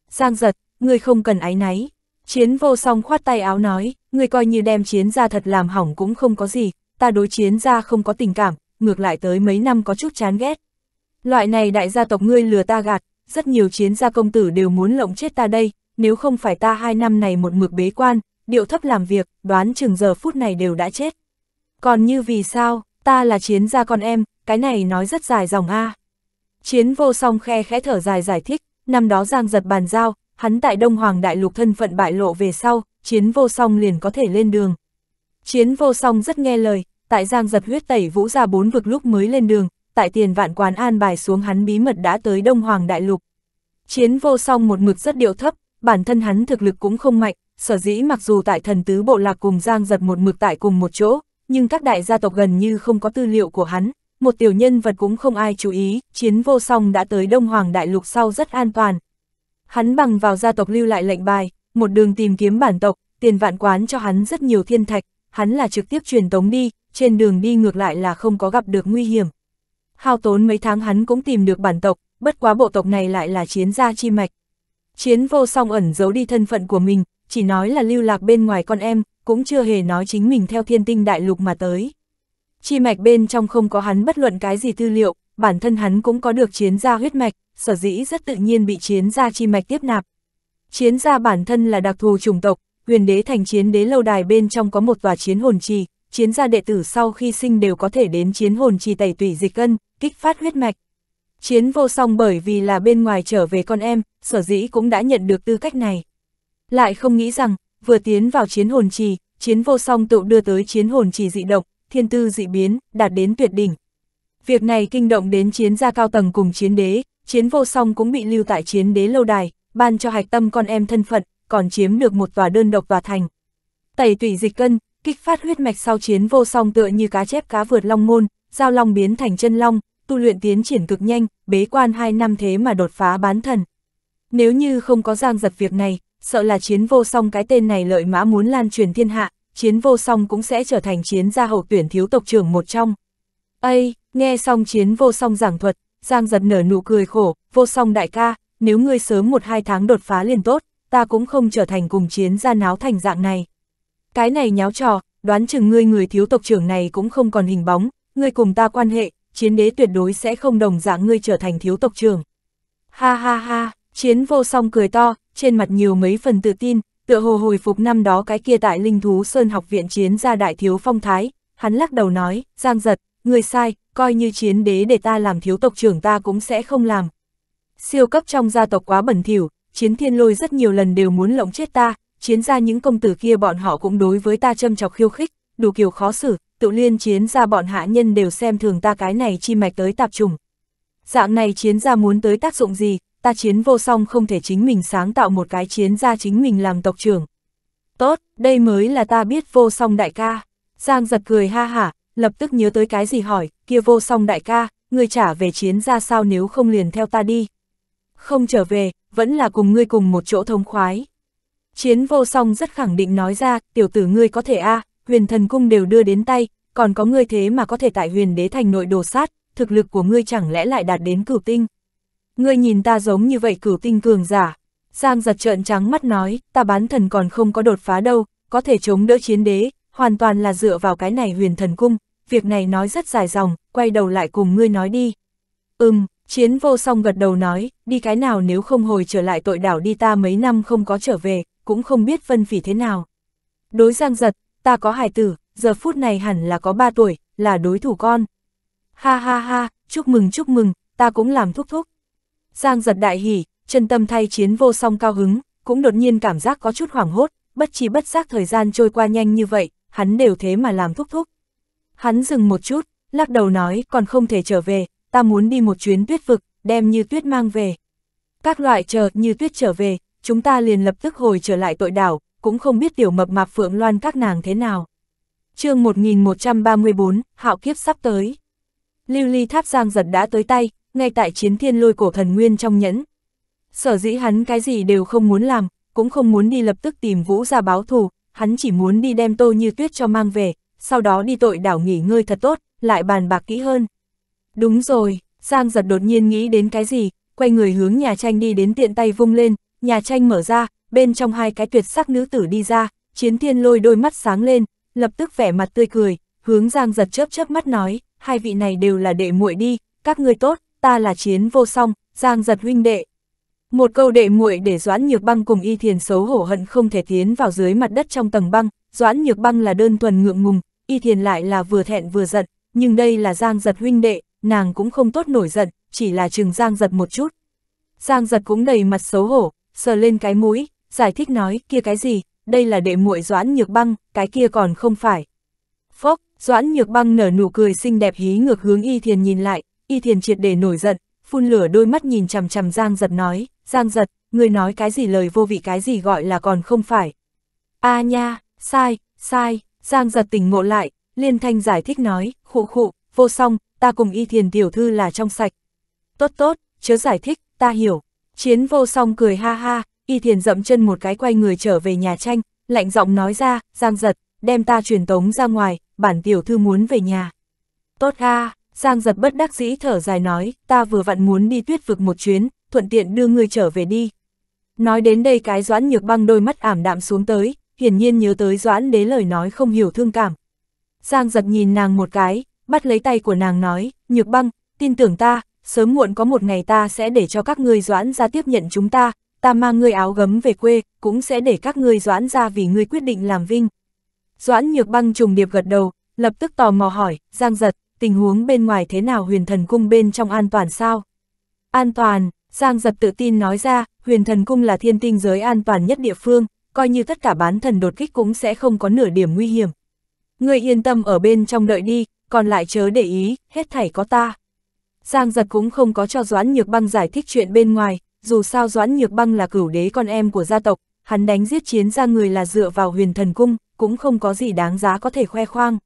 Giang giật, ngươi không cần áy náy. Chiến vô song khoát tay áo nói, ngươi coi như đem chiến ra thật làm hỏng cũng không có gì, ta đối chiến ra không có tình cảm, ngược lại tới mấy năm có chút chán ghét. Loại này đại gia tộc ngươi lừa ta gạt, rất nhiều chiến gia công tử đều muốn lộng chết ta đây, nếu không phải ta hai năm này một mực bế quan, điệu thấp làm việc, đoán chừng giờ phút này đều đã chết. Còn như vì sao, ta là chiến gia con em, cái này nói rất dài dòng A. Chiến vô song khe khẽ thở dài giải thích, năm đó Giang giật bàn giao, hắn tại Đông Hoàng Đại Lục thân phận bại lộ về sau, chiến vô song liền có thể lên đường. Chiến vô song rất nghe lời, tại Giang giật huyết tẩy vũ ra bốn vực lúc mới lên đường, tại tiền vạn quán an bài xuống hắn bí mật đã tới Đông Hoàng Đại Lục. Chiến vô song một mực rất điệu thấp, bản thân hắn thực lực cũng không mạnh, sở dĩ mặc dù tại thần tứ bộ lạc cùng Giang giật một mực tại cùng một chỗ, nhưng các đại gia tộc gần như không có tư liệu của hắn, một tiểu nhân vật cũng không ai chú ý, chiến vô song đã tới Đông Hoàng Đại Lục sau rất an toàn. Hắn bằng vào gia tộc lưu lại lệnh bài, một đường tìm kiếm bản tộc, tiền vạn quán cho hắn rất nhiều thiên thạch, hắn là trực tiếp truyền tống đi, trên đường đi ngược lại là không có gặp được nguy hiểm hao tốn mấy tháng hắn cũng tìm được bản tộc, bất quá bộ tộc này lại là chiến gia chi mạch. Chiến vô song ẩn giấu đi thân phận của mình, chỉ nói là lưu lạc bên ngoài con em, cũng chưa hề nói chính mình theo thiên tinh đại lục mà tới. Chi mạch bên trong không có hắn bất luận cái gì tư liệu, bản thân hắn cũng có được chiến gia huyết mạch, sở dĩ rất tự nhiên bị chiến gia chi mạch tiếp nạp. Chiến gia bản thân là đặc thù chủng tộc, huyền đế thành chiến đế lâu đài bên trong có một tòa chiến hồn trì, chiến gia đệ tử sau khi sinh đều có thể đến chiến hồn trì tẩy tủy dịch cân, kích phát huyết mạch. Chiến vô song bởi vì là bên ngoài trở về con em, sở dĩ cũng đã nhận được tư cách này. Lại không nghĩ rằng, vừa tiến vào chiến hồn trì, chiến vô song tự đưa tới chiến hồn trì dị độc, thiên tư dị biến, đạt đến tuyệt đỉnh. Việc này kinh động đến chiến gia cao tầng cùng chiến đế, chiến vô song cũng bị lưu tại chiến đế lâu đài, ban cho hạch tâm con em thân phận, còn chiếm được một tòa đơn độc tòa thành. Tẩy tủy dịch cân, kích phát huyết mạch sau chiến vô song tựa như cá chép cá vượt long môn, giao long biến thành chân long, tu luyện tiến triển cực nhanh, bế quan 2 năm thế mà đột phá bán thần. Nếu như không có giang giật việc này, sợ là chiến vô song cái tên này lợi mã muốn lan truyền thiên hạ, chiến vô song cũng sẽ trở thành chiến gia hậu tuyển thiếu tộc trưởng một trong. Ây, nghe xong chiến vô song giảng thuật, giang giật nở nụ cười khổ, vô song đại ca, nếu ngươi sớm một hai tháng đột phá liền tốt, ta cũng không trở thành cùng chiến gia náo thành dạng này cái này nháo trò, đoán chừng ngươi người thiếu tộc trưởng này cũng không còn hình bóng, ngươi cùng ta quan hệ, chiến đế tuyệt đối sẽ không đồng dạng ngươi trở thành thiếu tộc trưởng. Ha ha ha, chiến vô song cười to, trên mặt nhiều mấy phần tự tin, tựa hồ hồi phục năm đó cái kia tại linh thú sơn học viện chiến ra đại thiếu phong thái, hắn lắc đầu nói, giang giật, ngươi sai, coi như chiến đế để ta làm thiếu tộc trưởng ta cũng sẽ không làm. Siêu cấp trong gia tộc quá bẩn thỉu, chiến thiên lôi rất nhiều lần đều muốn lộng chết ta, chiến ra những công tử kia bọn họ cũng đối với ta châm chọc khiêu khích, đủ kiểu khó xử, tự liên chiến ra bọn hạ nhân đều xem thường ta cái này chi mạch tới tạp trùng. Dạng này chiến ra muốn tới tác dụng gì, ta chiến vô song không thể chính mình sáng tạo một cái chiến ra chính mình làm tộc trưởng. Tốt, đây mới là ta biết vô song đại ca. Giang giật cười ha hả, lập tức nhớ tới cái gì hỏi, kia vô song đại ca, người trả về chiến ra sao nếu không liền theo ta đi. Không trở về, vẫn là cùng ngươi cùng một chỗ thông khoái. Chiến vô song rất khẳng định nói ra, tiểu tử ngươi có thể a huyền thần cung đều đưa đến tay, còn có ngươi thế mà có thể tại huyền đế thành nội đồ sát, thực lực của ngươi chẳng lẽ lại đạt đến cửu tinh. Ngươi nhìn ta giống như vậy cửu tinh cường giả. Giang giật trợn trắng mắt nói, ta bán thần còn không có đột phá đâu, có thể chống đỡ chiến đế, hoàn toàn là dựa vào cái này huyền thần cung, việc này nói rất dài dòng, quay đầu lại cùng ngươi nói đi. Ừm, chiến vô song gật đầu nói, đi cái nào nếu không hồi trở lại tội đảo đi ta mấy năm không có trở về, cũng không biết Vân Phỉ thế nào. Đối Giang Giật, ta có hải tử, giờ phút này hẳn là có 3 tuổi, là đối thủ con. Ha ha ha, chúc mừng chúc mừng, ta cũng làm thúc thúc. Giang Giật đại hỉ, chân tâm thay chiến vô song cao hứng, cũng đột nhiên cảm giác có chút hoảng hốt, bất chi bất giác thời gian trôi qua nhanh như vậy, hắn đều thế mà làm thúc thúc. Hắn dừng một chút, lắc đầu nói còn không thể trở về, ta muốn đi một chuyến tuyết vực, đem như tuyết mang về. Các loại chờ như tuyết trở về, chúng ta liền lập tức hồi trở lại tội đảo, cũng không biết tiểu mập mạp phượng loan các nàng thế nào. chương 1134, hạo kiếp sắp tới. Lưu ly tháp giang giật đã tới tay, ngay tại chiến thiên lôi cổ thần nguyên trong nhẫn. Sở dĩ hắn cái gì đều không muốn làm, cũng không muốn đi lập tức tìm vũ ra báo thù, hắn chỉ muốn đi đem tô như tuyết cho mang về, sau đó đi tội đảo nghỉ ngơi thật tốt, lại bàn bạc kỹ hơn. Đúng rồi, Giang giật đột nhiên nghĩ đến cái gì, quay người hướng nhà tranh đi đến tiện tay vung lên, nhà tranh mở ra, bên trong hai cái tuyệt sắc nữ tử đi ra, chiến thiên lôi đôi mắt sáng lên, lập tức vẻ mặt tươi cười, hướng Giang giật chớp chớp mắt nói, hai vị này đều là đệ muội đi, các ngươi tốt, ta là chiến vô song, Giang giật huynh đệ. Một câu đệ muội để Doãn Nhược Băng cùng Y Thiền xấu hổ hận không thể tiến vào dưới mặt đất trong tầng băng, Doãn Nhược Băng là đơn thuần ngượng ngùng, Y Thiền lại là vừa thẹn vừa giận, nhưng đây là Giang giật huynh đệ, nàng cũng không tốt nổi giận, chỉ là chừng Giang giật một chút. Giang giật cũng đầy mặt xấu hổ, sờ lên cái mũi, giải thích nói, kia cái gì, đây là đệ muội Doãn Nhược Băng, cái kia còn không phải. Phốc, Doãn Nhược Băng nở nụ cười xinh đẹp hí ngược hướng Y Thiền nhìn lại, Y Thiền triệt để nổi giận, phun lửa đôi mắt nhìn chằm chằm Giang Giật nói, Giang Giật, người nói cái gì lời vô vị cái gì gọi là còn không phải. A à nha, sai, sai, Giang Giật tỉnh ngộ lại, liên thanh giải thích nói, khụ khụ, vô song, ta cùng Y Thiền tiểu thư là trong sạch. Tốt tốt, chớ giải thích, ta hiểu. Chiến vô song cười ha ha, y thiền dậm chân một cái quay người trở về nhà tranh, lạnh giọng nói ra, Giang giật, đem ta truyền tống ra ngoài, bản tiểu thư muốn về nhà. Tốt ha, Giang giật bất đắc dĩ thở dài nói, ta vừa vặn muốn đi tuyết vực một chuyến, thuận tiện đưa người trở về đi. Nói đến đây cái doãn nhược băng đôi mắt ảm đạm xuống tới, hiển nhiên nhớ tới doãn đế lời nói không hiểu thương cảm. Giang giật nhìn nàng một cái, bắt lấy tay của nàng nói, nhược băng, tin tưởng ta, sớm muộn có một ngày ta sẽ để cho các ngươi doãn ra tiếp nhận chúng ta, ta mang ngươi áo gấm về quê, cũng sẽ để các ngươi doãn ra vì ngươi quyết định làm vinh. Doãn nhược băng trùng điệp gật đầu, lập tức tò mò hỏi, giang giật, tình huống bên ngoài thế nào huyền thần cung bên trong an toàn sao? An toàn, giang giật tự tin nói ra, huyền thần cung là thiên tinh giới an toàn nhất địa phương, coi như tất cả bán thần đột kích cũng sẽ không có nửa điểm nguy hiểm. Ngươi yên tâm ở bên trong đợi đi, còn lại chớ để ý, hết thảy có ta. Giang giật cũng không có cho Doãn Nhược Băng giải thích chuyện bên ngoài, dù sao Doãn Nhược Băng là cửu đế con em của gia tộc, hắn đánh giết chiến ra người là dựa vào huyền thần cung, cũng không có gì đáng giá có thể khoe khoang.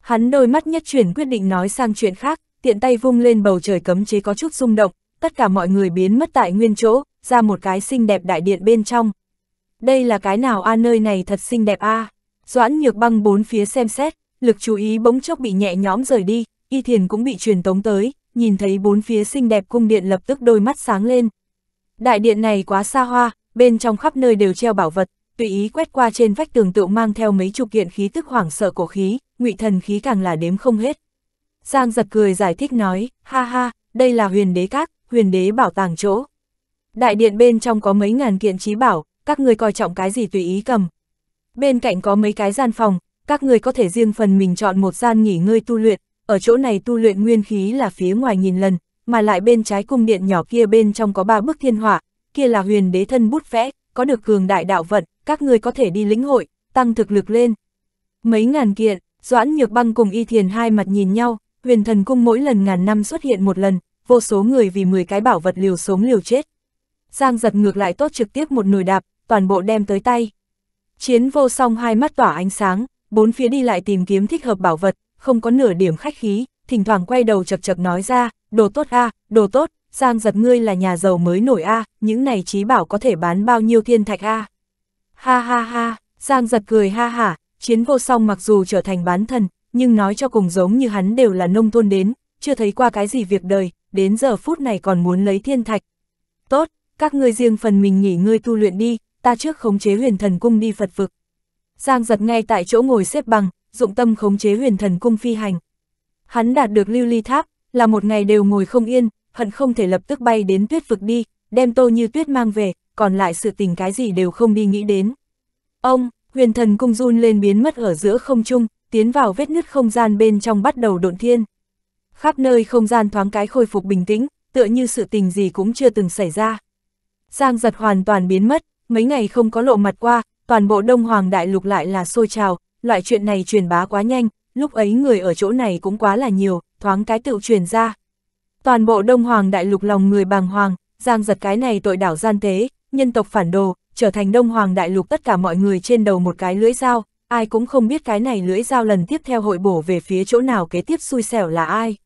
Hắn đôi mắt nhất chuyển quyết định nói sang chuyện khác, tiện tay vung lên bầu trời cấm chế có chút rung động, tất cả mọi người biến mất tại nguyên chỗ, ra một cái xinh đẹp đại điện bên trong. Đây là cái nào a nơi này thật xinh đẹp a. Doãn Nhược Băng bốn phía xem xét, lực chú ý bỗng chốc bị nhẹ nhõm rời đi, Y Thiền cũng bị truyền tống tới, nhìn thấy bốn phía xinh đẹp cung điện lập tức đôi mắt sáng lên. Đại điện này quá xa hoa, bên trong khắp nơi đều treo bảo vật, tùy ý quét qua trên vách tường tựu mang theo mấy chục kiện khí tức hoảng sợ cổ khí, ngụy thần khí càng là đếm không hết. Giang giật cười giải thích nói, ha ha, đây là huyền đế các, huyền đế bảo tàng chỗ. Đại điện bên trong có mấy ngàn kiện trí bảo, các người coi trọng cái gì tùy ý cầm. Bên cạnh có mấy cái gian phòng, các người có thể riêng phần mình chọn một gian nghỉ ngơi tu luyện, ở chỗ này tu luyện nguyên khí là phía ngoài nghìn lần, mà lại bên trái cung điện nhỏ kia bên trong có ba bức thiên hỏa, kia là huyền đế thân bút vẽ, có được cường đại đạo vận, các ngươi có thể đi lĩnh hội, tăng thực lực lên. Mấy ngàn kiện, Doãn Nhược Băng cùng Y Thiền hai mặt nhìn nhau, huyền thần cung mỗi lần ngàn năm xuất hiện một lần, vô số người vì 10 cái bảo vật liều sống liều chết. Giang giật ngược lại tốt trực tiếp một nồi đạp, toàn bộ đem tới tay. Chiến vô song hai mắt tỏa ánh sáng, bốn phía đi lại tìm kiếm thích hợp bảo vật, không có nửa điểm khách khí, thỉnh thoảng quay đầu chập chập nói ra, đồ tốt a đồ tốt, Giang giật ngươi là nhà giàu mới nổi a những này trí bảo có thể bán bao nhiêu thiên thạch a Ha ha ha, Giang giật cười ha hả, chiến vô song mặc dù trở thành bán thần, nhưng nói cho cùng giống như hắn đều là nông thôn đến, chưa thấy qua cái gì việc đời, đến giờ phút này còn muốn lấy thiên thạch. Tốt, các ngươi riêng phần mình nghỉ ngươi tu luyện đi, ta trước khống chế huyền thần cung đi Phật vực. Giang giật ngay tại chỗ ngồi xếp bằng, dụng tâm khống chế huyền thần cung phi hành. Hắn đạt được lưu ly tháp, là một ngày đều ngồi không yên, hận không thể lập tức bay đến tuyết vực đi, đem tô như tuyết mang về, còn lại sự tình cái gì đều không đi nghĩ đến. Ông, huyền thần cung run lên biến mất ở giữa không trung, tiến vào vết nứt không gian bên trong bắt đầu độn thiên. Khắp nơi không gian thoáng cái khôi phục bình tĩnh, tựa như sự tình gì cũng chưa từng xảy ra. Giang giật hoàn toàn biến mất, mấy ngày không có lộ mặt qua, toàn bộ Đông Hoàng Đại Lục lại là sôi trào, loại chuyện này truyền bá quá nhanh, lúc ấy người ở chỗ này cũng quá là nhiều, thoáng cái tự truyền ra. Toàn bộ Đông Hoàng đại lục lòng người bàng hoàng, giang giật cái này tội đảo gian tế, nhân tộc phản đồ, trở thành Đông Hoàng đại lục tất cả mọi người trên đầu một cái lưỡi dao, ai cũng không biết cái này lưỡi dao lần tiếp theo hội bổ về phía chỗ nào kế tiếp xui xẻo là ai.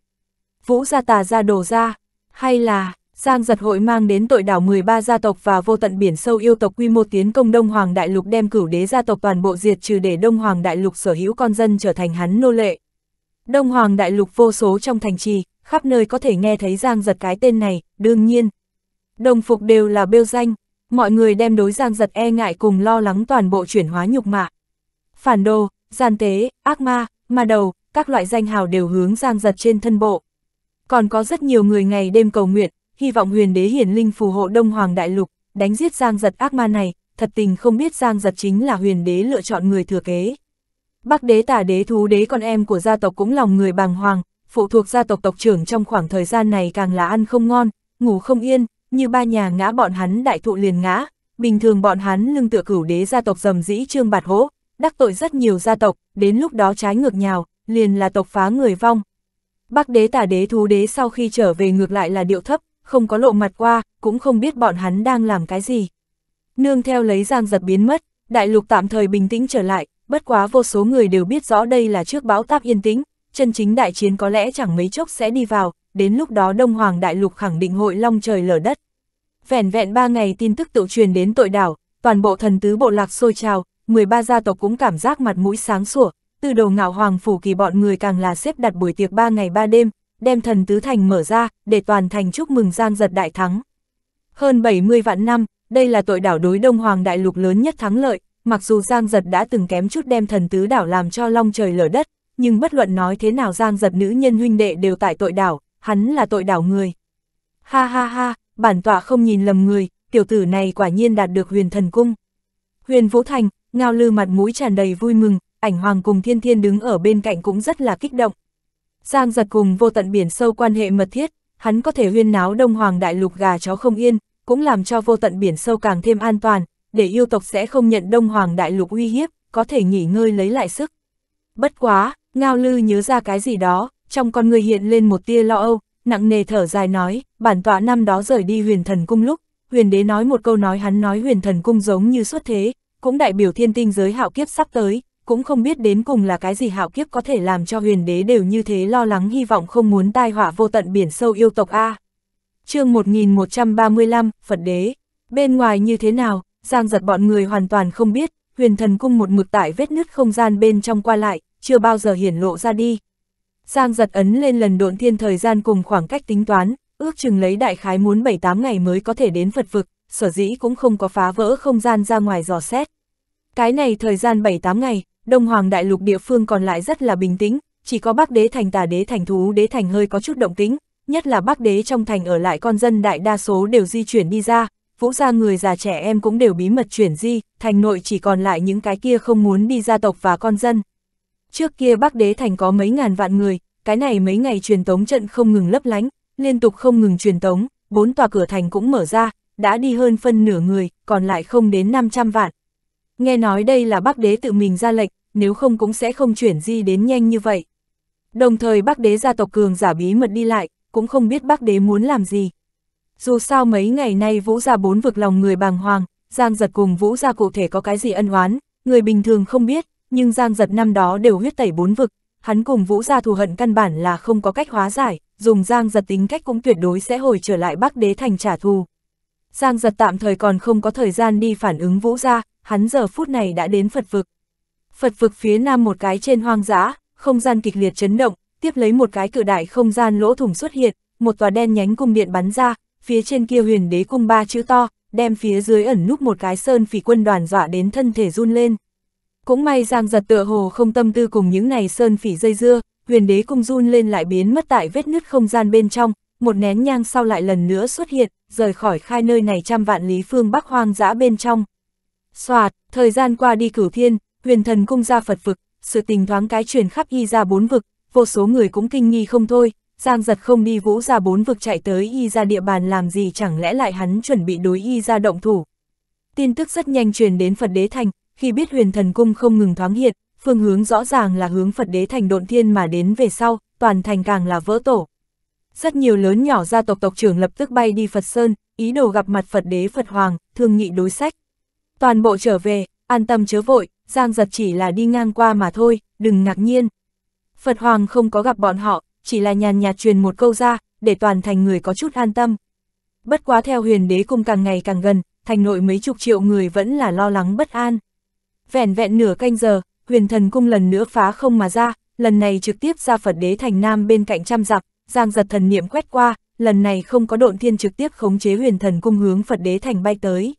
Vũ gia tà ra đồ ra, hay là, Giang giật hội mang đến tội đảo 13 gia tộc và vô tận biển sâu yêu tộc quy mô tiến công Đông Hoàng Đại Lục đem cửu đế gia tộc toàn bộ diệt trừ để Đông Hoàng Đại Lục sở hữu con dân trở thành hắn nô lệ. Đông Hoàng Đại Lục vô số trong thành trì, khắp nơi có thể nghe thấy Giang giật cái tên này, đương nhiên. Đồng phục đều là bêu danh, mọi người đem đối Giang giật e ngại cùng lo lắng toàn bộ chuyển hóa nhục mạ. Phản đồ, gian tế, ác ma, ma đầu, các loại danh hào đều hướng Giang giật trên thân bộ. Còn có rất nhiều người ngày đêm cầu nguyện, hy vọng huyền đế hiển linh phù hộ Đông Hoàng Đại Lục, đánh giết Giang Giật ác ma này, thật tình không biết Giang Giật chính là huyền đế lựa chọn người thừa kế. Bắc đế tả đế thú đế con em của gia tộc cũng lòng người bàng hoàng, phụ thuộc gia tộc tộc trưởng trong khoảng thời gian này càng là ăn không ngon, ngủ không yên, như ba nhà ngã bọn hắn đại thụ liền ngã, bình thường bọn hắn lưng tựa cửu đế gia tộc dầm dĩ trương bạt hỗ, đắc tội rất nhiều gia tộc, đến lúc đó trái ngược nhào, liền là tộc phá người vong. Bắc đế tả đế thú đế sau khi trở về ngược lại là điệu thấp, không có lộ mặt qua, cũng không biết bọn hắn đang làm cái gì. Nương theo lấy giang giật biến mất, đại lục tạm thời bình tĩnh trở lại, bất quá vô số người đều biết rõ đây là trước báo táp yên tĩnh, chân chính đại chiến có lẽ chẳng mấy chốc sẽ đi vào, đến lúc đó Đông Hoàng đại lục khẳng định hội long trời lở đất. Vẻn vẹn ba ngày tin tức tự truyền đến tội đảo, toàn bộ thần tứ bộ lạc sôi trào, 13 gia tộc cũng cảm giác mặt mũi sáng sủa, từ đầu ngạo hoàng phủ kỳ bọn người càng là xếp đặt buổi tiệc 3 ngày 3 đêm, đem thần tứ thành mở ra, để toàn thành chúc mừng giang giật đại thắng. Hơn 70 vạn năm, đây là tội đảo đối Đông Hoàng Đại Lục lớn nhất thắng lợi, mặc dù Giang Giật đã từng kém chút đem thần tứ đảo làm cho long trời lở đất, nhưng bất luận nói thế nào Giang Giật nữ nhân huynh đệ đều tại tội đảo, hắn là tội đảo người. Ha ha ha, bản tọa không nhìn lầm người, tiểu tử này quả nhiên đạt được huyền thần cung. Huyền Vũ Thành, Ngao Lư mặt mũi tràn đầy vui mừng, ảnh hoàng cùng thiên thiên đứng ở bên cạnh cũng rất là kích động. Giang giật cùng vô tận biển sâu quan hệ mật thiết, hắn có thể huyên náo đông hoàng đại lục gà chó không yên, cũng làm cho vô tận biển sâu càng thêm an toàn, để yêu tộc sẽ không nhận đông hoàng đại lục uy hiếp, có thể nghỉ ngơi lấy lại sức. Bất quá, Ngao Lư nhớ ra cái gì đó, trong con người hiện lên một tia lo âu, nặng nề thở dài nói, bản tọa năm đó rời đi huyền thần cung lúc, huyền đế nói một câu nói hắn nói huyền thần cung giống như xuất thế, cũng đại biểu thiên tinh giới hạo kiếp sắp tới, cũng không biết đến cùng là cái gì hạo kiếp có thể làm cho huyền đế đều như thế lo lắng hy vọng không muốn tai họa vô tận biển sâu yêu tộc A. chương 1135, Phật đế, bên ngoài như thế nào, giang giật bọn người hoàn toàn không biết, huyền thần cung một mực tại vết nứt không gian bên trong qua lại, chưa bao giờ hiển lộ ra đi. Giang giật ấn lên lần độn thiên thời gian cùng khoảng cách tính toán, ước chừng lấy đại khái muốn 7-8 ngày mới có thể đến Phật vực, sở dĩ cũng không có phá vỡ không gian ra ngoài dò xét. Cái này thời gian 7-8 ngày, Đông Hoàng Đại Lục địa phương còn lại rất là bình tĩnh, chỉ có Bắc Đế Thành Tà Đế Thành Thú Đế Thành hơi có chút động tĩnh nhất là Bắc Đế trong thành ở lại con dân đại đa số đều di chuyển đi ra, vũ gia người già trẻ em cũng đều bí mật chuyển di, thành nội chỉ còn lại những cái kia không muốn đi gia tộc và con dân. Trước kia Bắc Đế Thành có mấy ngàn vạn người, cái này mấy ngày truyền tống trận không ngừng lấp lánh, liên tục không ngừng truyền tống, bốn tòa cửa thành cũng mở ra, đã đi hơn phân nửa người, còn lại không đến 500 vạn, Nghe nói đây là bác đế tự mình ra lệnh, nếu không cũng sẽ không chuyển di đến nhanh như vậy. Đồng thời bác đế gia tộc cường giả bí mật đi lại, cũng không biết bác đế muốn làm gì. Dù sao mấy ngày nay vũ gia bốn vực lòng người bàng hoàng, Giang giật cùng vũ gia cụ thể có cái gì ân oán, người bình thường không biết, nhưng Giang giật năm đó đều huyết tẩy bốn vực, hắn cùng vũ gia thù hận căn bản là không có cách hóa giải, dùng Giang giật tính cách cũng tuyệt đối sẽ hồi trở lại bác đế thành trả thù. Giang giật tạm thời còn không có thời gian đi phản ứng vũ gia, hắn giờ phút này đã đến Phật vực. Phật vực phía nam một cái trên hoang dã, không gian kịch liệt chấn động, tiếp lấy một cái cự đại không gian lỗ thủng xuất hiện, một tòa đen nhánh cung điện bắn ra, phía trên kia huyền đế cung ba chữ to, đem phía dưới ẩn núp một cái sơn phỉ quân đoàn dọa đến thân thể run lên. Cũng may Giang giật tựa hồ không tâm tư cùng những này sơn phỉ dây dưa, huyền đế cung run lên lại biến mất tại vết nứt không gian bên trong, một nén nhang sau lại lần nữa xuất hiện, rời khỏi khai nơi này trăm vạn lý phương bắc hoang dã bên trong. Soạt, thời gian qua đi cửu thiên, huyền thần cung ra Phật vực, sự tình thoáng cái truyền khắp y ra bốn vực, vô số người cũng kinh nghi không thôi, Giang giật không đi vũ ra bốn vực chạy tới y ra địa bàn làm gì chẳng lẽ lại hắn chuẩn bị đối y ra động thủ. Tin tức rất nhanh truyền đến Phật đế thành, khi biết huyền thần cung không ngừng thoáng hiện, phương hướng rõ ràng là hướng Phật đế thành độn thiên mà đến về sau, toàn thành càng là vỡ tổ. Rất nhiều lớn nhỏ gia tộc tộc trưởng lập tức bay đi Phật Sơn, ý đồ gặp mặt Phật đế Phật Hoàng, thương nghị đối sách toàn bộ trở về, an tâm chớ vội, Giang giật chỉ là đi ngang qua mà thôi, đừng ngạc nhiên. Phật Hoàng không có gặp bọn họ, chỉ là nhàn nhạt truyền một câu ra, để toàn thành người có chút an tâm. Bất quá theo huyền đế cung càng ngày càng gần, thành nội mấy chục triệu người vẫn là lo lắng bất an. Vẹn vẹn nửa canh giờ, huyền thần cung lần nữa phá không mà ra, lần này trực tiếp ra Phật đế thành nam bên cạnh trăm dặm, giang giật thần niệm quét qua, lần này không có độn thiên trực tiếp khống chế huyền thần cung hướng Phật đế thành bay tới.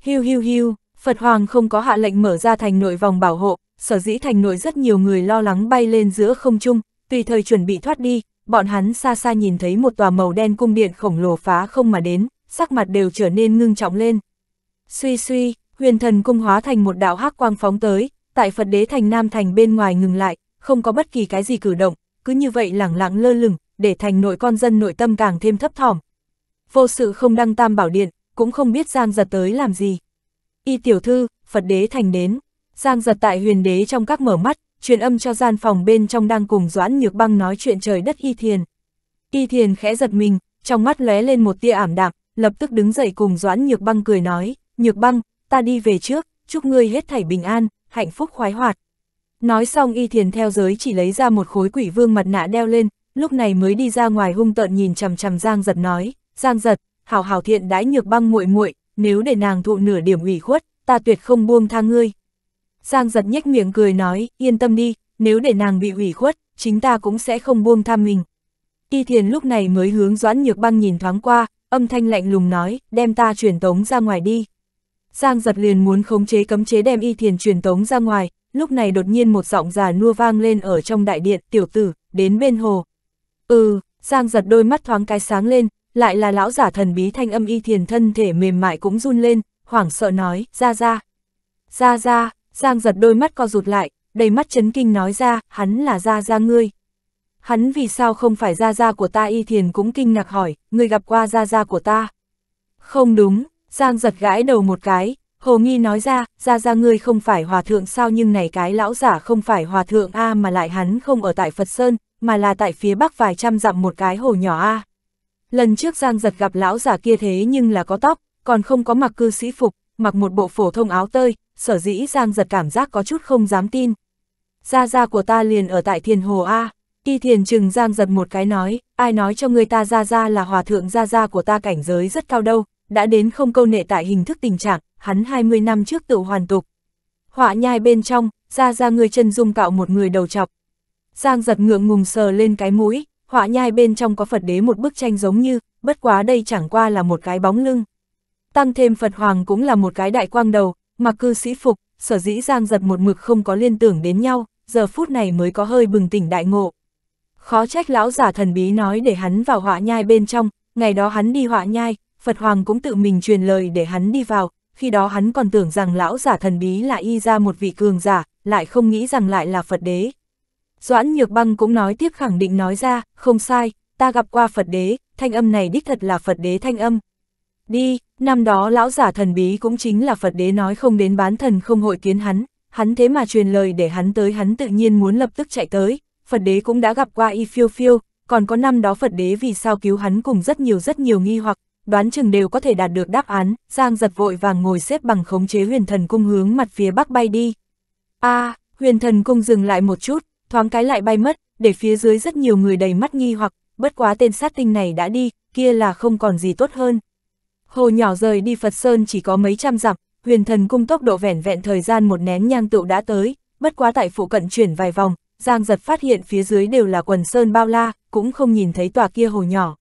Hiu hiu hiu, Phật Hoàng không có hạ lệnh mở ra thành nội vòng bảo hộ, sở dĩ thành nội rất nhiều người lo lắng bay lên giữa không trung, tùy thời chuẩn bị thoát đi, bọn hắn xa xa nhìn thấy một tòa màu đen cung điện khổng lồ phá không mà đến, sắc mặt đều trở nên ngưng trọng lên. Suy suy, huyền thần cung hóa thành một đạo hắc quang phóng tới, tại Phật đế thành Nam thành bên ngoài ngừng lại, không có bất kỳ cái gì cử động, cứ như vậy lẳng lặng lơ lửng, để thành nội con dân nội tâm càng thêm thấp thỏm. Vô sự không đăng tam bảo điện, cũng không biết Giang Giật tới làm gì. Y tiểu thư, Phật đế thành đến, Giang Giật tại huyền đế trong các mở mắt, truyền âm cho gian phòng bên trong đang cùng Doãn Nhược Băng nói chuyện trời đất Y Thiền. Y Thiền khẽ giật mình, trong mắt lóe lên một tia ảm đạm, lập tức đứng dậy cùng Doãn Nhược Băng cười nói, Nhược Băng, ta đi về trước, chúc ngươi hết thảy bình an, hạnh phúc khoái hoạt. Nói xong Y Thiền theo giới chỉ lấy ra một khối quỷ vương mặt nạ đeo lên, lúc này mới đi ra ngoài hung tợn nhìn chằm chằm Giang Giật nói, Giang Giật, hào hào thiện đãi nhược băng muội muội nếu để nàng thụ nửa điểm ủy khuất, ta tuyệt không buông tha ngươi. Giang giật nhếch miệng cười nói, yên tâm đi, nếu để nàng bị ủy khuất, chính ta cũng sẽ không buông tha mình. Y thiền lúc này mới hướng doãn nhược băng nhìn thoáng qua, âm thanh lạnh lùng nói, đem ta truyền tống ra ngoài đi. Giang giật liền muốn khống chế cấm chế đem y thiền truyền tống ra ngoài, lúc này đột nhiên một giọng già nua vang lên ở trong đại điện, tiểu tử, đến bên hồ. Ừ, Giang giật đôi mắt thoáng cái sáng lên, lại là lão giả thần bí thanh âm y thiền thân thể mềm mại cũng run lên, hoảng sợ nói, ra ra. Ra ra, Giang giật đôi mắt co rụt lại, đầy mắt chấn kinh nói ra, hắn là ra ra ngươi. Hắn vì sao không phải ra ra của ta y thiền cũng kinh ngạc hỏi, ngươi gặp qua ra ra của ta. Không đúng, Giang giật gãi đầu một cái, Hồ Nghi nói ra, ra ra ngươi không phải hòa thượng sao nhưng này cái lão giả không phải hòa thượng A mà lại hắn không ở tại Phật Sơn, mà là tại phía bắc vài trăm dặm một cái hồ nhỏ A. À. Lần trước Giang giật gặp lão giả kia thế nhưng là có tóc, còn không có mặc cư sĩ phục, mặc một bộ phổ thông áo tơi, sở dĩ Giang giật cảm giác có chút không dám tin. Gia gia của ta liền ở tại thiền hồ A, y thiền trừng Giang giật một cái nói, ai nói cho người ta gia gia là hòa thượng gia gia của ta cảnh giới rất cao đâu, đã đến không câu nệ tại hình thức tình trạng, hắn 20 năm trước tự hoàn tục. Họa nhai bên trong, gia gia người chân dung cạo một người đầu chọc. Giang giật ngượng ngùng sờ lên cái mũi, họa nhai bên trong có Phật đế một bức tranh giống như, bất quá đây chẳng qua là một cái bóng lưng. Tăng thêm Phật Hoàng cũng là một cái đại quang đầu, mặc cư sĩ phục, sở dĩ giang giật một mực không có liên tưởng đến nhau, giờ phút này mới có hơi bừng tỉnh đại ngộ. Khó trách lão giả thần bí nói để hắn vào họa nhai bên trong, ngày đó hắn đi họa nhai, Phật Hoàng cũng tự mình truyền lời để hắn đi vào, khi đó hắn còn tưởng rằng lão giả thần bí là y ra một vị cường giả, lại không nghĩ rằng lại là Phật đế. Doãn Nhược Băng cũng nói tiếp khẳng định nói ra, không sai, ta gặp qua Phật đế, thanh âm này đích thật là Phật đế thanh âm. Đi, năm đó lão giả thần bí cũng chính là Phật đế nói không đến bán thần không hội kiến hắn, hắn thế mà truyền lời để hắn tới hắn tự nhiên muốn lập tức chạy tới, Phật đế cũng đã gặp qua y phiêu phiêu, còn có năm đó Phật đế vì sao cứu hắn cùng rất nhiều rất nhiều nghi hoặc, đoán chừng đều có thể đạt được đáp án, Giang giật vội vàng ngồi xếp bằng khống chế huyền thần cung hướng mặt phía bắc bay đi. a à, huyền thần cung dừng lại một chút, thoáng cái lại bay mất, để phía dưới rất nhiều người đầy mắt nghi hoặc, bất quá tên sát tinh này đã đi, kia là không còn gì tốt hơn. Hồ nhỏ rời đi Phật Sơn chỉ có mấy trăm dặm, huyền thần cung tốc độ vẻn vẹn thời gian một nén nhang tựu đã tới, bất quá tại phụ cận chuyển vài vòng, Giang giật phát hiện phía dưới đều là quần sơn bao la, cũng không nhìn thấy tòa kia hồ nhỏ.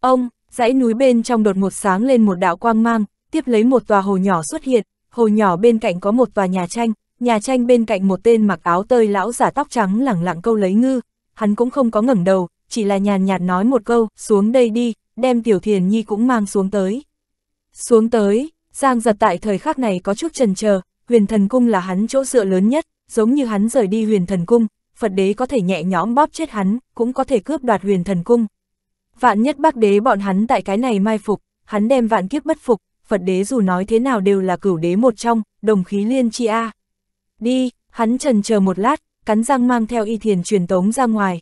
Ông, dãy núi bên trong đột một sáng lên một đạo quang mang, tiếp lấy một tòa hồ nhỏ xuất hiện, hồ nhỏ bên cạnh có một tòa nhà tranh, nhà tranh bên cạnh một tên mặc áo tơi lão giả tóc trắng lẳng lặng câu lấy ngư, hắn cũng không có ngẩng đầu, chỉ là nhàn nhạt nói một câu, xuống đây đi, đem tiểu thiền nhi cũng mang xuống tới. Xuống tới, Giang giật tại thời khắc này có chút trần chờ huyền thần cung là hắn chỗ dựa lớn nhất, giống như hắn rời đi huyền thần cung, Phật đế có thể nhẹ nhõm bóp chết hắn, cũng có thể cướp đoạt huyền thần cung. Vạn nhất bác đế bọn hắn tại cái này mai phục, hắn đem vạn kiếp bất phục, Phật đế dù nói thế nào đều là cửu đế một trong, đồng khí liên chi A. À đi, hắn trần chờ một lát, cắn răng mang theo y thiền truyền tống ra ngoài.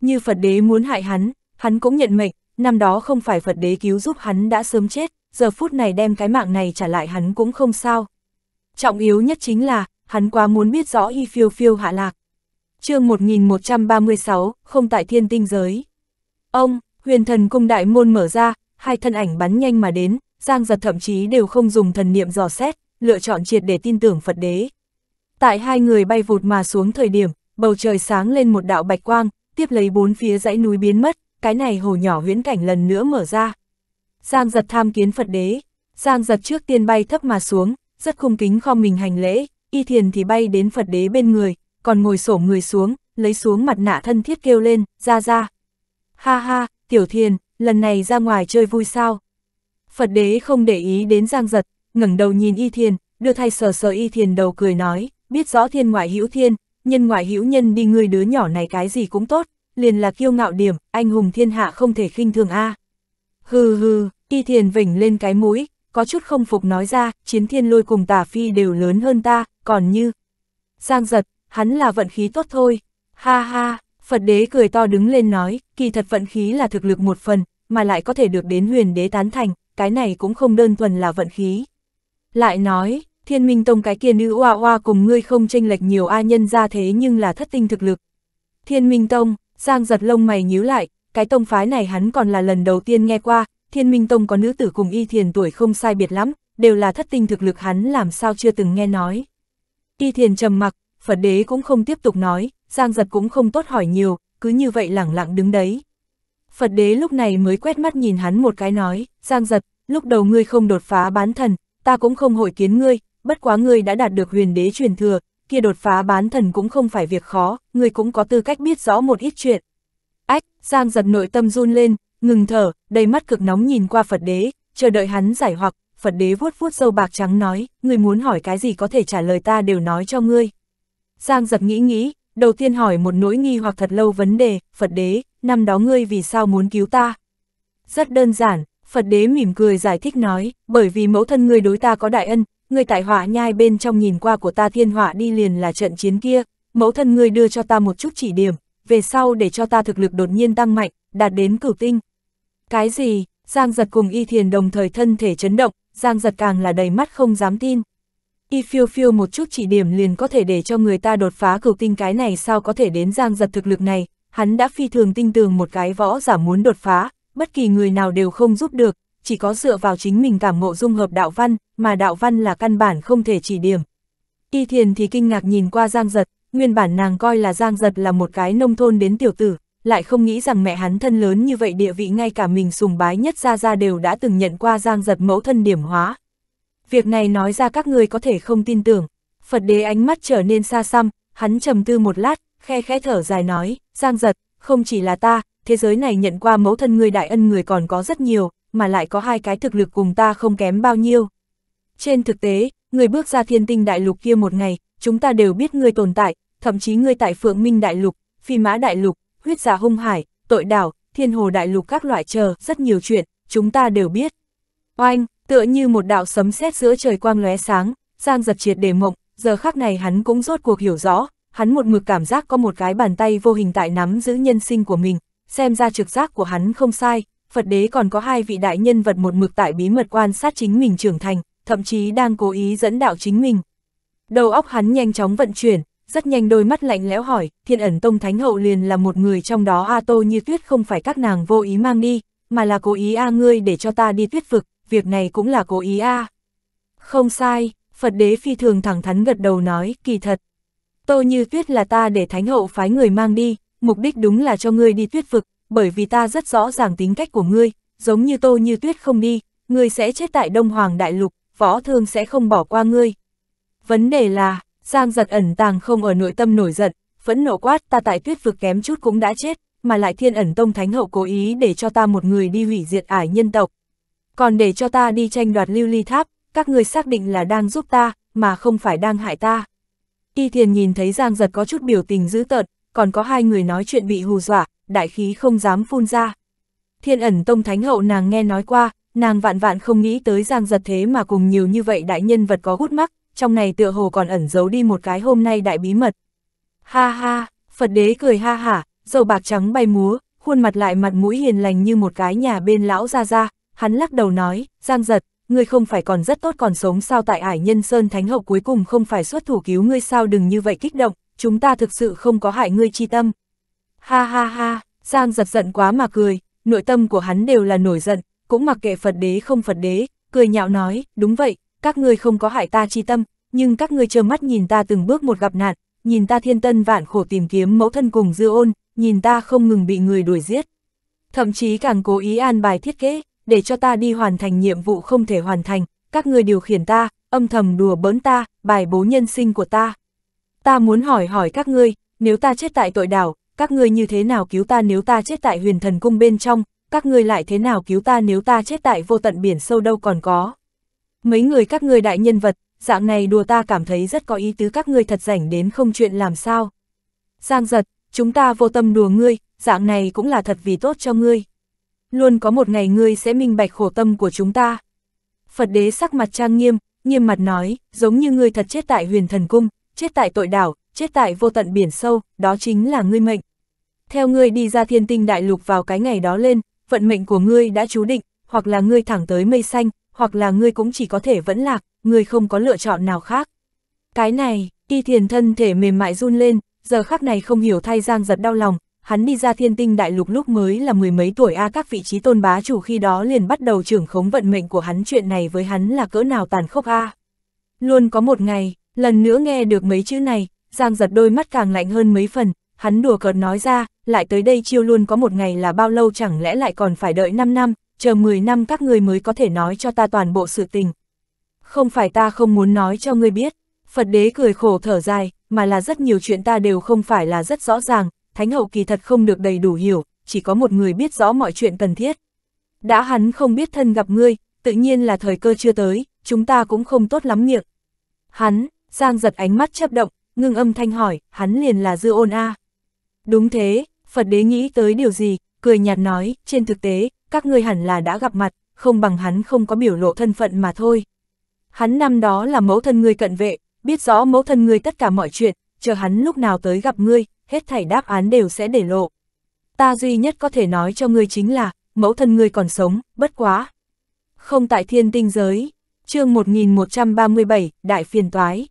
Như Phật đế muốn hại hắn, hắn cũng nhận mệnh, năm đó không phải Phật đế cứu giúp hắn đã sớm chết, giờ phút này đem cái mạng này trả lại hắn cũng không sao. Trọng yếu nhất chính là, hắn quá muốn biết rõ y phiêu phiêu hạ lạc. chương 1136, không tại thiên tinh giới. Ông, huyền thần cung đại môn mở ra, hai thân ảnh bắn nhanh mà đến, Giang giật thậm chí đều không dùng thần niệm dò xét, lựa chọn triệt để tin tưởng Phật đế. Tại hai người bay vụt mà xuống thời điểm, bầu trời sáng lên một đạo bạch quang, tiếp lấy bốn phía dãy núi biến mất, cái này hồ nhỏ huyễn cảnh lần nữa mở ra. Giang giật tham kiến Phật đế, Giang giật trước tiên bay thấp mà xuống, rất khung kính khom mình hành lễ, y thiền thì bay đến Phật đế bên người, còn ngồi xổm người xuống, lấy xuống mặt nạ thân thiết kêu lên, ra ra. Ha ha, tiểu thiền, lần này ra ngoài chơi vui sao? Phật đế không để ý đến Giang giật, ngẩng đầu nhìn y thiền, đưa thay sờ sờ y thiền đầu cười nói, biết rõ thiên ngoại hữu thiên, nhân ngoại hữu nhân đi người đứa nhỏ này cái gì cũng tốt, liền là kiêu ngạo điểm, anh hùng thiên hạ không thể khinh thường a. Hừ hừ, y thiền vỉnh lên cái mũi, có chút không phục nói ra, chiến thiên lôi cùng tà phi đều lớn hơn ta, còn như... Giang giật, hắn là vận khí tốt thôi, ha ha, Phật đế cười to đứng lên nói, kỳ thật vận khí là thực lực một phần, mà lại có thể được đến huyền đế tán thành, cái này cũng không đơn thuần là vận khí. Lại nói, thiên minh tông cái kia nữ oa oa cùng ngươi không tranh lệch nhiều a nhân ra thế nhưng là thất tinh thực lực. Thiên minh tông, Giang giật lông mày nhíu lại, cái tông phái này hắn còn là lần đầu tiên nghe qua, thiên minh tông có nữ tử cùng y thiền tuổi không sai biệt lắm, đều là thất tinh thực lực hắn làm sao chưa từng nghe nói. Y thiền trầm mặc, Phật đế cũng không tiếp tục nói, Giang giật cũng không tốt hỏi nhiều, cứ như vậy lẳng lặng đứng đấy. Phật đế lúc này mới quét mắt nhìn hắn một cái nói, Giang giật, lúc đầu ngươi không đột phá bán thần, ta cũng không hội kiến ngươi, bất quá ngươi đã đạt được huyền đế truyền thừa, kia đột phá bán thần cũng không phải việc khó, ngươi cũng có tư cách biết rõ một ít chuyện. Ách, Giang giật nội tâm run lên, ngừng thở, đầy mắt cực nóng nhìn qua Phật đế, chờ đợi hắn giải hoặc, Phật đế vuốt vuốt dâu bạc trắng nói, ngươi muốn hỏi cái gì có thể trả lời ta đều nói cho ngươi. Giang giật nghĩ nghĩ, đầu tiên hỏi một nỗi nghi hoặc thật lâu vấn đề, Phật đế, năm đó ngươi vì sao muốn cứu ta? Rất đơn giản, Phật đế mỉm cười giải thích nói, bởi vì mẫu thân ngươi đối ta có đại ân, ngươi tại hỏa nhai bên trong nhìn qua của ta thiên hỏa đi liền là trận chiến kia, mẫu thân ngươi đưa cho ta một chút chỉ điểm, về sau để cho ta thực lực đột nhiên tăng mạnh, đạt đến cửu tinh. Cái gì, Giang giật cùng y thiền đồng thời thân thể chấn động, Giang giật càng là đầy mắt không dám tin. Y phiêu phiêu một chút chỉ điểm liền có thể để cho người ta đột phá cửu tinh cái này sao có thể đến Giang giật thực lực này, hắn đã phi thường tinh tường một cái võ giả muốn đột phá, bất kỳ người nào đều không giúp được, chỉ có dựa vào chính mình cảm ngộ dung hợp đạo văn, mà đạo văn là căn bản không thể chỉ điểm. Y Thiền thì kinh ngạc nhìn qua Giang Giật, nguyên bản nàng coi là Giang Giật là một cái nông thôn đến tiểu tử, lại không nghĩ rằng mẹ hắn thân lớn như vậy địa vị ngay cả mình sùng bái nhất ra ra đều đã từng nhận qua Giang Giật mẫu thân điểm hóa. Việc này nói ra các người có thể không tin tưởng. Phật đế ánh mắt trở nên xa xăm, hắn trầm tư một lát, khe khẽ thở dài nói, Giang Giật, không chỉ là ta, thế giới này nhận qua mẫu thân người đại ân người còn có rất nhiều, mà lại có hai cái thực lực cùng ta không kém bao nhiêu. Trên thực tế, người bước ra thiên tinh đại lục kia một ngày, chúng ta đều biết ngươi tồn tại, thậm chí ngươi tại phượng minh đại lục, phi mã đại lục, huyết giả hung hải, tội đảo, thiên hồ đại lục các loại chờ, rất nhiều chuyện, chúng ta đều biết. Oanh, tựa như một đạo sấm sét giữa trời quang lóe sáng, Giang giật triệt để mộng, giờ khắc này hắn cũng rốt cuộc hiểu rõ, hắn một mực cảm giác có một cái bàn tay vô hình tại nắm giữ nhân sinh của mình, xem ra trực giác của hắn không sai, Phật đế còn có hai vị đại nhân vật một mực tại bí mật quan sát chính mình trưởng thành, thậm chí đang cố ý dẫn đạo chính mình. Đầu óc hắn nhanh chóng vận chuyển, rất nhanh đôi mắt lạnh lẽo hỏi, thiên ẩn tông thánh hậu liền là một người trong đó A Tô như tuyết không phải các nàng vô ý mang đi, mà là cố ý A ngươi để cho ta đi tuyết vực, việc này cũng là cố ý A. Không sai, Phật đế phi thường thẳng thắn gật đầu nói, kỳ thật. Tô như tuyết là ta để thánh hậu phái người mang đi, mục đích đúng là cho ngươi đi tuyết vực, bởi vì ta rất rõ ràng tính cách của ngươi, giống như tô như tuyết không đi, ngươi sẽ chết tại Đông Hoàng Đại Lục, võ thương sẽ không bỏ qua ngươi. Vấn đề là, Giang giật ẩn tàng không ở nội tâm nổi giận, phẫn nộ quát ta tại tuyết vực kém chút cũng đã chết, mà lại thiên ẩn tông thánh hậu cố ý để cho ta một người đi hủy diệt ải nhân tộc. Còn để cho ta đi tranh đoạt lưu ly tháp, các ngươi xác định là đang giúp ta, mà không phải đang hại ta. Y thiền nhìn thấy Giang giật có chút biểu tình dữ tợn, còn có hai người nói chuyện bị hù dọa, đại khí không dám phun ra. Thiên ẩn tông thánh hậu nàng nghe nói qua, nàng vạn vạn không nghĩ tới giang giật thế mà cùng nhiều như vậy đại nhân vật có hút mắc, trong này tựa hồ còn ẩn giấu đi một cái hôm nay đại bí mật. Ha ha, Phật đế cười ha hả, dầu bạc trắng bay múa, khuôn mặt lại mặt mũi hiền lành như một cái nhà bên lão ra ra, hắn lắc đầu nói, giang giật, ngươi không phải còn rất tốt còn sống sao tại ải nhân sơn thánh hậu cuối cùng không phải xuất thủ cứu ngươi sao đừng như vậy kích động, chúng ta thực sự không có hại ngươi chi tâm. Ha ha ha, Giang giật giận quá mà cười, nội tâm của hắn đều là nổi giận, cũng mặc kệ Phật đế không Phật đế, cười nhạo nói, đúng vậy, các ngươi không có hại ta chi tâm, nhưng các ngươi trơ mắt nhìn ta từng bước một gặp nạn, nhìn ta thiên tân vạn khổ tìm kiếm mẫu thân cùng dư ôn, nhìn ta không ngừng bị người đuổi giết. Thậm chí càng cố ý an bài thiết kế, để cho ta đi hoàn thành nhiệm vụ không thể hoàn thành, các ngươi điều khiển ta, âm thầm đùa bỡn ta, bài bố nhân sinh của ta. Ta muốn hỏi hỏi các ngươi, nếu ta chết tại tội đảo, các ngươi như thế nào cứu ta nếu ta chết tại huyền thần cung bên trong, các ngươi lại thế nào cứu ta nếu ta chết tại vô tận biển sâu đâu còn có. Mấy người các ngươi đại nhân vật, dạng này đùa ta cảm thấy rất có ý tứ các ngươi thật rảnh đến không chuyện làm sao. Giang giật, chúng ta vô tâm đùa ngươi, dạng này cũng là thật vì tốt cho ngươi. Luôn có một ngày ngươi sẽ minh bạch khổ tâm của chúng ta. Phật đế sắc mặt trang nghiêm, nghiêm mặt nói, giống như ngươi thật chết tại huyền thần cung, chết tại tội đảo, chết tại vô tận biển sâu, đó chính là ngươi mệnh. Theo ngươi đi ra thiên tinh đại lục vào cái ngày đó lên, vận mệnh của ngươi đã chú định, hoặc là ngươi thẳng tới mây xanh, hoặc là ngươi cũng chỉ có thể vẫn lạc, ngươi không có lựa chọn nào khác. Cái này, y thiền thân thể mềm mại run lên, giờ khắc này không hiểu thay Giang giật đau lòng, hắn đi ra thiên tinh đại lục lúc mới là mười mấy tuổi A các vị trí tôn bá chủ khi đó liền bắt đầu trưởng khống vận mệnh của hắn chuyện này với hắn là cỡ nào tàn khốc A. Luôn có một ngày, lần nữa nghe được mấy chữ này, Giang giật đôi mắt càng lạnh hơn mấy phần, hắn đùa cợt nói ra, lại tới đây chiêu luôn có một ngày là bao lâu chẳng lẽ lại còn phải đợi 5 năm, chờ 10 năm các người mới có thể nói cho ta toàn bộ sự tình. Không phải ta không muốn nói cho ngươi biết, Phật đế cười khổ thở dài, mà là rất nhiều chuyện ta đều không phải là rất rõ ràng, Thánh hậu kỳ thật không được đầy đủ hiểu, chỉ có một người biết rõ mọi chuyện cần thiết. Đã hắn không biết thân gặp ngươi, tự nhiên là thời cơ chưa tới, chúng ta cũng không tốt lắm miệng. Hắn, Giang giật ánh mắt chấp động, ngưng âm thanh hỏi, hắn liền là dư ôn a Đúng thế, Phật đế nghĩ tới điều gì, cười nhạt nói, trên thực tế, các ngươi hẳn là đã gặp mặt, không bằng hắn không có biểu lộ thân phận mà thôi. Hắn năm đó là mẫu thân ngươi cận vệ, biết rõ mẫu thân ngươi tất cả mọi chuyện, chờ hắn lúc nào tới gặp ngươi, hết thảy đáp án đều sẽ để lộ. Ta duy nhất có thể nói cho ngươi chính là, mẫu thân ngươi còn sống, bất quá. Không tại thiên tinh giới, chương 1137, đại phiền toái.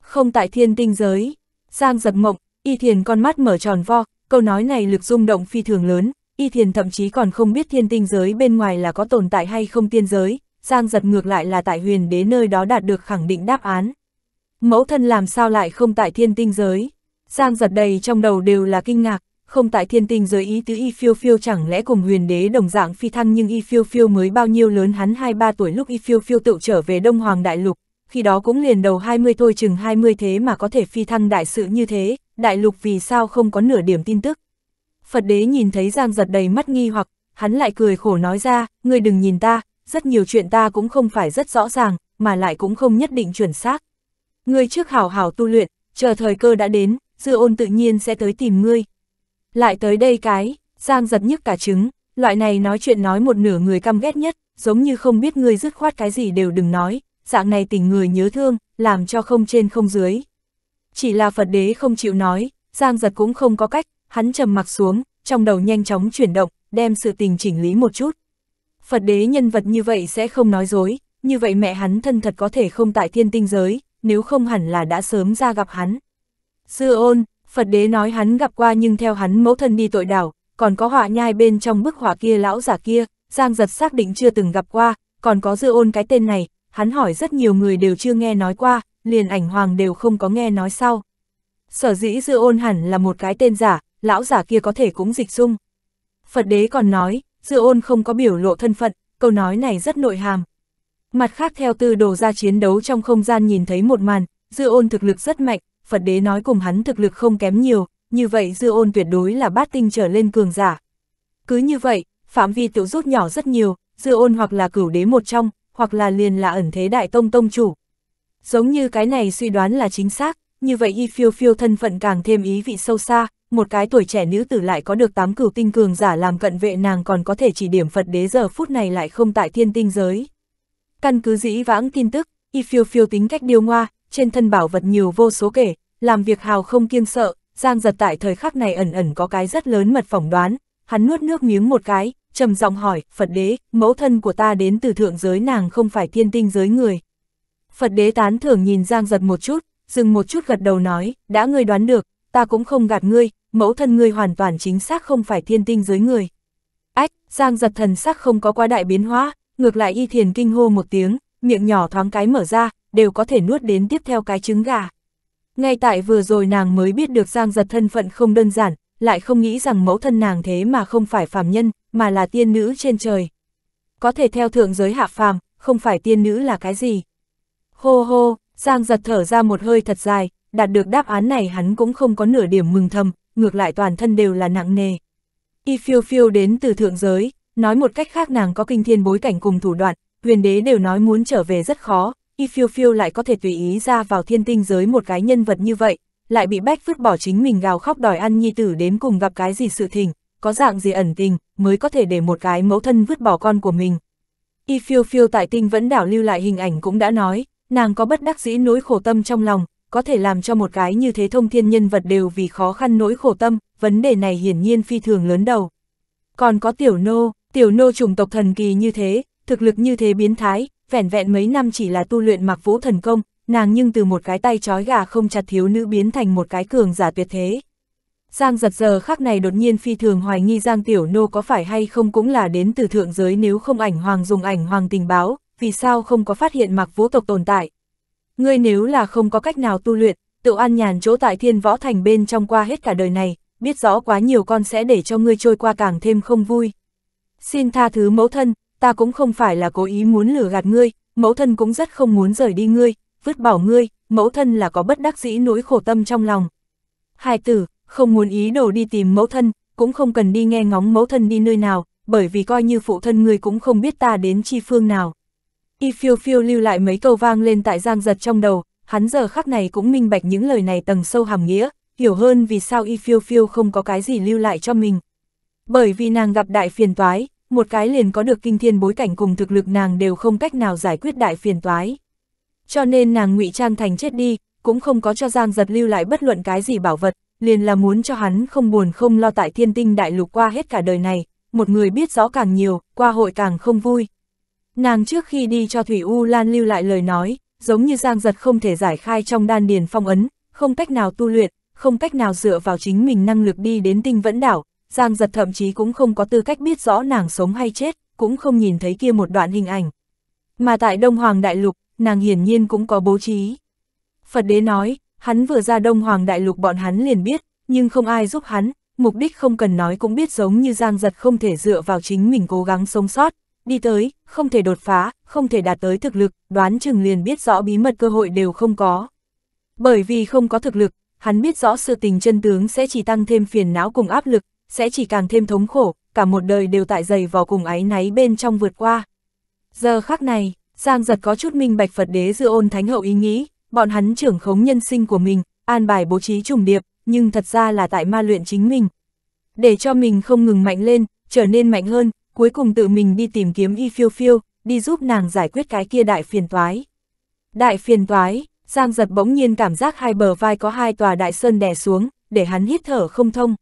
Không tại thiên tinh giới, Giang giật mộng, y thiền con mắt mở tròn vo, câu nói này lực rung động phi thường lớn, y thiền thậm chí còn không biết thiên tinh giới bên ngoài là có tồn tại hay không tiên giới, Giang giật ngược lại là tại huyền đế nơi đó đạt được khẳng định đáp án. Mẫu thân làm sao lại không tại thiên tinh giới? Giang giật đầy trong đầu đều là kinh ngạc, không tại thiên tinh giới ý tứ y phiêu phiêu chẳng lẽ cùng huyền đế đồng dạng phi thăng nhưng y phiêu phiêu mới bao nhiêu lớn hắn 2-3 tuổi lúc y phiêu phiêu tự trở về Đông Hoàng Đại Lục, khi đó cũng liền đầu 20 thôi chừng 20 thế mà có thể phi thăng đại sự như thế, đại lục vì sao không có nửa điểm tin tức. Phật đế nhìn thấy Giang giật đầy mắt nghi hoặc, hắn lại cười khổ nói ra, ngươi đừng nhìn ta, rất nhiều chuyện ta cũng không phải rất rõ ràng, mà lại cũng không nhất định chuẩn xác. Ngươi trước hảo hảo tu luyện, chờ thời cơ đã đến, dư ôn tự nhiên sẽ tới tìm ngươi. Lại tới đây cái, Giang giật nhức cả trứng, loại này nói chuyện nói một nửa người căm ghét nhất, giống như không biết ngươi dứt khoát cái gì đều đừng nói, dạng này tình người nhớ thương, làm cho không trên không dưới, chỉ là Phật đế không chịu nói, Giang giật cũng không có cách, hắn trầm mặc xuống, trong đầu nhanh chóng chuyển động, đem sự tình chỉnh lý một chút. Phật đế nhân vật như vậy sẽ không nói dối, như vậy mẹ hắn thân thật có thể không tại thiên tinh giới, nếu không hẳn là đã sớm ra gặp hắn. Sư ôn, Phật đế nói hắn gặp qua nhưng theo hắn mẫu thân đi tội đảo, còn có họa nhai bên trong bức họa kia lão giả kia, Giang giật xác định chưa từng gặp qua, còn có dư ôn cái tên này, hắn hỏi rất nhiều người đều chưa nghe nói qua, liền ảnh hoàng đều không có nghe nói sau. Sở dĩ dư ôn hẳn là một cái tên giả, lão giả kia có thể cũng dịch dung. Phật đế còn nói, dư ôn không có biểu lộ thân phận, câu nói này rất nội hàm. Mặt khác theo tư đồ ra chiến đấu trong không gian nhìn thấy một màn, dư ôn thực lực rất mạnh, Phật đế nói cùng hắn thực lực không kém nhiều, như vậy dư ôn tuyệt đối là bát tinh trở lên cường giả. Cứ như vậy, phạm vi tiểu rút nhỏ rất nhiều, dư ôn hoặc là cửu đế một trong, hoặc là liền là ẩn thế đại tông tông chủ, Giống như cái này suy đoán là chính xác, như vậy y phiêu phiêu thân phận càng thêm ý vị sâu xa, một cái tuổi trẻ nữ tử lại có được tám cửu tinh cường giả làm cận vệ nàng còn có thể chỉ điểm Phật đế giờ phút này lại không tại thiên tinh giới. Căn cứ dĩ vãng tin tức, y phiêu phiêu tính cách điêu ngoa, trên thân bảo vật nhiều vô số kể, làm việc hào không kiêng sợ, giang giật tại thời khắc này ẩn ẩn có cái rất lớn mật phỏng đoán, hắn nuốt nước miếng một cái, trầm giọng hỏi, Phật đế, mẫu thân của ta đến từ thượng giới nàng không phải thiên tinh giới người, Phật đế tán thưởng nhìn Giang giật một chút, dừng một chút gật đầu nói, đã ngươi đoán được, ta cũng không gạt ngươi, mẫu thân ngươi hoàn toàn chính xác không phải thiên tinh dưới người. Ách, Giang giật thần sắc không có quá đại biến hóa, ngược lại y thiền kinh hô một tiếng, miệng nhỏ thoáng cái mở ra, đều có thể nuốt đến tiếp theo cái trứng gà. Ngay tại vừa rồi nàng mới biết được Giang giật thân phận không đơn giản, lại không nghĩ rằng mẫu thân nàng thế mà không phải phàm nhân, mà là tiên nữ trên trời. Có thể theo thượng giới hạ phàm, không phải tiên nữ là cái gì. Hô hô, Giang giật thở ra một hơi thật dài, đạt được đáp án này hắn cũng không có nửa điểm mừng thầm, ngược lại toàn thân đều là nặng nề. Y phiêu phiêu đến từ thượng giới, nói một cách khác nàng có kinh thiên bối cảnh cùng thủ đoạn, huyền đế đều nói muốn trở về rất khó, y phiêu phiêu lại có thể tùy ý ra vào thiên tinh giới một cái nhân vật như vậy, lại bị bách vứt bỏ chính mình gào khóc đòi ăn nhi tử đến cùng gặp cái gì sự thình, có dạng gì ẩn tình, mới có thể để một cái mẫu thân vứt bỏ con của mình. Y phiêu phiêu tại tinh vẫn đảo lưu lại hình ảnh cũng đã nói, nàng có bất đắc dĩ nỗi khổ tâm trong lòng, có thể làm cho một cái như thế thông thiên nhân vật đều vì khó khăn nỗi khổ tâm, vấn đề này hiển nhiên phi thường lớn đầu. Còn có tiểu nô, tiểu nô chủng tộc thần kỳ như thế, thực lực như thế biến thái, vẻn vẹn mấy năm chỉ là tu luyện mặc vũ thần công, nàng nhưng từ một cái tay trói gà không chặt thiếu nữ biến thành một cái cường giả tuyệt thế. Giang giật giờ khác này đột nhiên phi thường hoài nghi Giang Tiểu Nô có phải hay không cũng là đến từ thượng giới nếu không ảnh hoàng dùng ảnh hoàng tình báo, vì sao không có phát hiện mặc vũ tộc tồn tại. Ngươi nếu là không có cách nào tu luyện, tự an nhàn chỗ tại thiên võ thành bên trong qua hết cả đời này, biết rõ quá nhiều con sẽ để cho ngươi trôi qua càng thêm không vui. Xin tha thứ mẫu thân, ta cũng không phải là cố ý muốn lừa gạt ngươi, mẫu thân cũng rất không muốn rời đi ngươi, vứt bỏ ngươi, mẫu thân là có bất đắc dĩ nỗi khổ tâm trong lòng. Hai tử, không muốn ý đồ đi tìm mẫu thân, cũng không cần đi nghe ngóng mẫu thân đi nơi nào, bởi vì coi như phụ thân ngươi cũng không biết ta đến chi phương nào. Y phiêu phiêu lưu lại mấy câu vang lên tại giang giật trong đầu, hắn giờ khắc này cũng minh bạch những lời này tầng sâu hàm nghĩa, hiểu hơn vì sao y phiêu phiêu không có cái gì lưu lại cho mình. Bởi vì nàng gặp đại phiền toái, một cái liền có được kinh thiên bối cảnh cùng thực lực nàng đều không cách nào giải quyết đại phiền toái. Cho nên nàng ngụy trang thành chết đi, cũng không có cho Giang Giật lưu lại bất luận cái gì bảo vật, liền là muốn cho hắn không buồn không lo tại thiên tinh đại lục qua hết cả đời này, một người biết rõ càng nhiều, qua hội càng không vui. Nàng trước khi đi cho Thủy U Lan lưu lại lời nói, giống như Giang Giật không thể giải khai trong đan điền phong ấn, không cách nào tu luyện, không cách nào dựa vào chính mình năng lực đi đến tinh vẫn đảo, Giang Giật thậm chí cũng không có tư cách biết rõ nàng sống hay chết, cũng không nhìn thấy kia một đoạn hình ảnh. Mà tại Đông Hoàng Đại Lục, nàng hiển nhiên cũng có bố trí. Phật đế nói, hắn vừa ra Đông Hoàng Đại Lục bọn hắn liền biết, nhưng không ai giúp hắn, mục đích không cần nói cũng biết giống như Giang Giật không thể dựa vào chính mình cố gắng sống sót, đi tới, không thể đột phá, không thể đạt tới thực lực, đoán chừng liền biết rõ bí mật cơ hội đều không có. Bởi vì không có thực lực, hắn biết rõ sự tình chân tướng sẽ chỉ tăng thêm phiền não cùng áp lực, sẽ chỉ càng thêm thống khổ, cả một đời đều tại dày vào cùng áy náy bên trong vượt qua. Giờ khắc này, Giang giật có chút minh bạch Phật đế dư ôn thánh hậu ý nghĩ, bọn hắn trưởng khống nhân sinh của mình, an bài bố trí trùng điệp, nhưng thật ra là tại ma luyện chính mình. Để cho mình không ngừng mạnh lên, trở nên mạnh hơn, cuối cùng tự mình đi tìm kiếm y phiêu phiêu, đi giúp nàng giải quyết cái kia đại phiền toái. Đại phiền toái, Giang giật bỗng nhiên cảm giác hai bờ vai có hai tòa đại sơn đè xuống, để hắn hít thở không thông.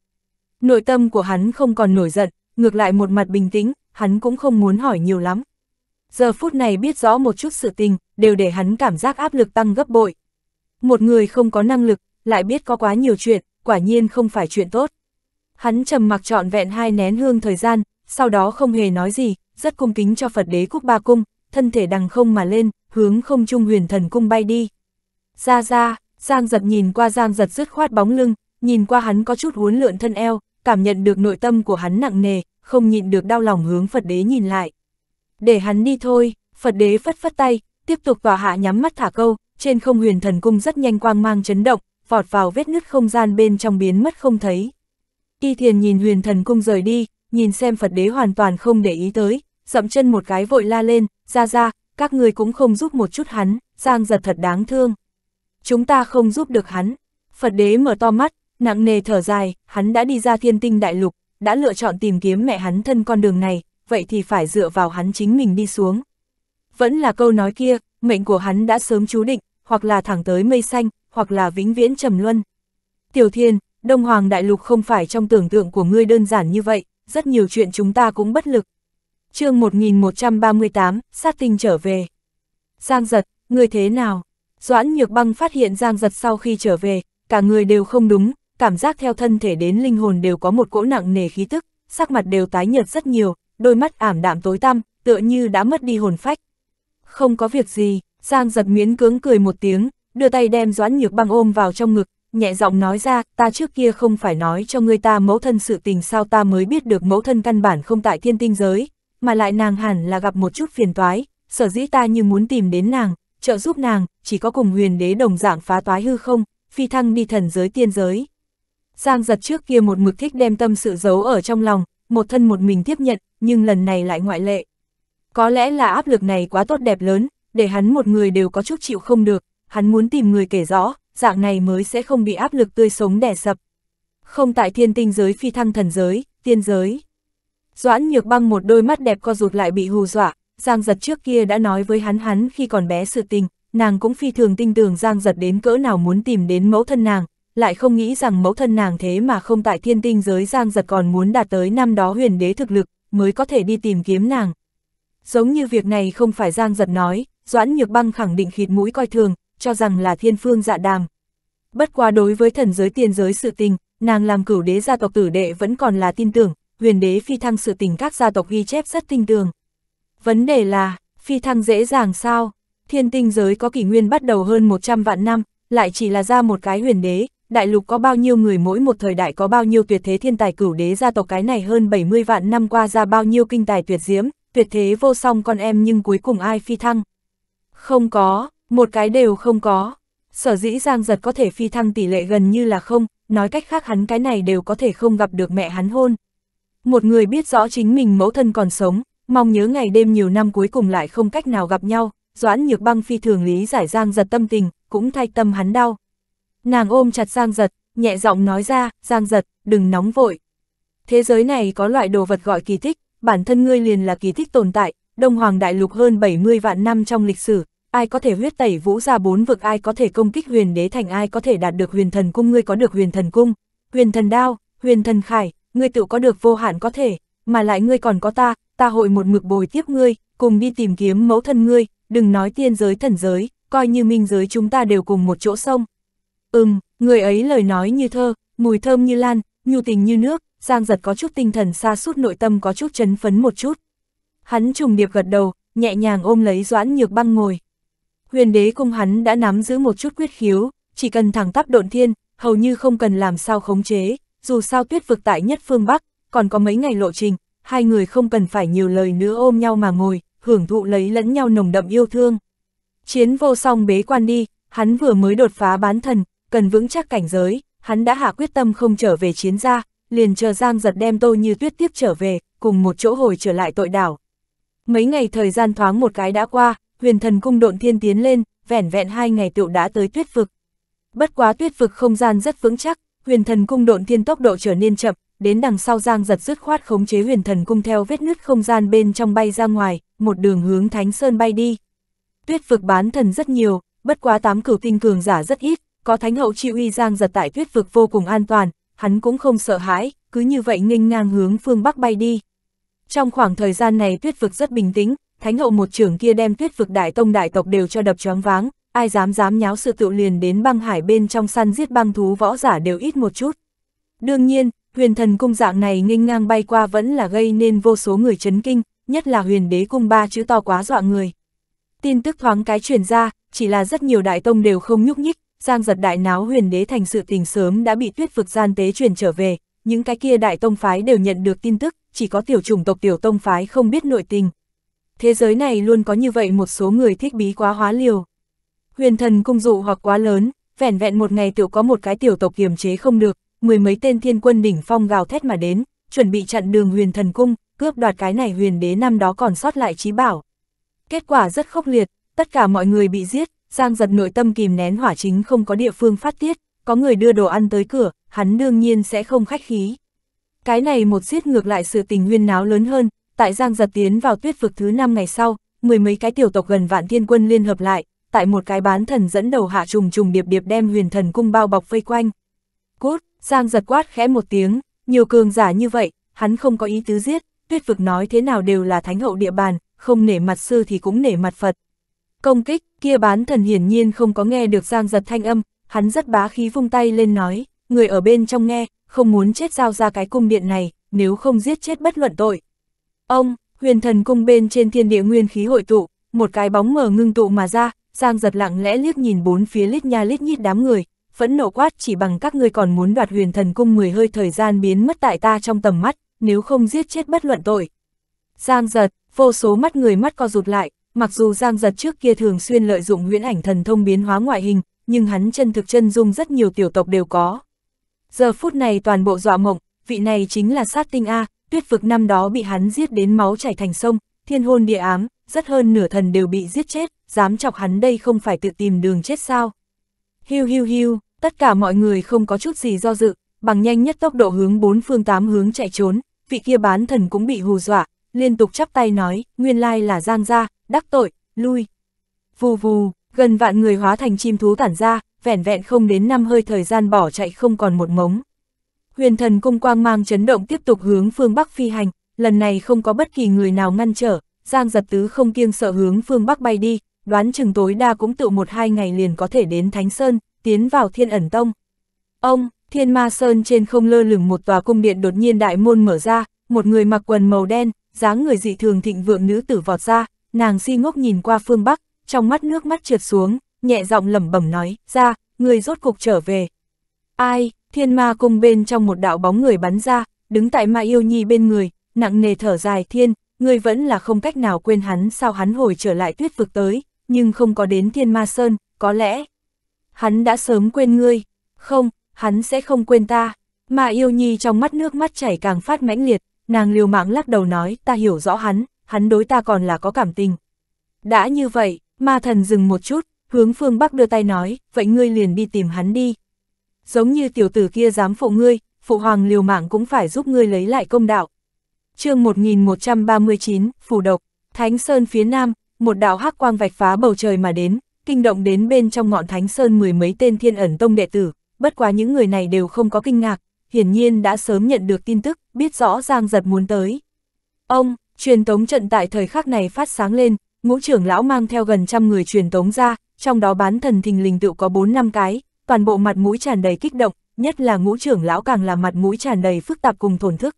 Nội tâm của hắn không còn nổi giận, ngược lại một mặt bình tĩnh, hắn cũng không muốn hỏi nhiều lắm. Giờ phút này biết rõ một chút sự tình, đều để hắn cảm giác áp lực tăng gấp bội. Một người không có năng lực, lại biết có quá nhiều chuyện, quả nhiên không phải chuyện tốt. Hắn trầm mặc trọn vẹn hai nén hương thời gian, sau đó không hề nói gì, rất cung kính cho Phật đế quốc Ba Cung, thân thể đằng không mà lên, hướng không trung huyền thần cung bay đi. Ra ra, Giang giật nhìn qua Giang giật dứt khoát bóng lưng, nhìn qua hắn có chút huốn lượn thân eo, cảm nhận được nội tâm của hắn nặng nề, không nhịn được đau lòng hướng Phật đế nhìn lại. Để hắn đi thôi, Phật đế phất phất tay, tiếp tục vào hạ nhắm mắt thả câu, trên không huyền thần cung rất nhanh quang mang chấn động, vọt vào vết nứt không gian bên trong biến mất không thấy. Y thiền nhìn huyền thần cung rời đi, nhìn xem Phật đế hoàn toàn không để ý tới, dậm chân một cái vội la lên, ra ra, các người cũng không giúp một chút hắn, Giang giật thật đáng thương. Chúng ta không giúp được hắn. Phật đế mở to mắt, nặng nề thở dài, hắn đã đi ra thiên tinh đại lục, đã lựa chọn tìm kiếm mẹ hắn thân con đường này, vậy thì phải dựa vào hắn chính mình đi xuống. Vẫn là câu nói kia, mệnh của hắn đã sớm chú định, hoặc là thẳng tới mây xanh, hoặc là vĩnh viễn trầm luân. Tiểu thiên, Đông Hoàng Đại Lục không phải trong tưởng tượng của ngươi đơn giản như vậy, rất nhiều chuyện chúng ta cũng bất lực. chương 1138, sát tinh trở về. Giang giật, người thế nào? Doãn Nhược Băng phát hiện Giang giật sau khi trở về, cả người đều không đúng, cảm giác theo thân thể đến linh hồn đều có một cỗ nặng nề khí tức, sắc mặt đều tái nhợt rất nhiều, đôi mắt ảm đạm tối tăm, tựa như đã mất đi hồn phách. Không có việc gì, Giang giật miễn cưỡng cười một tiếng, đưa tay đem Doãn Nhược Băng ôm vào trong ngực, nhẹ giọng nói ra, ta trước kia không phải nói cho ngươi ta mẫu thân sự tình sao ta mới biết được mẫu thân căn bản không tại thiên tinh giới, mà lại nàng hẳn là gặp một chút phiền toái, sở dĩ ta như muốn tìm đến nàng, trợ giúp nàng, chỉ có cùng huyền đế đồng dạng phá toái hư không, phi thăng đi thần giới tiên giới. Giang giật trước kia một mực thích đem tâm sự giấu ở trong lòng, một thân một mình tiếp nhận, nhưng lần này lại ngoại lệ. Có lẽ là áp lực này quá tốt đẹp lớn, để hắn một người đều có chút chịu không được, hắn muốn tìm người kể rõ, dạng này mới sẽ không bị áp lực tươi sống đẻ sập. Không tại thiên tinh giới phi thăng thần giới, tiên giới. Doãn nhược băng một đôi mắt đẹp co rụt lại bị hù dọa, Giang giật trước kia đã nói với hắn hắn khi còn bé sự tình, nàng cũng phi thường tin tưởng Giang giật đến cỡ nào muốn tìm đến mẫu thân nàng, lại không nghĩ rằng mẫu thân nàng thế mà không tại thiên tinh giới Giang giật còn muốn đạt tới năm đó huyền đế thực lực, mới có thể đi tìm kiếm nàng. Giống như việc này không phải Giang giật nói, Doãn Nhược Băng khẳng định khịt mũi coi thường, cho rằng là thiên phương dạ đàm. Bất quá đối với thần giới tiền giới sự tình, nàng làm cửu đế gia tộc tử đệ vẫn còn là tin tưởng, huyền đế phi thăng sự tình các gia tộc ghi chép rất tinh tường. Vấn đề là, phi thăng dễ dàng sao? Thiên tinh giới có kỷ nguyên bắt đầu hơn 100 vạn năm, lại chỉ là ra một cái huyền đế, đại lục có bao nhiêu người mỗi một thời đại có bao nhiêu tuyệt thế thiên tài cửu đế gia tộc cái này hơn 70 vạn năm qua ra bao nhiêu kinh tài tuyệt diễm, tuyệt thế vô song con em nhưng cuối cùng ai phi thăng? Không có, một cái đều không có. Sở dĩ Giang Giật có thể phi thăng tỷ lệ gần như là không, nói cách khác hắn cái này đều có thể không gặp được mẹ hắn hôn. Một người biết rõ chính mình mẫu thân còn sống, mong nhớ ngày đêm nhiều năm cuối cùng lại không cách nào gặp nhau, Doãn Nhược Băng phi thường lý giải Giang Giật tâm tình, cũng thay tâm hắn đau. Nàng ôm chặt Giang Giật, nhẹ giọng nói ra, Giang Giật, đừng nóng vội. Thế giới này có loại đồ vật gọi kỳ tích, bản thân ngươi liền là kỳ tích tồn tại, Đông Hoàng Đại Lục hơn 70 vạn năm trong lịch sử, ai có thể huyết tẩy vũ ra bốn vực ai có thể công kích huyền đế thành ai có thể đạt được huyền thần cung ngươi có được huyền thần cung, huyền thần đao, huyền thần khải, ngươi tự có được vô hạn có thể, mà lại ngươi còn có ta, ta hội một mực bồi tiếp ngươi, cùng đi tìm kiếm mẫu thân ngươi, đừng nói tiên giới thần giới, coi như minh giới chúng ta đều cùng một chỗ sông. Ừm, người ấy lời nói như thơ, mùi thơm như lan, nhu tình như nước, Giang giật có chút tinh thần xa suốt nội tâm có chút chấn phấn một chút. Hắn trùng điệp gật đầu, nhẹ nhàng ôm lấy Doãn Nhược Băng ngồi huyền đế cung hắn đã nắm giữ một chút quyết khiếu, chỉ cần thẳng tắp độn thiên, hầu như không cần làm sao khống chế, dù sao tuyết vực tại nhất phương Bắc, còn có mấy ngày lộ trình, hai người không cần phải nhiều lời nữa ôm nhau mà ngồi, hưởng thụ lấy lẫn nhau nồng đậm yêu thương. Chiến vô song bế quan đi, hắn vừa mới đột phá bán thần, cần vững chắc cảnh giới, hắn đã hạ quyết tâm không trở về chiến gia, liền chờ Giang giật đem tô như tuyết tiếp trở về, cùng một chỗ hồi trở lại tội đảo. Mấy ngày thời gian thoáng một cái đã qua, huyền thần cung độn thiên tiến lên, vẻn vẹn hai ngày tựu đã tới tuyết vực. Bất quá tuyết vực không gian rất vững chắc, huyền thần cung độn thiên tốc độ trở nên chậm, đến đằng sau giang giật dứt khoát khống chế huyền thần cung theo vết nứt không gian bên trong bay ra ngoài, một đường hướng thánh sơn bay đi. Tuyết vực bán thần rất nhiều, bất quá tám cửu tinh cường giả rất ít, có thánh hậu chi uy giang giật tại tuyết vực vô cùng an toàn, hắn cũng không sợ hãi, cứ như vậy nghênh ngang hướng phương bắc bay đi. Trong khoảng thời gian này tuyết vực rất bình tĩnh, thánh hậu một trưởng kia đem tuyết vực đại tông đại tộc đều cho đập choáng váng, ai dám dám nháo sự tựu liền đến băng hải bên trong săn giết băng thú võ giả đều ít một chút. Đương nhiên, huyền thần cung dạng này nghênh ngang bay qua vẫn là gây nên vô số người chấn kinh, nhất là huyền đế cung ba chữ to quá dọa người. Tin tức thoáng cái truyền ra, chỉ là rất nhiều đại tông đều không nhúc nhích, giang giật đại náo huyền đế thành sự tình sớm đã bị tuyết vực gian tế truyền trở về, những cái kia đại tông phái đều nhận được tin tức, chỉ có tiểu chủng tộc tiểu tông phái không biết nội tình, thế giới này luôn có như vậy một số người thích bí quá hóa liều. Huyền thần cung dụ hoặc quá lớn, vẻn vẹn một ngày tiểu có một cái tiểu tộc kiềm chế không được, mười mấy tên thiên quân đỉnh phong gào thét mà đến, chuẩn bị chặn đường huyền thần cung, cướp đoạt cái này huyền đế năm đó còn sót lại trí bảo. Kết quả rất khốc liệt, tất cả mọi người bị giết, Giang giật nội tâm kìm nén hỏa chính không có địa phương phát tiết, có người đưa đồ ăn tới cửa, hắn đương nhiên sẽ không khách khí. Cái này một giết ngược lại sự tình huyên náo lớn hơn, tại Giang Giật tiến vào tuyết vực thứ năm ngày sau, mười mấy cái tiểu tộc gần vạn thiên quân liên hợp lại, tại một cái bán thần dẫn đầu hạ trùng trùng điệp điệp đem huyền thần cung bao bọc vây quanh. Cút, Giang Giật quát khẽ một tiếng, nhiều cường giả như vậy, hắn không có ý tứ giết, tuyết vực nói thế nào đều là thánh hậu địa bàn, không nể mặt sư thì cũng nể mặt Phật. Công kích, kia bán thần hiển nhiên không có nghe được Giang Giật thanh âm, hắn rất bá khí vung tay lên nói, người ở bên trong nghe, không muốn chết giao ra cái cung điện này, nếu không giết chết bất luận tội, Ông, huyền thần cung bên trên thiên địa nguyên khí hội tụ, một cái bóng mờ ngưng tụ mà ra, Giang giật lặng lẽ liếc nhìn bốn phía lít nha lít nhít đám người, phẫn nộ quát chỉ bằng các ngươi còn muốn đoạt huyền thần cung 10 hơi thời gian biến mất tại ta trong tầm mắt, nếu không giết chết bất luận tội. Giang giật, vô số mắt người mắt co rụt lại, mặc dù Giang giật trước kia thường xuyên lợi dụng huyễn ảnh thần thông biến hóa ngoại hình, nhưng hắn chân thực chân dung rất nhiều tiểu tộc đều có. Giờ phút này toàn bộ dọa mộng, vị này chính là sát tinh A, tuyết vực năm đó bị hắn giết đến máu chảy thành sông, thiên hôn địa ám, rất hơn nửa thần đều bị giết chết, dám chọc hắn đây không phải tự tìm đường chết sao. Hiu hiu hiu, tất cả mọi người không có chút gì do dự, bằng nhanh nhất tốc độ hướng bốn phương tám hướng chạy trốn, vị kia bán thần cũng bị hù dọa, liên tục chắp tay nói, nguyên lai là giang gia, đắc tội, lui. Vù vù, gần vạn người hóa thành chim thú tản ra, vẻn vẹn không đến năm hơi thời gian bỏ chạy không còn một mống huyền thần cung quang mang chấn động tiếp tục hướng phương Bắc phi hành, lần này không có bất kỳ người nào ngăn trở, Giang giật tứ không kiêng sợ hướng phương Bắc bay đi, đoán chừng tối đa cũng tự một hai ngày liền có thể đến Thánh Sơn, tiến vào thiên ẩn tông. Ông, thiên ma sơn trên không lơ lửng một tòa cung điện đột nhiên đại môn mở ra, một người mặc quần màu đen, dáng người dị thường thịnh vượng nữ tử vọt ra, nàng si ngốc nhìn qua phương Bắc, trong mắt nước mắt trượt xuống, nhẹ giọng lẩm bẩm nói, ra, người rốt cục trở về. Ai, Thiên ma cung bên trong một đạo bóng người bắn ra, đứng tại ma yêu nhi bên người, nặng nề thở dài thiên, người vẫn là không cách nào quên hắn sao hắn hồi trở lại tuyết vực tới, nhưng không có đến thiên ma sơn, có lẽ. Hắn đã sớm quên ngươi, không, hắn sẽ không quên ta, Ma yêu nhi trong mắt nước mắt chảy càng phát mãnh liệt, nàng liều mạng lắc đầu nói ta hiểu rõ hắn, hắn đối ta còn là có cảm tình. Đã như vậy, ma thần dừng một chút, hướng phương Bắc đưa tay nói, vậy ngươi liền đi tìm hắn đi, giống như tiểu tử kia dám phụ ngươi, phụ hoàng liều mạng cũng phải giúp ngươi lấy lại công đạo. chương 1139, Phủ Độc, Thánh Sơn phía nam, một đạo hắc quang vạch phá bầu trời mà đến, kinh động đến bên trong ngọn Thánh Sơn mười mấy tên thiên ẩn tông đệ tử, bất quá những người này đều không có kinh ngạc, hiển nhiên đã sớm nhận được tin tức, biết rõ Giang Giật muốn tới. Ông, truyền tống trận tại thời khắc này phát sáng lên, ngũ trưởng lão mang theo gần trăm người truyền tống ra, trong đó bán thần thình lình tự có 4 năm cái, toàn bộ mặt mũi tràn đầy kích động, nhất là ngũ trưởng lão càng là mặt mũi tràn đầy phức tạp cùng thổn thức.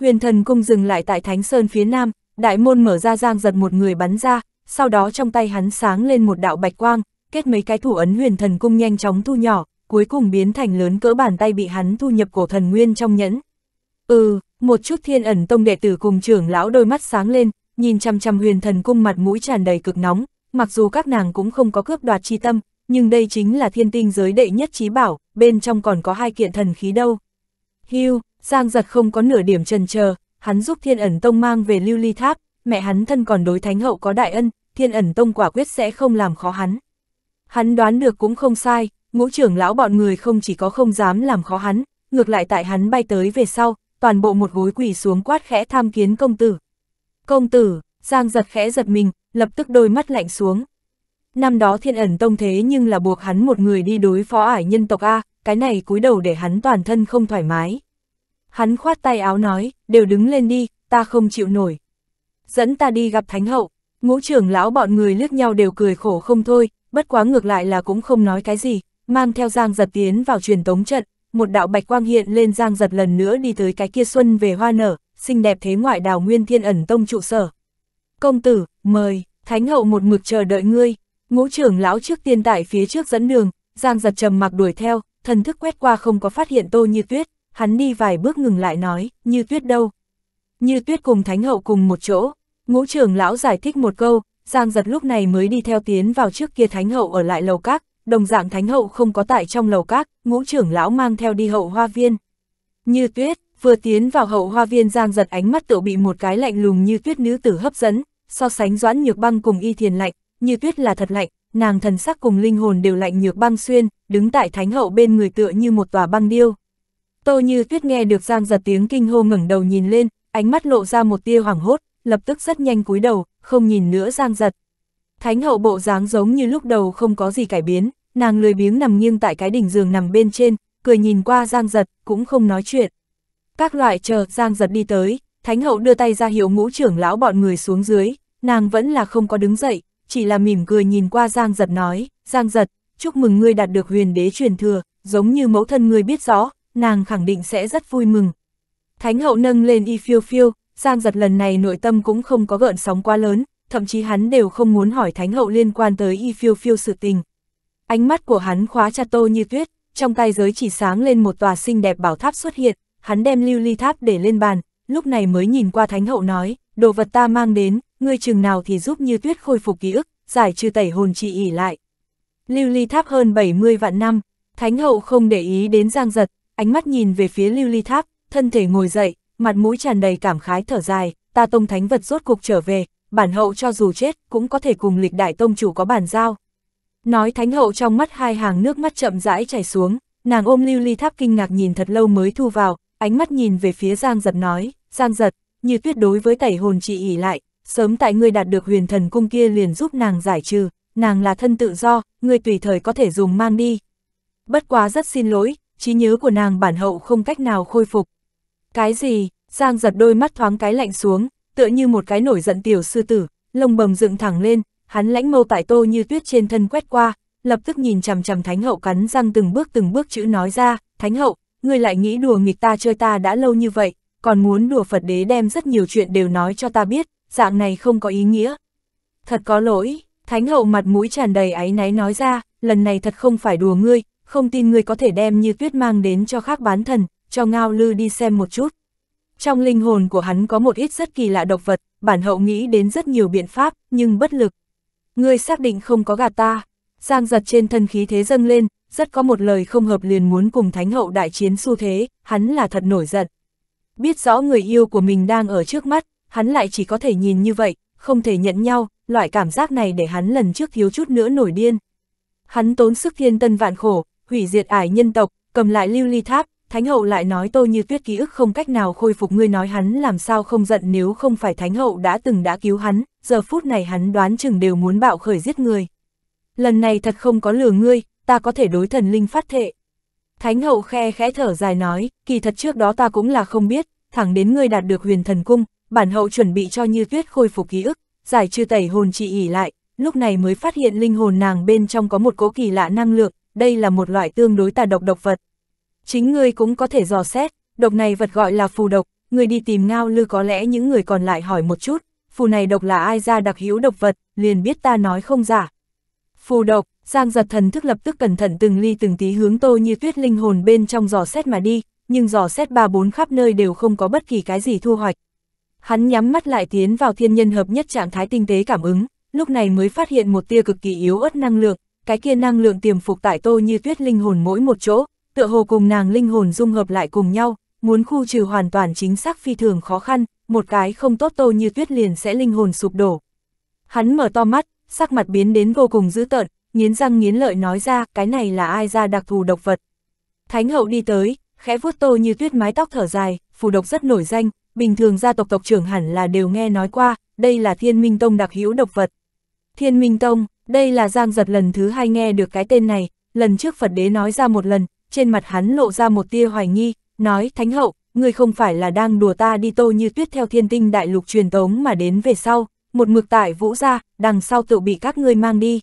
Huyền thần cung dừng lại tại Thánh Sơn phía nam, đại môn mở ra giang giật một người bắn ra, sau đó trong tay hắn sáng lên một đạo bạch quang, kết mấy cái thủ ấn huyền thần cung nhanh chóng thu nhỏ, cuối cùng biến thành lớn cỡ bàn tay bị hắn thu nhập cổ thần nguyên trong nhẫn. Ừ, một chút thiên ẩn tông đệ tử cùng trưởng lão đôi mắt sáng lên, nhìn chăm chăm huyền thần cung mặt mũi tràn đầy cực nóng, mặc dù các nàng cũng không có cướp đoạt chi tâm, nhưng đây chính là thiên tinh giới đệ nhất trí bảo, bên trong còn có hai kiện thần khí đâu. Hưu, Giang giật không có nửa điểm trần chờ hắn giúp thiên ẩn tông mang về lưu ly tháp, mẹ hắn thân còn đối thánh hậu có đại ân, thiên ẩn tông quả quyết sẽ không làm khó hắn. Hắn đoán được cũng không sai, ngũ trưởng lão bọn người không chỉ có không dám làm khó hắn, ngược lại tại hắn bay tới về sau, toàn bộ một gối quỳ xuống quát khẽ tham kiến công tử. Công tử, Giang giật khẽ giật mình, lập tức đôi mắt lạnh xuống, năm đó thiên ẩn tông thế nhưng là buộc hắn một người đi đối phó ải nhân tộc A, cái này cúi đầu để hắn toàn thân không thoải mái. Hắn khoát tay áo nói, đều đứng lên đi, ta không chịu nổi. Dẫn ta đi gặp thánh hậu, ngũ trưởng lão bọn người liếc nhau đều cười khổ không thôi, bất quá ngược lại là cũng không nói cái gì, mang theo giang giật tiến vào truyền tống trận, một đạo bạch quang hiện lên giang giật lần nữa đi tới cái kia xuân về hoa nở, xinh đẹp thế ngoại đào nguyên thiên ẩn tông trụ sở. Công tử, mời, thánh hậu một mực chờ đợi ngươi, Ngũ trưởng lão trước tiên tại phía trước dẫn đường, Giang giật trầm mặc đuổi theo, thần thức quét qua không có phát hiện Tô Như Tuyết, hắn đi vài bước ngừng lại nói, Như Tuyết đâu? Như Tuyết cùng Thánh Hậu cùng một chỗ, ngũ trưởng lão giải thích một câu, Giang giật lúc này mới đi theo tiến vào trước kia Thánh Hậu ở lại lầu các, đồng dạng Thánh Hậu không có tại trong lầu các, ngũ trưởng lão mang theo đi hậu hoa viên. Như Tuyết, vừa tiến vào hậu hoa viên Giang giật ánh mắt tự bị một cái lạnh lùng như tuyết nữ tử hấp dẫn, so sánh doãn nhược băng cùng y thiền lạnh, như tuyết là thật lạnh, nàng thần sắc cùng linh hồn đều lạnh nhược băng xuyên, đứng tại thánh hậu bên người tựa như một tòa băng điêu. Tô như tuyết nghe được giang giật tiếng kinh hô ngẩng đầu nhìn lên, ánh mắt lộ ra một tia hoảng hốt, lập tức rất nhanh cúi đầu, không nhìn nữa giang giật. Thánh hậu bộ dáng giống như lúc đầu không có gì cải biến, nàng lười biếng nằm nghiêng tại cái đỉnh giường nằm bên trên, cười nhìn qua giang giật, cũng không nói chuyện. Các loại chờ giang giật đi tới, thánh hậu đưa tay ra hiệu ngũ trưởng lão bọn người xuống dưới, nàng vẫn là không có đứng dậy, chỉ là mỉm cười nhìn qua Giang Giật nói, Giang Giật, chúc mừng ngươi đạt được huyền đế truyền thừa, giống như mẫu thân ngươi biết rõ, nàng khẳng định sẽ rất vui mừng. Thánh hậu nâng lên y phiêu phiêu, Giang Giật lần này nội tâm cũng không có gợn sóng quá lớn, thậm chí hắn đều không muốn hỏi Thánh hậu liên quan tới y phiêu phiêu sự tình. Ánh mắt của hắn khóa chặt tô như tuyết, trong tay giới chỉ sáng lên một tòa xinh đẹp bảo tháp xuất hiện, hắn đem lưu ly tháp để lên bàn, lúc này mới nhìn qua Thánh hậu nói, đồ vật ta mang đến, ngươi chừng nào thì giúp như tuyết khôi phục ký ức, giải trừ tẩy hồn trị ỉ lại. Lưu ly tháp hơn 70 vạn năm, thánh hậu không để ý đến giang giật, ánh mắt nhìn về phía lưu ly tháp, thân thể ngồi dậy, mặt mũi tràn đầy cảm khái thở dài, ta tông thánh vật rốt cuộc trở về, bản hậu cho dù chết, cũng có thể cùng lịch đại tông chủ có bàn giao. Nói thánh hậu trong mắt hai hàng nước mắt chậm rãi chảy xuống, nàng ôm lưu ly tháp kinh ngạc nhìn thật lâu mới thu vào, ánh mắt nhìn về phía giang giật nói, giang giật, như tuyết đối với tẩy hồn chị ỉ lại, sớm tại ngươi đạt được huyền thần cung kia liền giúp nàng giải trừ, nàng là thân tự do, ngươi tùy thời có thể dùng mang đi. Bất quá rất xin lỗi, trí nhớ của nàng bản hậu không cách nào khôi phục. Cái gì, Giang giật đôi mắt thoáng cái lạnh xuống, tựa như một cái nổi giận tiểu sư tử, lông bầm dựng thẳng lên, hắn lãnh mâu tại tô như tuyết trên thân quét qua, lập tức nhìn chằm chằm thánh hậu cắn răng từng bước từng bước chữ nói ra, thánh hậu, ngươi lại nghĩ đùa nghịch ta chơi ta đã lâu như vậy, còn muốn đùa Phật đế đem rất nhiều chuyện đều nói cho ta biết, dạng này không có ý nghĩa. Thật có lỗi, Thánh hậu mặt mũi tràn đầy áy náy nói ra, lần này thật không phải đùa ngươi, không tin ngươi có thể đem như tuyết mang đến cho khác bán thần, cho ngao lư đi xem một chút. Trong linh hồn của hắn có một ít rất kỳ lạ độc vật, bản hậu nghĩ đến rất nhiều biện pháp, nhưng bất lực. Ngươi xác định không có gạt ta, giang giật trên thân khí thế dâng lên, rất có một lời không hợp liền muốn cùng thánh hậu đại chiến xu thế, hắn là thật nổi giận biết rõ người yêu của mình đang ở trước mắt, hắn lại chỉ có thể nhìn như vậy, không thể nhận nhau, loại cảm giác này để hắn lần trước thiếu chút nữa nổi điên. Hắn tốn sức thiên tân vạn khổ, hủy diệt ải nhân tộc, cầm lại lưu ly tháp, Thánh hậu lại nói tôi như tuyết ký ức không cách nào khôi phục ngươi nói hắn làm sao không giận nếu không phải thánh hậu đã từng đã cứu hắn, giờ phút này hắn đoán chừng đều muốn bạo khởi giết người. Lần này thật không có lừa ngươi, ta có thể đối thần linh phát thệ. Thánh hậu khe khẽ thở dài nói, kỳ thật trước đó ta cũng là không biết, thẳng đến ngươi đạt được huyền thần cung, bản hậu chuẩn bị cho như tuyết khôi phục ký ức, giải trừ tẩy hồn chị ỉ lại, lúc này mới phát hiện linh hồn nàng bên trong có một cố kỳ lạ năng lượng, đây là một loại tương đối tà độc độc vật. Chính ngươi cũng có thể dò xét, độc này vật gọi là phù độc, người đi tìm ngao lư có lẽ những người còn lại hỏi một chút, phù này độc là ai ra đặc hữu độc vật, liền biết ta nói không giả. Phù độc, Giang giật thần thức lập tức cẩn thận từng ly từng tí hướng tô như tuyết linh hồn bên trong giò xét mà đi, nhưng giò xét ba bốn khắp nơi đều không có bất kỳ cái gì thu hoạch. Hắn nhắm mắt lại tiến vào thiên nhân hợp nhất trạng thái tinh tế cảm ứng, lúc này mới phát hiện một tia cực kỳ yếu ớt năng lượng, cái kia năng lượng tiềm phục tại tô như tuyết linh hồn mỗi một chỗ, tựa hồ cùng nàng linh hồn dung hợp lại cùng nhau, muốn khu trừ hoàn toàn chính xác phi thường khó khăn, một cái không tốt tô như tuyết liền sẽ linh hồn sụp đổ. Hắn mở to mắt, sắc mặt biến đến vô cùng dữ tợn, nghiến răng nghiến lợi nói ra, cái này là ai ra đặc thù độc vật. Thánh hậu đi tới, khẽ vuốt tô như tuyết mái tóc thở dài, phù độc rất nổi danh, bình thường gia tộc tộc trưởng hẳn là đều nghe nói qua, đây là thiên minh tông đặc hữu độc vật. Thiên minh tông, đây là giang giật lần thứ hai nghe được cái tên này, lần trước Phật đế nói ra một lần, trên mặt hắn lộ ra một tia hoài nghi, nói thánh hậu, ngươi không phải là đang đùa ta đi tô như tuyết theo thiên tinh đại lục truyền tống mà đến về sau, một mực tại vũ ra, đằng sau tự bị các ngươi mang đi.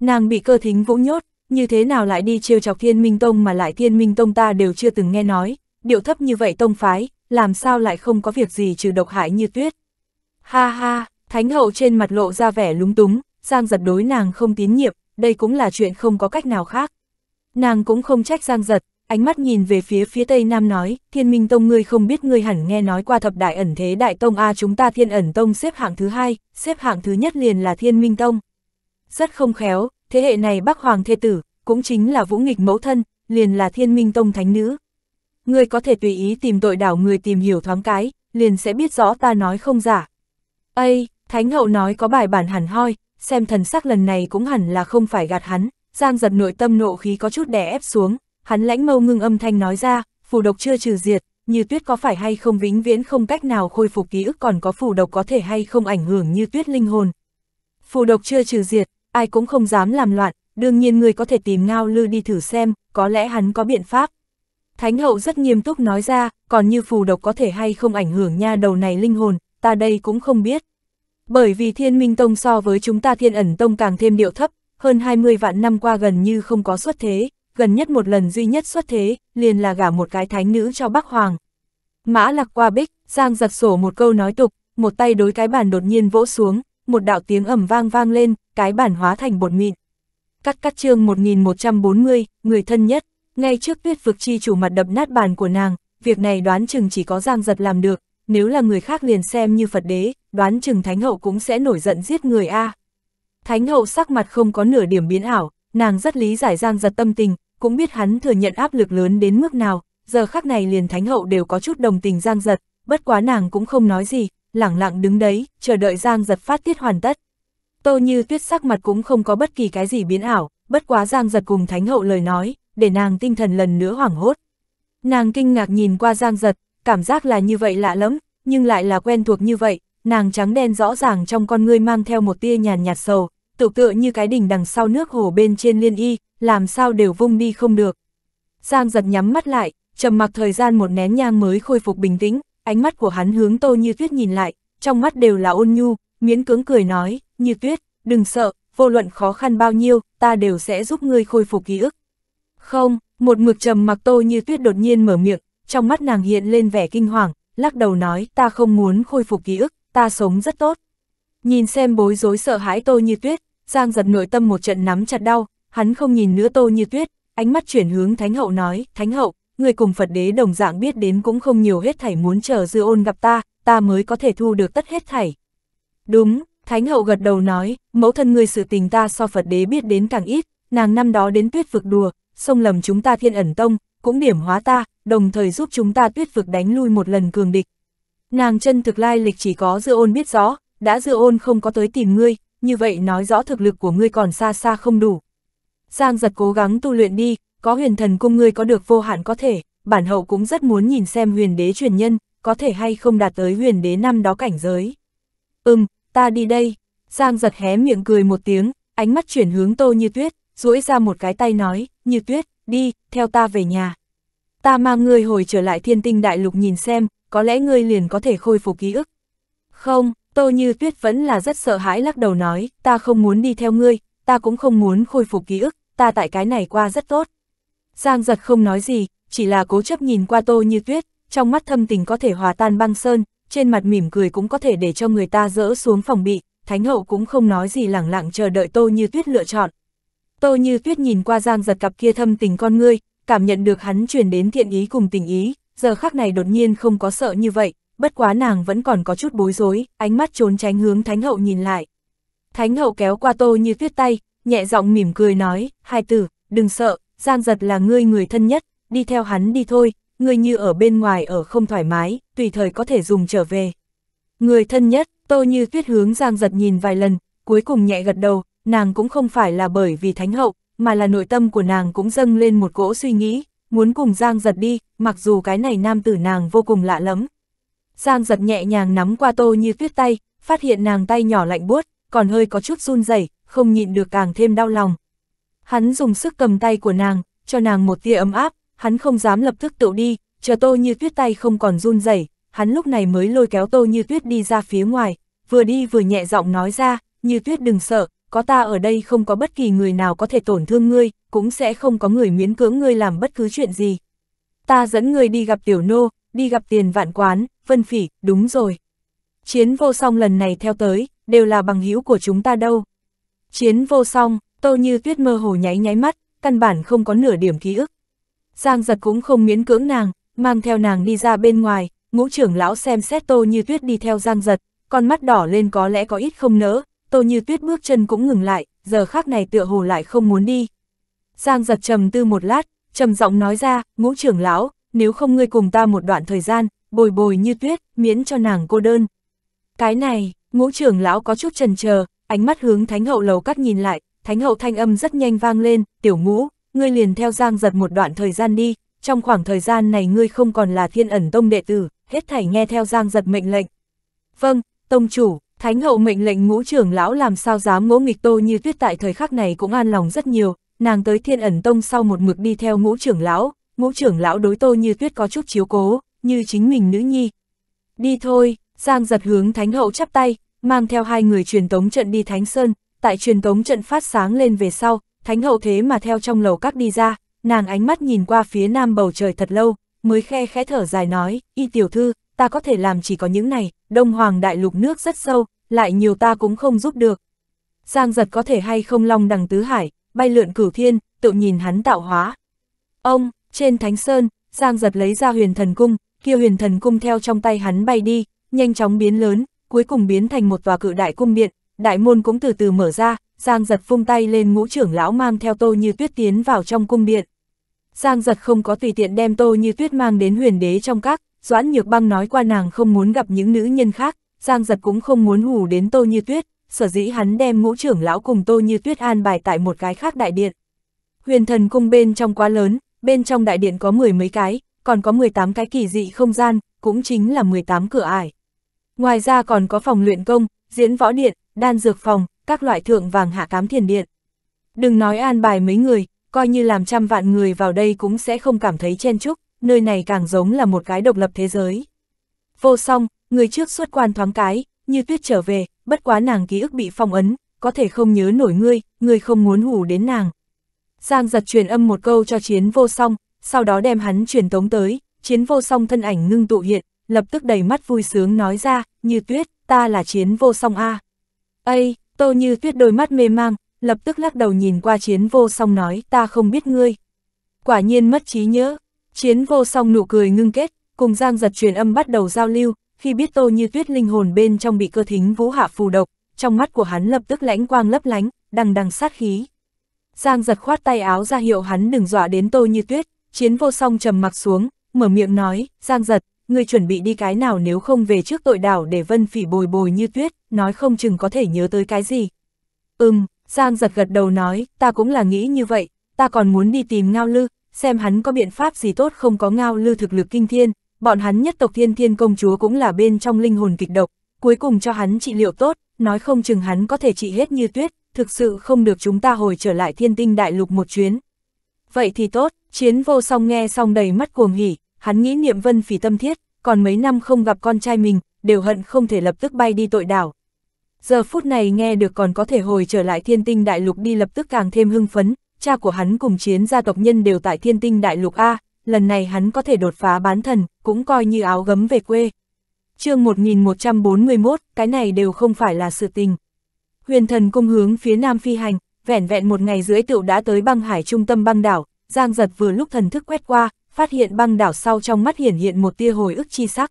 Nàng bị cơ thính vũ nhốt, như thế nào lại đi trêu chọc thiên minh tông mà lại thiên minh tông ta đều chưa từng nghe nói, điệu thấp như vậy tông phái, làm sao lại không có việc gì trừ độc hại như tuyết. Ha ha, thánh hậu trên mặt lộ ra vẻ lúng túng, Giang giật đối nàng không tín nhiệm, đây cũng là chuyện không có cách nào khác. Nàng cũng không trách Giang giật, ánh mắt nhìn về phía phía tây nam nói, thiên minh tông ngươi không biết ngươi hẳn nghe nói qua thập đại ẩn thế đại tông A chúng ta thiên ẩn tông xếp hạng thứ hai, xếp hạng thứ nhất liền là thiên minh tông. Rất không khéo, thế hệ này bác hoàng thê tử, cũng chính là vũ nghịch mẫu thân, liền là thiên minh tông thánh nữ. ngươi có thể tùy ý tìm tội đảo người tìm hiểu thoáng cái, liền sẽ biết rõ ta nói không giả. Ây, thánh hậu nói có bài bản hẳn hoi, xem thần sắc lần này cũng hẳn là không phải gạt hắn, giang giật nội tâm nộ khí có chút đè ép xuống, hắn lãnh mâu ngưng âm thanh nói ra, phù độc chưa trừ diệt, như tuyết có phải hay không vĩnh viễn không cách nào khôi phục ký ức còn có phù độc có thể hay không ảnh hưởng như tuyết linh hồn. Phù độc chưa trừ diệt, ai cũng không dám làm loạn, đương nhiên người có thể tìm Ngao Lư đi thử xem, có lẽ hắn có biện pháp. Thánh hậu rất nghiêm túc nói ra, còn như phù độc có thể hay không ảnh hưởng nha đầu này linh hồn, ta đây cũng không biết. Bởi vì thiên minh tông so với chúng ta thiên ẩn tông càng thêm điệu thấp, hơn 20 vạn năm qua gần như không có xuất thế, gần nhất một lần duy nhất xuất thế, liền là gả một cái thánh nữ cho Bắc Hoàng. Mã lạc qua bích, Giang giật sổ một câu nói tục, một tay đối cái bàn đột nhiên vỗ xuống, một đạo tiếng ầm vang vang lên, cái bản hóa thành bột mịn. Cắt cắt chương 1140, người thân nhất, ngay trước tuyết vực chi chủ mặt đập nát bàn của nàng, việc này đoán chừng chỉ có giang giật làm được, nếu là người khác liền xem như Phật đế, đoán chừng Thánh hậu cũng sẽ nổi giận giết người a. À. Thánh hậu sắc mặt không có nửa điểm biến ảo, nàng rất lý giải giang giật tâm tình, cũng biết hắn thừa nhận áp lực lớn đến mức nào, giờ khắc này liền Thánh hậu đều có chút đồng tình giang giật, bất quá nàng cũng không nói gì, lẳng lặng đứng đấy, chờ đợi Giang giật phát tiết hoàn tất. Tô như tuyết sắc mặt cũng không có bất kỳ cái gì biến ảo, bất quá Giang giật cùng Thánh Hậu lời nói, để nàng tinh thần lần nữa hoảng hốt. Nàng kinh ngạc nhìn qua Giang giật, cảm giác là như vậy lạ lắm, nhưng lại là quen thuộc như vậy, nàng trắng đen rõ ràng trong con ngươi mang theo một tia nhàn nhạt sầu, tự tựa như cái đỉnh đằng sau nước hồ bên trên liên y, làm sao đều vung đi không được. Giang giật nhắm mắt lại, trầm mặc thời gian một nén nhang mới khôi phục bình tĩnh, ánh mắt của hắn hướng Tô Như Tuyết nhìn lại, trong mắt đều là ôn nhu, miễn cưỡng cười nói, Như Tuyết, đừng sợ, vô luận khó khăn bao nhiêu, ta đều sẽ giúp ngươi khôi phục ký ức. Không, một mực trầm mặc Tô Như Tuyết đột nhiên mở miệng, trong mắt nàng hiện lên vẻ kinh hoàng, lắc đầu nói, ta không muốn khôi phục ký ức, ta sống rất tốt. Nhìn xem bối rối sợ hãi Tô Như Tuyết, Giang giật nội tâm một trận nắm chặt đau, hắn không nhìn nữa Tô Như Tuyết, ánh mắt chuyển hướng Thánh Hậu nói, Thánh Hậu, người cùng Phật đế đồng dạng biết đến cũng không nhiều hết thảy muốn chờ dư ôn gặp ta, ta mới có thể thu được tất hết thảy. Đúng, Thánh hậu gật đầu nói, mẫu thân người sự tình ta so Phật đế biết đến càng ít, nàng năm đó đến tuyết vực đùa, xông lầm chúng ta thiên ẩn tông, cũng điểm hóa ta, đồng thời giúp chúng ta tuyết vực đánh lui một lần cường địch. Nàng chân thực lai lịch chỉ có dư ôn biết rõ, đã dư ôn không có tới tìm ngươi, như vậy nói rõ thực lực của ngươi còn xa xa không đủ. Giang giật cố gắng tu luyện đi, có huyền thần cung ngươi có được vô hạn có thể, bản hậu cũng rất muốn nhìn xem huyền đế truyền nhân, có thể hay không đạt tới huyền đế năm đó cảnh giới. Ừm, ta đi đây. Giang giật hé miệng cười một tiếng, ánh mắt chuyển hướng tô như tuyết, duỗi ra một cái tay nói, như tuyết, đi, theo ta về nhà. Ta mang ngươi hồi trở lại thiên tinh đại lục nhìn xem, có lẽ ngươi liền có thể khôi phục ký ức. Không, tô như tuyết vẫn là rất sợ hãi lắc đầu nói, ta không muốn đi theo ngươi, ta cũng không muốn khôi phục ký ức, ta tại cái này qua rất tốt. Giang giật không nói gì, chỉ là cố chấp nhìn qua tô như tuyết, trong mắt thâm tình có thể hòa tan băng sơn, trên mặt mỉm cười cũng có thể để cho người ta dỡ xuống phòng bị, thánh hậu cũng không nói gì lẳng lặng chờ đợi tô như tuyết lựa chọn. Tô như tuyết nhìn qua giang giật cặp kia thâm tình con ngươi, cảm nhận được hắn truyền đến thiện ý cùng tình ý, giờ khắc này đột nhiên không có sợ như vậy, bất quá nàng vẫn còn có chút bối rối, ánh mắt trốn tránh hướng thánh hậu nhìn lại. Thánh hậu kéo qua tô như tuyết tay, nhẹ giọng mỉm cười nói, hai tử, đừng sợ, Giang giật là ngươi người thân nhất, đi theo hắn đi thôi, ngươi như ở bên ngoài ở không thoải mái, tùy thời có thể dùng trở về. Người thân nhất, tô như tuyết hướng Giang giật nhìn vài lần, cuối cùng nhẹ gật đầu, nàng cũng không phải là bởi vì thánh hậu, mà là nội tâm của nàng cũng dâng lên một cỗ suy nghĩ, muốn cùng Giang giật đi, mặc dù cái này nam tử nàng vô cùng lạ lắm. Giang giật nhẹ nhàng nắm qua tô như tuyết tay, phát hiện nàng tay nhỏ lạnh buốt, còn hơi có chút run rẩy, không nhịn được càng thêm đau lòng. Hắn dùng sức cầm tay của nàng, cho nàng một tia ấm áp, hắn không dám lập tức tự đi, chờ tô như tuyết tay không còn run rẩy, hắn lúc này mới lôi kéo tô như tuyết đi ra phía ngoài, vừa đi vừa nhẹ giọng nói ra, như tuyết đừng sợ, có ta ở đây không có bất kỳ người nào có thể tổn thương ngươi, cũng sẽ không có người miễn cưỡng ngươi làm bất cứ chuyện gì. Ta dẫn ngươi đi gặp tiểu nô, đi gặp tiền vạn quán, vân phỉ, đúng rồi. Chiến vô song lần này theo tới, đều là bằng hữu của chúng ta đâu. Chiến vô song, Tô Như Tuyết mơ hồ nháy nháy mắt, căn bản không có nửa điểm ký ức. Giang giật cũng không miễn cưỡng nàng, mang theo nàng đi ra bên ngoài, ngũ trưởng lão xem xét Tô Như Tuyết đi theo Giang giật, con mắt đỏ lên có lẽ có ít không nỡ, Tô Như Tuyết bước chân cũng ngừng lại, giờ khác này tựa hồ lại không muốn đi. Giang giật trầm tư một lát, trầm giọng nói ra, ngũ trưởng lão, nếu không ngươi cùng ta một đoạn thời gian, bồi bồi như tuyết, miễn cho nàng cô đơn. Cái này, ngũ trưởng lão có chút trần chờ ánh mắt hướng thánh hậu lầu cắt nhìn lại, Thánh hậu thanh âm rất nhanh vang lên, tiểu ngũ, ngươi liền theo giang giật một đoạn thời gian đi, trong khoảng thời gian này ngươi không còn là thiên ẩn tông đệ tử, hết thảy nghe theo giang giật mệnh lệnh. Vâng, tông chủ, thánh hậu mệnh lệnh ngũ trưởng lão làm sao dám ngỗ nghịch tô như tuyết tại thời khắc này cũng an lòng rất nhiều, nàng tới thiên ẩn tông sau một mực đi theo ngũ trưởng lão, ngũ trưởng lão đối tô như tuyết có chút chiếu cố, như chính mình nữ nhi. Đi thôi, giang giật hướng thánh hậu chắp tay, mang theo hai người truyền tống trận đi thánh sơn, tại truyền tống trận phát sáng lên về sau, thánh hậu thế mà theo trong lầu các đi ra, nàng ánh mắt nhìn qua phía nam bầu trời thật lâu, mới khe khẽ thở dài nói, y tiểu thư, ta có thể làm chỉ có những này, đông hoàng đại lục nước rất sâu, lại nhiều ta cũng không giúp được. Giang giật có thể hay không long đằng tứ hải, bay lượn cửu thiên, tự nhìn hắn tạo hóa. Ông, trên thánh sơn, Giang giật lấy ra huyền thần cung, kia huyền thần cung theo trong tay hắn bay đi, nhanh chóng biến lớn, cuối cùng biến thành một tòa cự đại cung điện, đại môn cũng từ từ mở ra, Giang giật vung tay lên ngũ trưởng lão mang theo tô như tuyết tiến vào trong cung điện. Giang giật không có tùy tiện đem tô như tuyết mang đến huyền đế trong các, Doãn Nhược Băng nói qua nàng không muốn gặp những nữ nhân khác, Giang Giật cũng không muốn ngủ đến Tô Như Tuyết, sở dĩ hắn đem ngũ trưởng lão cùng Tô Như Tuyết an bài tại một cái khác đại điện. Huyền thần cung bên trong quá lớn, bên trong đại điện có mười mấy cái, còn có 18 cái kỳ dị không gian, cũng chính là 18 cửa ải. Ngoài ra còn có phòng luyện công, diễn võ điện, đan dược phòng, các loại thượng vàng hạ cám thiền điện. Đừng nói an bài mấy người, coi như làm trăm vạn người vào đây cũng sẽ không cảm thấy chen chúc, nơi này càng giống là một cái độc lập thế giới. Vô song, người trước xuất quan thoáng cái, như tuyết trở về, bất quá nàng ký ức bị phong ấn, có thể không nhớ nổi ngươi, ngươi không muốn hủ đến nàng. Giang giật truyền âm một câu cho chiến vô song, sau đó đem hắn truyền tống tới, chiến vô song thân ảnh ngưng tụ hiện, lập tức đầy mắt vui sướng nói ra, như tuyết, ta là chiến vô song A. Ây, tô như tuyết đôi mắt mê mang, lập tức lắc đầu nhìn qua chiến vô song nói ta không biết ngươi. Quả nhiên mất trí nhớ, chiến vô song nụ cười ngưng kết, cùng giang giật truyền âm bắt đầu giao lưu, khi biết tô như tuyết linh hồn bên trong bị cơ thính vũ hạ phù độc, trong mắt của hắn lập tức lãnh quang lấp lánh, đằng đằng sát khí. Giang giật khoát tay áo ra hiệu hắn đừng dọa đến tô như tuyết, chiến vô song trầm mặc xuống, mở miệng nói, Giang giật, ngươi chuẩn bị đi cái nào nếu không về trước tội đảo để vân phỉ bồi bồi như tuyết, nói không chừng có thể nhớ tới cái gì. Ừm, Giang giật gật đầu nói, ta cũng là nghĩ như vậy, ta còn muốn đi tìm Ngao Lư, xem hắn có biện pháp gì tốt không có Ngao Lư thực lực kinh thiên, bọn hắn nhất tộc thiên thiên công chúa cũng là bên trong linh hồn kịch độc, cuối cùng cho hắn trị liệu tốt, nói không chừng hắn có thể trị hết như tuyết, thực sự không được chúng ta hồi trở lại thiên tinh đại lục một chuyến. Vậy thì tốt, chiến vô song nghe xong đầy mắt cuồng hỉ, hắn nghĩ niệm vân phỉ tâm thiết, còn mấy năm không gặp con trai mình, đều hận không thể lập tức bay đi tội đảo. Giờ phút này nghe được còn có thể hồi trở lại thiên tinh đại lục đi lập tức càng thêm hưng phấn, cha của hắn cùng chiến gia tộc nhân đều tại thiên tinh đại lục A, lần này hắn có thể đột phá bán thần, cũng coi như áo gấm về quê. chương 1141, cái này đều không phải là sự tình. Huyền thần cung hướng phía nam phi hành, vẻn vẹn một ngày rưỡi tựu đã tới băng hải trung tâm băng đảo, Giang giật vừa lúc thần thức quét qua, phát hiện băng đảo sau trong mắt hiển hiện một tia hồi ức chi sắc.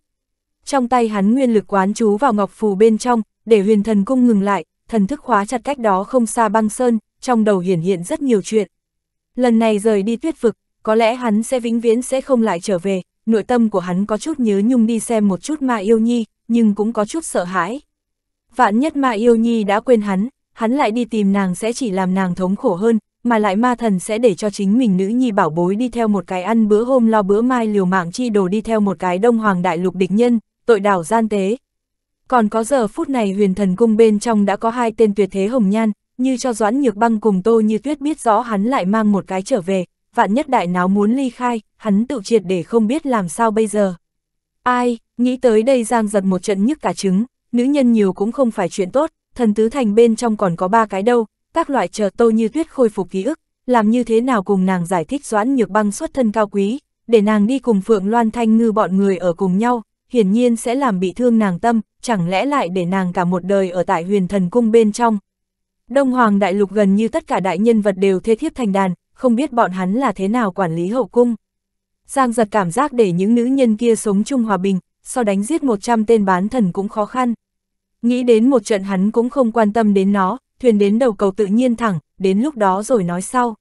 Trong tay hắn nguyên lực quán chú vào ngọc phù bên trong, để huyền thần cung ngừng lại, thần thức khóa chặt cách đó không xa băng sơn, trong đầu hiển hiện rất nhiều chuyện. Lần này rời đi tuyết vực, có lẽ hắn sẽ vĩnh viễn sẽ không lại trở về, nội tâm của hắn có chút nhớ nhung đi xem một chút ma yêu nhi, nhưng cũng có chút sợ hãi. Vạn nhất ma yêu nhi đã quên hắn, hắn lại đi tìm nàng sẽ chỉ làm nàng thống khổ hơn, mà lại ma thần sẽ để cho chính mình nữ nhi bảo bối đi theo một cái ăn bữa hôm lo bữa mai liều mạng chi đồ đi theo một cái đông hoàng đại lục địch nhân, tội đảo gian tế. Còn có giờ phút này huyền thần cung bên trong đã có hai tên tuyệt thế hồng nhan, như cho Doãn Nhược Băng cùng Tô Như Tuyết biết rõ hắn lại mang một cái trở về, vạn nhất đại náo muốn ly khai, hắn tự triệt để không biết làm sao bây giờ. Ai, nghĩ tới đây giang giật một trận nhức cả trứng, nữ nhân nhiều cũng không phải chuyện tốt, thần tứ thành bên trong còn có ba cái đâu, các loại chờ tô như tuyết khôi phục ký ức, làm như thế nào cùng nàng giải thích doãn nhược băng xuất thân cao quý, để nàng đi cùng Phượng Loan Thanh Ngư bọn người ở cùng nhau, hiển nhiên sẽ làm bị thương nàng tâm, chẳng lẽ lại để nàng cả một đời ở tại huyền thần cung bên trong. Đông Hoàng Đại Lục gần như tất cả đại nhân vật đều thê thiếp thành đàn, không biết bọn hắn là thế nào quản lý hậu cung. Giang giật cảm giác để những nữ nhân kia sống chung hòa bình, sau đánh giết 100 tên bán thần cũng khó khăn. Nghĩ đến một trận hắn cũng không quan tâm đến nó, thuyền đến đầu cầu tự nhiên thẳng, đến lúc đó rồi nói sau.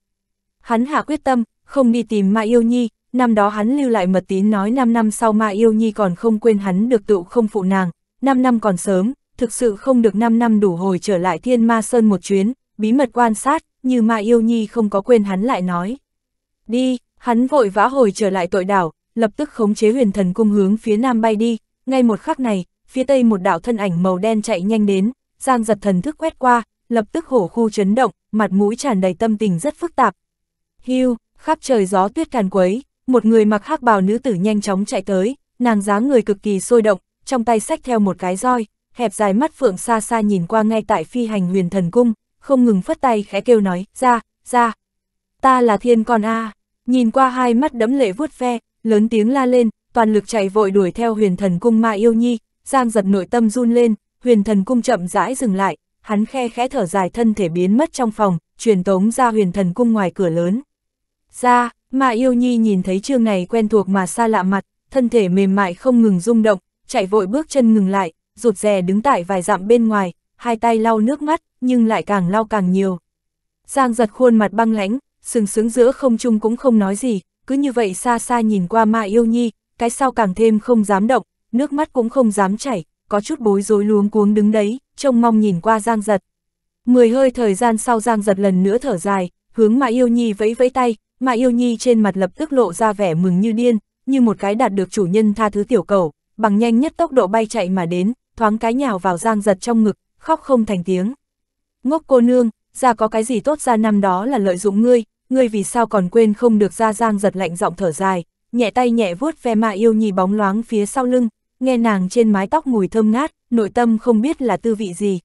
Hắn hạ quyết tâm, không đi tìm Ma Yêu Nhi, năm đó hắn lưu lại mật tín nói 5 năm sau Ma Yêu Nhi còn không quên hắn được tựu không phụ nàng, 5 năm còn sớm, thực sự không được 5 năm đủ hồi trở lại Thiên Ma Sơn một chuyến, bí mật quan sát, như Ma Yêu Nhi không có quên hắn lại nói. Đi, hắn vội vã hồi trở lại tội đảo, lập tức khống chế huyền thần cung hướng phía nam bay đi, ngay một khắc này, phía tây một đạo thân ảnh màu đen chạy nhanh đến, Giang giật thần thức quét qua, lập tức hổ khu chấn động, mặt mũi tràn đầy tâm tình rất phức tạp. Hưu, khắp trời gió tuyết càn quấy, một người mặc hắc bào nữ tử nhanh chóng chạy tới, nàng dáng người cực kỳ sôi động, trong tay xách theo một cái roi, hẹp dài mắt phượng xa xa nhìn qua ngay tại phi hành huyền thần cung, không ngừng phất tay khẽ kêu nói, ra, ra. Ta là thiên con A, nhìn qua hai mắt đấm lệ vuốt ve, lớn tiếng la lên, toàn lực chạy vội đuổi theo huyền thần cung ma yêu nhi, giang giật nội tâm run lên, huyền thần cung chậm rãi dừng lại, hắn khe khẽ thở dài thân thể biến mất trong phòng, truyền tống ra huyền thần cung ngoài cửa lớn. Ra, mà yêu nhi nhìn thấy trương này quen thuộc mà xa lạ mặt, thân thể mềm mại không ngừng rung động, chạy vội bước chân ngừng lại, rụt rè đứng tại vài dặm bên ngoài, hai tay lau nước mắt, nhưng lại càng lau càng nhiều. Giang giật khuôn mặt băng lãnh, sừng sững giữa không trung cũng không nói gì, cứ như vậy xa xa nhìn qua ma yêu nhi, cái sau càng thêm không dám động, nước mắt cũng không dám chảy, có chút bối rối luống cuống đứng đấy trông mong nhìn qua Giang Giật. Mười hơi thời gian sau Giang Giật lần nữa thở dài, hướng mà yêu nhi vẫy vẫy tay, mà yêu nhi trên mặt lập tức lộ ra vẻ mừng như điên, như một cái đạt được chủ nhân tha thứ tiểu cầu, bằng nhanh nhất tốc độ bay chạy mà đến, thoáng cái nhào vào Giang Giật trong ngực, khóc không thành tiếng. Ngốc cô nương, ra có cái gì tốt ra năm đó là lợi dụng ngươi, ngươi vì sao còn quên không được ra Giang Giật lạnh giọng thở dài, nhẹ tay nhẹ vuốt ve mà yêu nhi bóng loáng phía sau lưng, nghe nàng trên mái tóc mùi thơm ngát, nội tâm không biết là tư vị gì.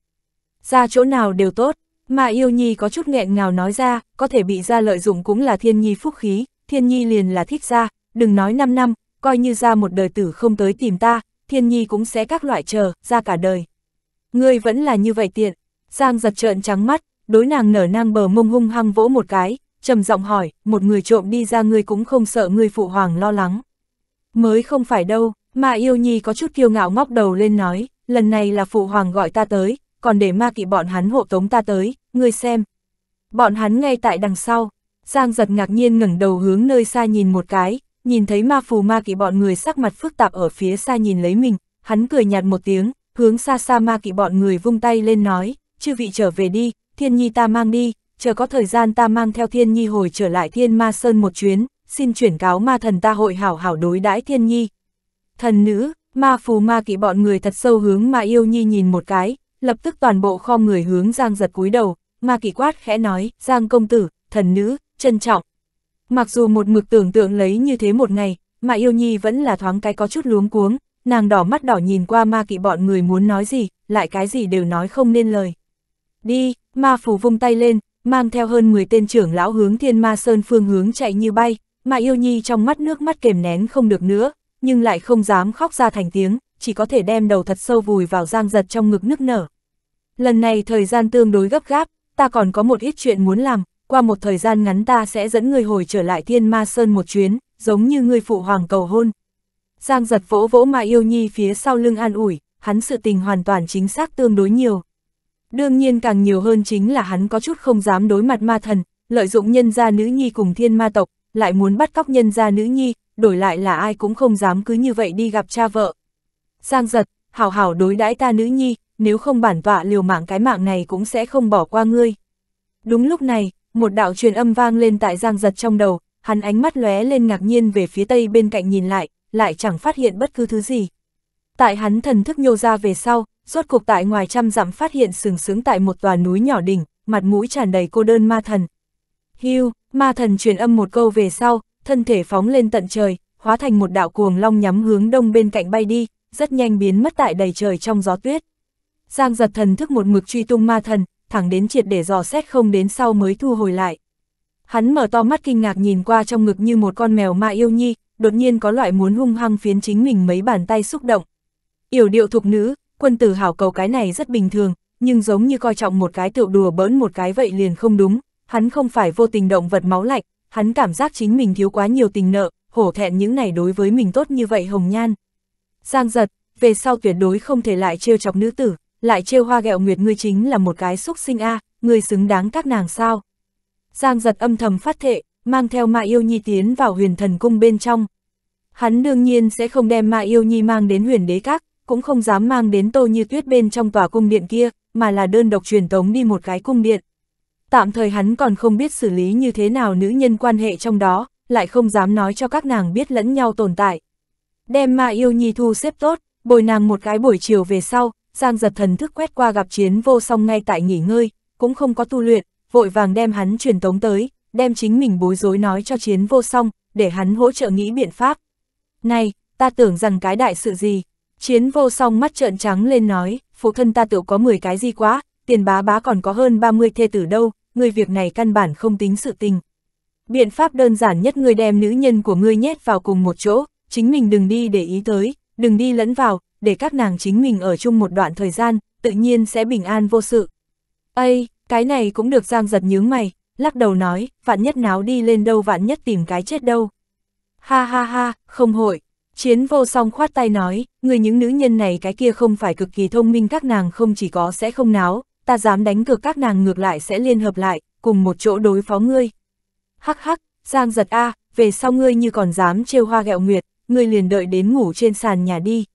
Ra chỗ nào đều tốt, mà yêu nhi có chút nghẹn ngào nói ra, có thể bị ra lợi dụng cũng là thiên nhi phúc khí, thiên nhi liền là thích ra, đừng nói 5 năm, coi như ra một đời tử không tới tìm ta, thiên nhi cũng sẽ các loại chờ, ra cả đời. Ngươi vẫn là như vậy tiện, Giang giật trợn trắng mắt, đối nàng nở nang bờ mông hung hăng vỗ một cái, trầm giọng hỏi, một người trộm đi ra ngươi cũng không sợ ngươi phụ hoàng lo lắng. Mới không phải đâu, Ma yêu nhi có chút kiêu ngạo ngóc đầu lên nói, lần này là phụ hoàng gọi ta tới, còn để ma kỵ bọn hắn hộ tống ta tới, ngươi xem. Bọn hắn ngay tại đằng sau, Giang giật ngạc nhiên ngẩng đầu hướng nơi xa nhìn một cái, nhìn thấy ma phù ma kỵ bọn người sắc mặt phức tạp ở phía xa nhìn lấy mình, hắn cười nhạt một tiếng, hướng xa xa ma kỵ bọn người vung tay lên nói, chư vị trở về đi, thiên nhi ta mang đi, chờ có thời gian ta mang theo thiên nhi hồi trở lại thiên ma sơn một chuyến, xin chuyển cáo ma thần ta hội hảo hảo đối đãi thiên nhi, thần nữ, ma phù ma kỵ bọn người thật sâu hướng mà yêu nhi nhìn một cái, lập tức toàn bộ kho người hướng Giang giật cúi đầu, ma kỵ quát khẽ nói, Giang công tử, thần nữ, trân trọng. Mặc dù một mực tưởng tượng lấy như thế một ngày, mà yêu nhi vẫn là thoáng cái có chút luống cuống, nàng đỏ mắt đỏ nhìn qua ma kỵ bọn người muốn nói gì, lại cái gì đều nói không nên lời. Đi, ma phù vung tay lên, mang theo hơn 10 tên trưởng lão hướng thiên ma sơn phương hướng chạy như bay, mà yêu nhi trong mắt nước mắt kềm nén không được nữa, nhưng lại không dám khóc ra thành tiếng, chỉ có thể đem đầu thật sâu vùi vào giang giật trong ngực nức nở. Lần này thời gian tương đối gấp gáp, ta còn có một ít chuyện muốn làm, qua một thời gian ngắn ta sẽ dẫn người hồi trở lại thiên ma sơn một chuyến, giống như người phụ hoàng cầu hôn. Giang giật vỗ vỗ mà yêu nhi phía sau lưng an ủi, hắn sự tình hoàn toàn chính xác tương đối nhiều. Đương nhiên càng nhiều hơn chính là hắn có chút không dám đối mặt ma thần, lợi dụng nhân gia nữ nhi cùng thiên ma tộc, lại muốn bắt cóc nhân gia nữ nhi, đổi lại là ai cũng không dám cứ như vậy đi gặp cha vợ. Giang giật, hảo hảo đối đãi ta nữ nhi, nếu không bản tọa liều mạng cái mạng này cũng sẽ không bỏ qua ngươi. Đúng lúc này, một đạo truyền âm vang lên tại giang giật trong đầu, hắn ánh mắt lóe lên ngạc nhiên về phía tây bên cạnh nhìn lại, lại chẳng phát hiện bất cứ thứ gì. Tại hắn thần thức nhô ra về sau, rốt cục tại ngoài trăm dặm phát hiện sừng sướng tại một tòa núi nhỏ đỉnh, mặt mũi tràn đầy cô đơn ma thần, Hưu, ma thần truyền âm một câu về sau, thân thể phóng lên tận trời, hóa thành một đạo cuồng long nhắm hướng đông bên cạnh bay đi, rất nhanh biến mất tại đầy trời trong gió tuyết. Giang giật thần thức một mực truy tung ma thần, thẳng đến triệt để dò xét không đến sau mới thu hồi lại. Hắn mở to mắt kinh ngạc nhìn qua trong ngực như một con mèo ma yêu nhi, đột nhiên có loại muốn hung hăng phiến chính mình mấy bàn tay xúc động. Yểu điệu thục nữ, quân tử hảo cầu cái này rất bình thường, nhưng giống như coi trọng một cái tựu đùa bỡn một cái vậy liền không đúng, hắn không phải vô tình động vật máu lạnh, hắn cảm giác chính mình thiếu quá nhiều tình nợ, hổ thẹn những này đối với mình tốt như vậy hồng nhan. Giang giật, về sau tuyệt đối không thể lại trêu chọc nữ tử, lại trêu hoa gẹo nguyệt ngươi chính là một cái xúc sinh a, à, ngươi xứng đáng các nàng sao. Giang giật âm thầm phát thệ, mang theo ma yêu nhi tiến vào huyền thần cung bên trong. Hắn đương nhiên sẽ không đem ma yêu nhi mang đến huyền đế các, cũng không dám mang đến tô như tuyết bên trong tòa cung điện kia, mà là đơn độc truyền tống đi một cái cung điện tạm thời hắn còn không biết xử lý như thế nào nữ nhân quan hệ trong đó, lại không dám nói cho các nàng biết lẫn nhau tồn tại. Đem ma yêu nhi thu xếp tốt, bồi nàng một cái buổi chiều về sau, Giang giật thần thức quét qua gặp chiến vô song ngay tại nghỉ ngơi, cũng không có tu luyện, vội vàng đem hắn truyền tống tới, đem chính mình bối rối nói cho chiến vô song, để hắn hỗ trợ nghĩ biện pháp. Này, ta tưởng rằng cái đại sự gì? Chiến vô song mắt trợn trắng lên nói, phụ thân ta tự có 10 cái gì quá, tiền bá bá còn có hơn 30 thê tử đâu, ngươi việc này căn bản không tính sự tình. Biện pháp đơn giản nhất ngươi đem nữ nhân của ngươi nhét vào cùng một chỗ, chính mình đừng đi để ý tới, đừng đi lẫn vào, để các nàng chính mình ở chung một đoạn thời gian, tự nhiên sẽ bình an vô sự. Ây, cái này cũng được Giang giật nhướng mày, lắc đầu nói, vạn nhất náo đi lên đâu vạn nhất tìm cái chết đâu. Ha ha ha, không hội. Chiến vô song khoát tay nói, người những nữ nhân này cái kia không phải cực kỳ thông minh các nàng không chỉ có sẽ không náo, ta dám đánh cược các nàng ngược lại sẽ liên hợp lại, cùng một chỗ đối phó ngươi. Hắc hắc, Giang giật a, về sau ngươi như còn dám trêu hoa gẹo nguyệt, ngươi liền đợi đến ngủ trên sàn nhà đi.